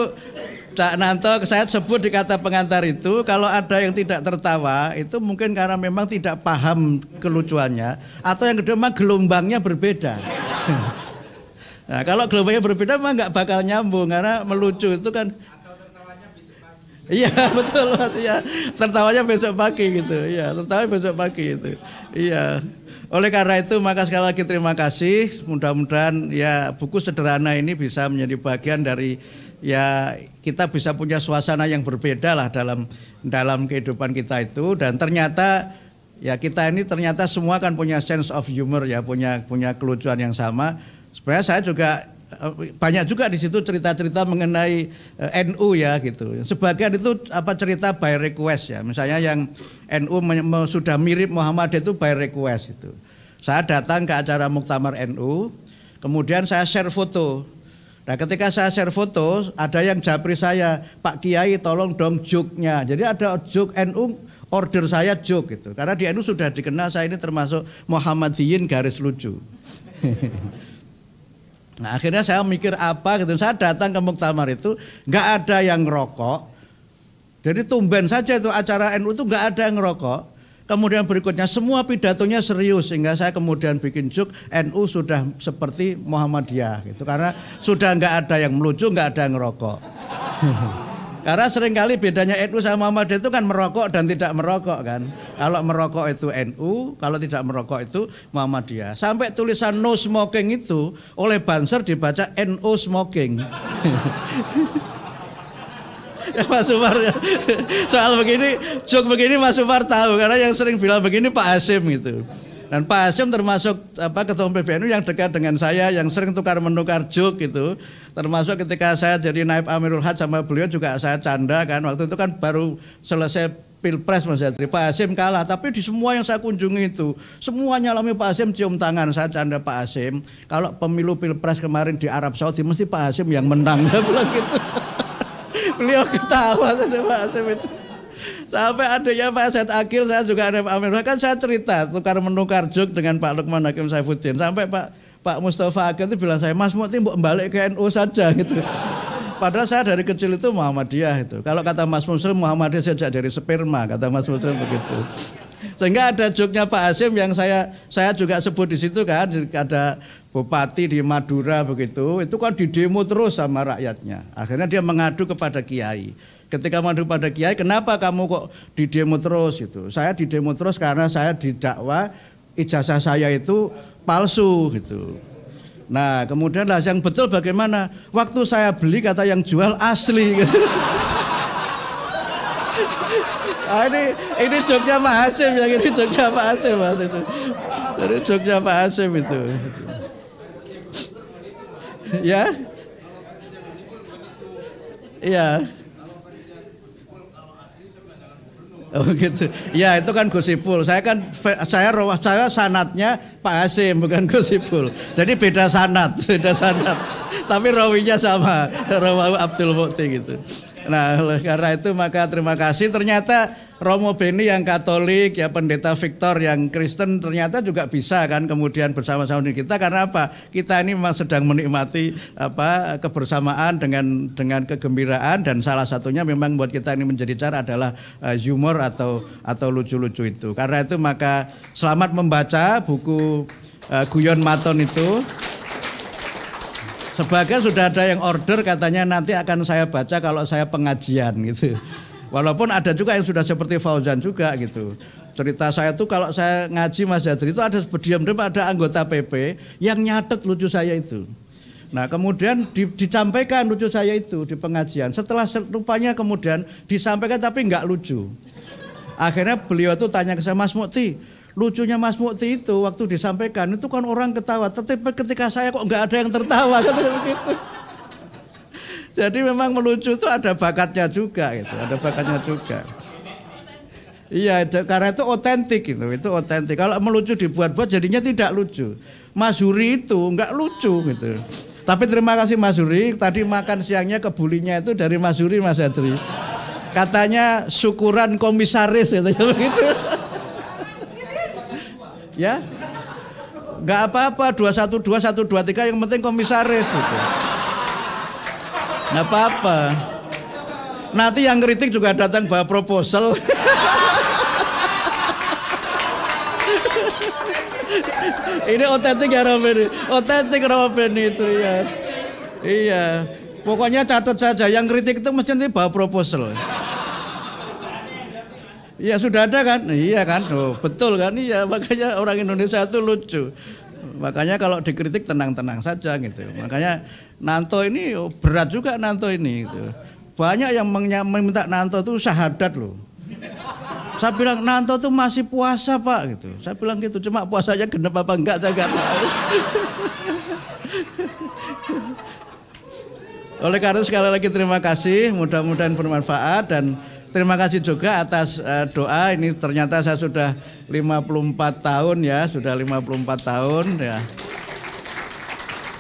Cak Nanto saya sebut di kata pengantar itu kalau ada yang tidak tertawa itu mungkin karena memang tidak paham kelucuannya atau yang kedua memang gelombangnya berbeda. Nah, kalau globalnya berbeda mah nggak bakal nyambung karena melucu itu kan Iya betul, ya tertawanya besok pagi gitu, Iya tertawanya besok pagi itu, iya. Oleh karena itu maka sekali lagi terima kasih. Mudah-mudahan ya buku sederhana ini bisa menjadi bagian dari ya kita bisa punya suasana yang berbeda lah dalam dalam kehidupan kita itu dan ternyata ya kita ini ternyata semua kan punya sense of humor ya punya punya kelucuan yang sama Sebenarnya saya juga eh, banyak juga di situ cerita-cerita mengenai eh, NU ya gitu. Sebagian itu apa cerita by request ya. Misalnya yang NU sudah mirip Muhammad itu by request itu. Saya datang ke acara muktamar NU, kemudian saya share foto. Nah ketika saya share foto, ada yang japri saya, Pak Kiai tolong dong juknya. Jadi ada juk NU order saya juk gitu. Karena di NU sudah dikenal saya ini termasuk Muhammadiyin garis lucu. Nah, akhirnya saya mikir apa gitu. Saya datang ke muktamar itu nggak ada yang ngerokok. Jadi tumben saja itu acara NU itu nggak ada yang ngerokok. Kemudian berikutnya semua pidatonya serius sehingga saya kemudian bikin juk NU sudah seperti Muhammadiyah gitu karena sudah nggak ada yang melucu nggak ada yang ngerokok. Karena seringkali bedanya NU sama Muhammadiyah itu kan merokok dan tidak merokok kan. Kalau merokok itu NU, kalau tidak merokok itu Muhammadiyah. Sampai tulisan no smoking itu oleh Banser dibaca NU smoking. ya Mas Umar soal begini, joke begini Mas Umar tahu karena yang sering bilang begini Pak Asim gitu. Dan Pak Hasim termasuk apa ketua PBNU yang dekat dengan saya, yang sering tukar menukar juk gitu. Termasuk ketika saya jadi naib Amirul Had sama beliau juga saya canda kan. Waktu itu kan baru selesai pilpres Mas Yatri. Pak Hasim kalah, tapi di semua yang saya kunjungi itu, semuanya lami Pak Hasim cium tangan. Saya canda Pak Hasim, kalau pemilu pilpres kemarin di Arab Saudi mesti Pak Hasim yang menang. Saya bilang gitu. Beliau ketawa tadi Pak Hasim itu. Sampai adanya Pak Said Akil, saya juga ada Pak Amir. Bahkan saya cerita, tukar menukar juk dengan Pak Lukman Hakim Saifuddin. Sampai Pak Pak Mustafa Akil itu bilang saya, Mas Mukti mau balik ke NU saja gitu. Padahal saya dari kecil itu Muhammadiyah itu. Kalau kata Mas Muslim, Muhammadiyah sejak dari sperma, kata Mas Muslim begitu. Sehingga ada joknya Pak Asim yang saya saya juga sebut di situ kan ada bupati di Madura begitu, itu kan didemo terus sama rakyatnya. Akhirnya dia mengadu kepada kiai ketika mandu pada kiai, kenapa kamu kok di demo terus gitu? Saya di terus karena saya didakwa ijazah saya itu palsu gitu. Nah, kemudian lah yang betul bagaimana? Waktu saya beli kata yang jual asli gitu. Ah, ini ini joknya Pak Asim yang ini joknya Pak Asim mas itu. Dari joknya Pak Asim itu. ya. Ya? Oh gitu. Ya itu kan Gusipul. Saya kan saya saya sanatnya Pak Hasim bukan Gusipul. Jadi beda sanat, beda sanat. Tapi rawinya sama, rawi Abdul Mukti gitu. Nah, karena itu maka terima kasih. Ternyata Romo Beni yang Katolik, ya Pendeta Victor yang Kristen ternyata juga bisa kan kemudian bersama-sama dengan kita karena apa? Kita ini memang sedang menikmati apa kebersamaan dengan dengan kegembiraan dan salah satunya memang buat kita ini menjadi cara adalah uh, humor atau atau lucu-lucu itu. Karena itu maka selamat membaca buku uh, Guyon Maton itu. Sebagian sudah ada yang order katanya nanti akan saya baca kalau saya pengajian gitu. Walaupun ada juga yang sudah seperti Fauzan juga gitu. Cerita saya tuh kalau saya ngaji Mas Jazri itu ada berdiam-diam ada anggota PP yang nyatet lucu saya itu. Nah kemudian di, dicampaikan lucu saya itu di pengajian. Setelah rupanya kemudian disampaikan tapi nggak lucu. Akhirnya beliau tuh tanya ke saya Mas Mukti, lucunya Mas Mukti itu waktu disampaikan itu kan orang ketawa. Tetapi ketika saya kok nggak ada yang tertawa gitu begitu. Jadi memang melucu itu ada bakatnya juga gitu, ada bakatnya juga. Iya, karena itu otentik gitu, itu otentik. Kalau melucu dibuat-buat jadinya tidak lucu. Mas itu nggak lucu gitu. Tapi terima kasih Mas tadi makan siangnya kebulinya itu dari Mas Mas Adri. Katanya syukuran komisaris gitu. gitu. Ya. nggak apa-apa dua dua satu satu dua tiga yang penting komisaris gitu. nggak apa-apa. Nanti yang kritik juga datang bawa proposal. ini otentik ya Robin, otentik Robin itu ya. Iya, pokoknya catat saja yang kritik itu mesti nanti bawa proposal. Iya sudah ada kan? Iya kan? Oh, betul kan? Iya makanya orang Indonesia itu lucu. Makanya kalau dikritik tenang-tenang saja gitu. Makanya Nanto ini oh, berat juga Nanto ini gitu. Banyak yang meminta Nanto itu syahadat loh. Saya bilang Nanto itu masih puasa pak gitu. Saya bilang gitu cuma puasanya genep apa enggak saya enggak tahu. Oleh karena sekali lagi terima kasih, mudah-mudahan bermanfaat dan terima kasih juga atas uh, doa ini ternyata saya sudah 54 tahun ya, sudah 54 tahun ya.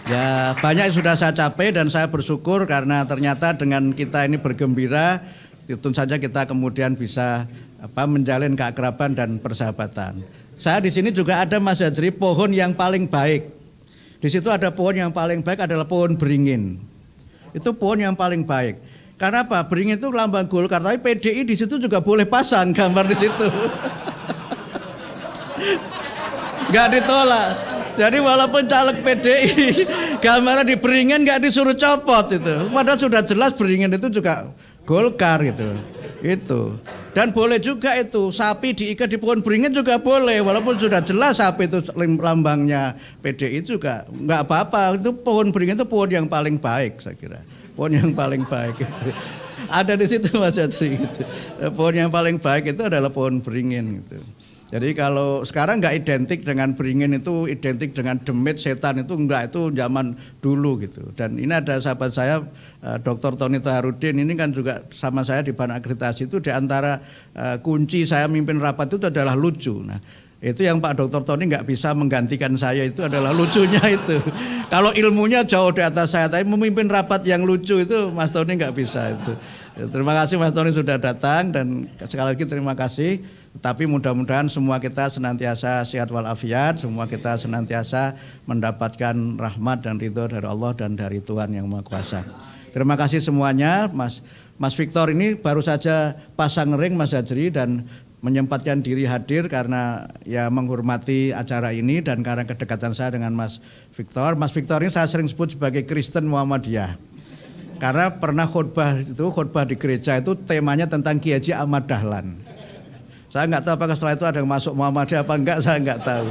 Ya, banyak yang sudah saya capai dan saya bersyukur karena ternyata dengan kita ini bergembira tentu saja kita kemudian bisa apa menjalin keakraban dan persahabatan. Saya di sini juga ada Mas Hadri pohon yang paling baik. Di situ ada pohon yang paling baik adalah pohon beringin. Itu pohon yang paling baik. Karena apa? Beringin itu lambang Golkar, tapi PDI di situ juga boleh pasang gambar di situ. Gak ditolak. Jadi walaupun caleg PDI gambarnya di beringin gak disuruh copot itu. Padahal sudah jelas beringin itu juga Golkar gitu. Itu. Dan boleh juga itu sapi diikat di pohon beringin juga boleh walaupun sudah jelas sapi itu lambangnya PDI juga nggak apa-apa itu pohon beringin itu pohon yang paling baik saya kira. Pohon yang paling baik itu. Ada di situ Mas Yatri. gitu. Pohon yang paling baik itu adalah pohon beringin gitu. Jadi kalau sekarang nggak identik dengan beringin itu identik dengan demit setan itu enggak itu zaman dulu gitu. Dan ini ada sahabat saya eh, Dr. Tony Taharudin ini kan juga sama saya di Bahan Akreditasi itu di antara eh, kunci saya mimpin rapat itu adalah lucu. Nah, itu yang Pak Dr. Tony nggak bisa menggantikan saya itu adalah lucunya itu. Kalau ilmunya jauh di atas saya, tapi memimpin rapat yang lucu itu Mas Tony nggak bisa itu. Ya, terima kasih Mas Tony sudah datang dan sekali lagi terima kasih. Tapi mudah-mudahan semua kita senantiasa sehat walafiat, semua kita senantiasa mendapatkan rahmat dan ridho dari Allah dan dari Tuhan yang Maha Kuasa. Terima kasih semuanya, Mas Mas Victor ini baru saja pasang ring Mas Hajri dan menyempatkan diri hadir karena ya menghormati acara ini dan karena kedekatan saya dengan Mas Victor. Mas Victor ini saya sering sebut sebagai Kristen Muhammadiyah. Karena pernah khutbah itu, khutbah di gereja itu temanya tentang Kiai Ahmad Dahlan. Saya nggak tahu apakah setelah itu ada yang masuk Muhammadiyah apa enggak, saya nggak tahu.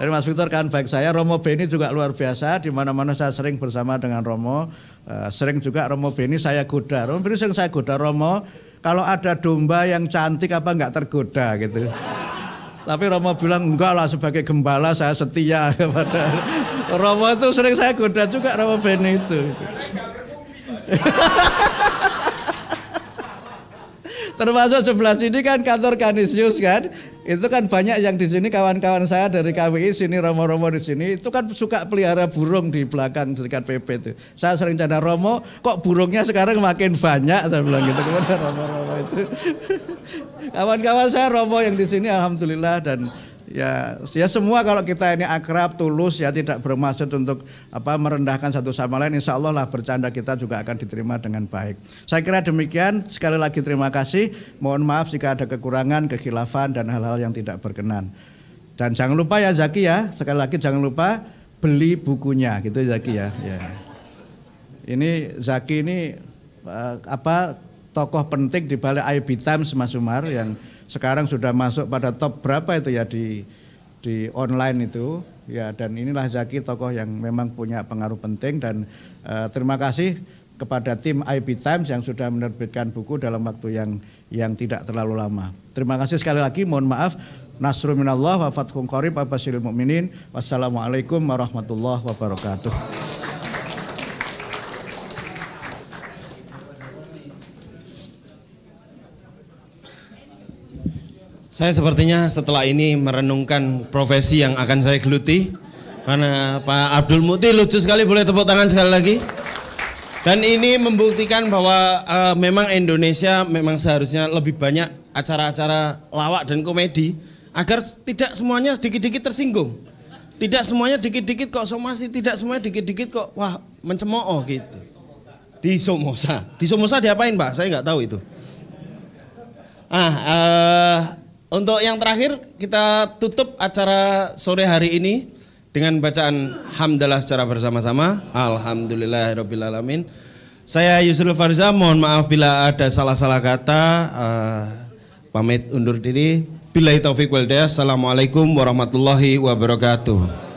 Jadi Mas Victor kan baik saya, Romo Beni juga luar biasa, di mana-mana saya sering bersama dengan Romo. Uh, sering juga Romo Beni saya goda, Romo Beni sering saya goda, Romo kalau ada domba yang cantik apa nggak tergoda gitu. Tapi Romo bilang enggak lah sebagai gembala saya setia kepada Romo itu sering saya goda juga Romo Beni itu. Gitu. Termasuk sebelah sini kan kantor Kanisius kan. Itu kan banyak yang di sini kawan-kawan saya dari KWI sini Romo-romo di sini itu kan suka pelihara burung di belakang dekat PP itu. Saya sering canda Romo, kok burungnya sekarang makin banyak saya bilang gitu kemana Romo-romo itu. Kawan-kawan saya Romo yang di sini alhamdulillah dan ya ya semua kalau kita ini akrab tulus ya tidak bermaksud untuk apa merendahkan satu sama lain insya Allah lah bercanda kita juga akan diterima dengan baik saya kira demikian sekali lagi terima kasih mohon maaf jika ada kekurangan kekhilafan dan hal-hal yang tidak berkenan dan jangan lupa ya Zaki ya sekali lagi jangan lupa beli bukunya gitu Zaki ya ya ini Zaki ini eh, apa tokoh penting di balik IB Times Mas Umar yang sekarang sudah masuk pada top berapa itu ya di di online itu ya dan inilah Zaki tokoh yang memang punya pengaruh penting dan uh, terima kasih kepada tim IP Times yang sudah menerbitkan buku dalam waktu yang yang tidak terlalu lama. Terima kasih sekali lagi, mohon maaf. Nasru minallah wa fathun qarib wa basyiril mu'minin. Wassalamualaikum warahmatullahi wabarakatuh. Saya sepertinya setelah ini merenungkan profesi yang akan saya geluti. Karena Pak Abdul Muti lucu sekali, boleh tepuk tangan sekali lagi. Dan ini membuktikan bahwa uh, memang Indonesia memang seharusnya lebih banyak acara-acara lawak dan komedi agar tidak semuanya sedikit dikit tersinggung. Tidak semuanya dikit-dikit kok somasi, tidak semuanya dikit-dikit kok wah mencemooh oh, gitu. Di Somosa. Di Somosa diapain, Pak? Saya nggak tahu itu. Ah, uh, untuk yang terakhir kita tutup acara sore hari ini dengan bacaan hamdalah secara bersama-sama. Alhamdulillahirobbilalamin. Saya Yusril Farza, mohon maaf bila ada salah-salah kata. Uh, pamit undur diri. Bila taufik wal Assalamualaikum warahmatullahi wabarakatuh.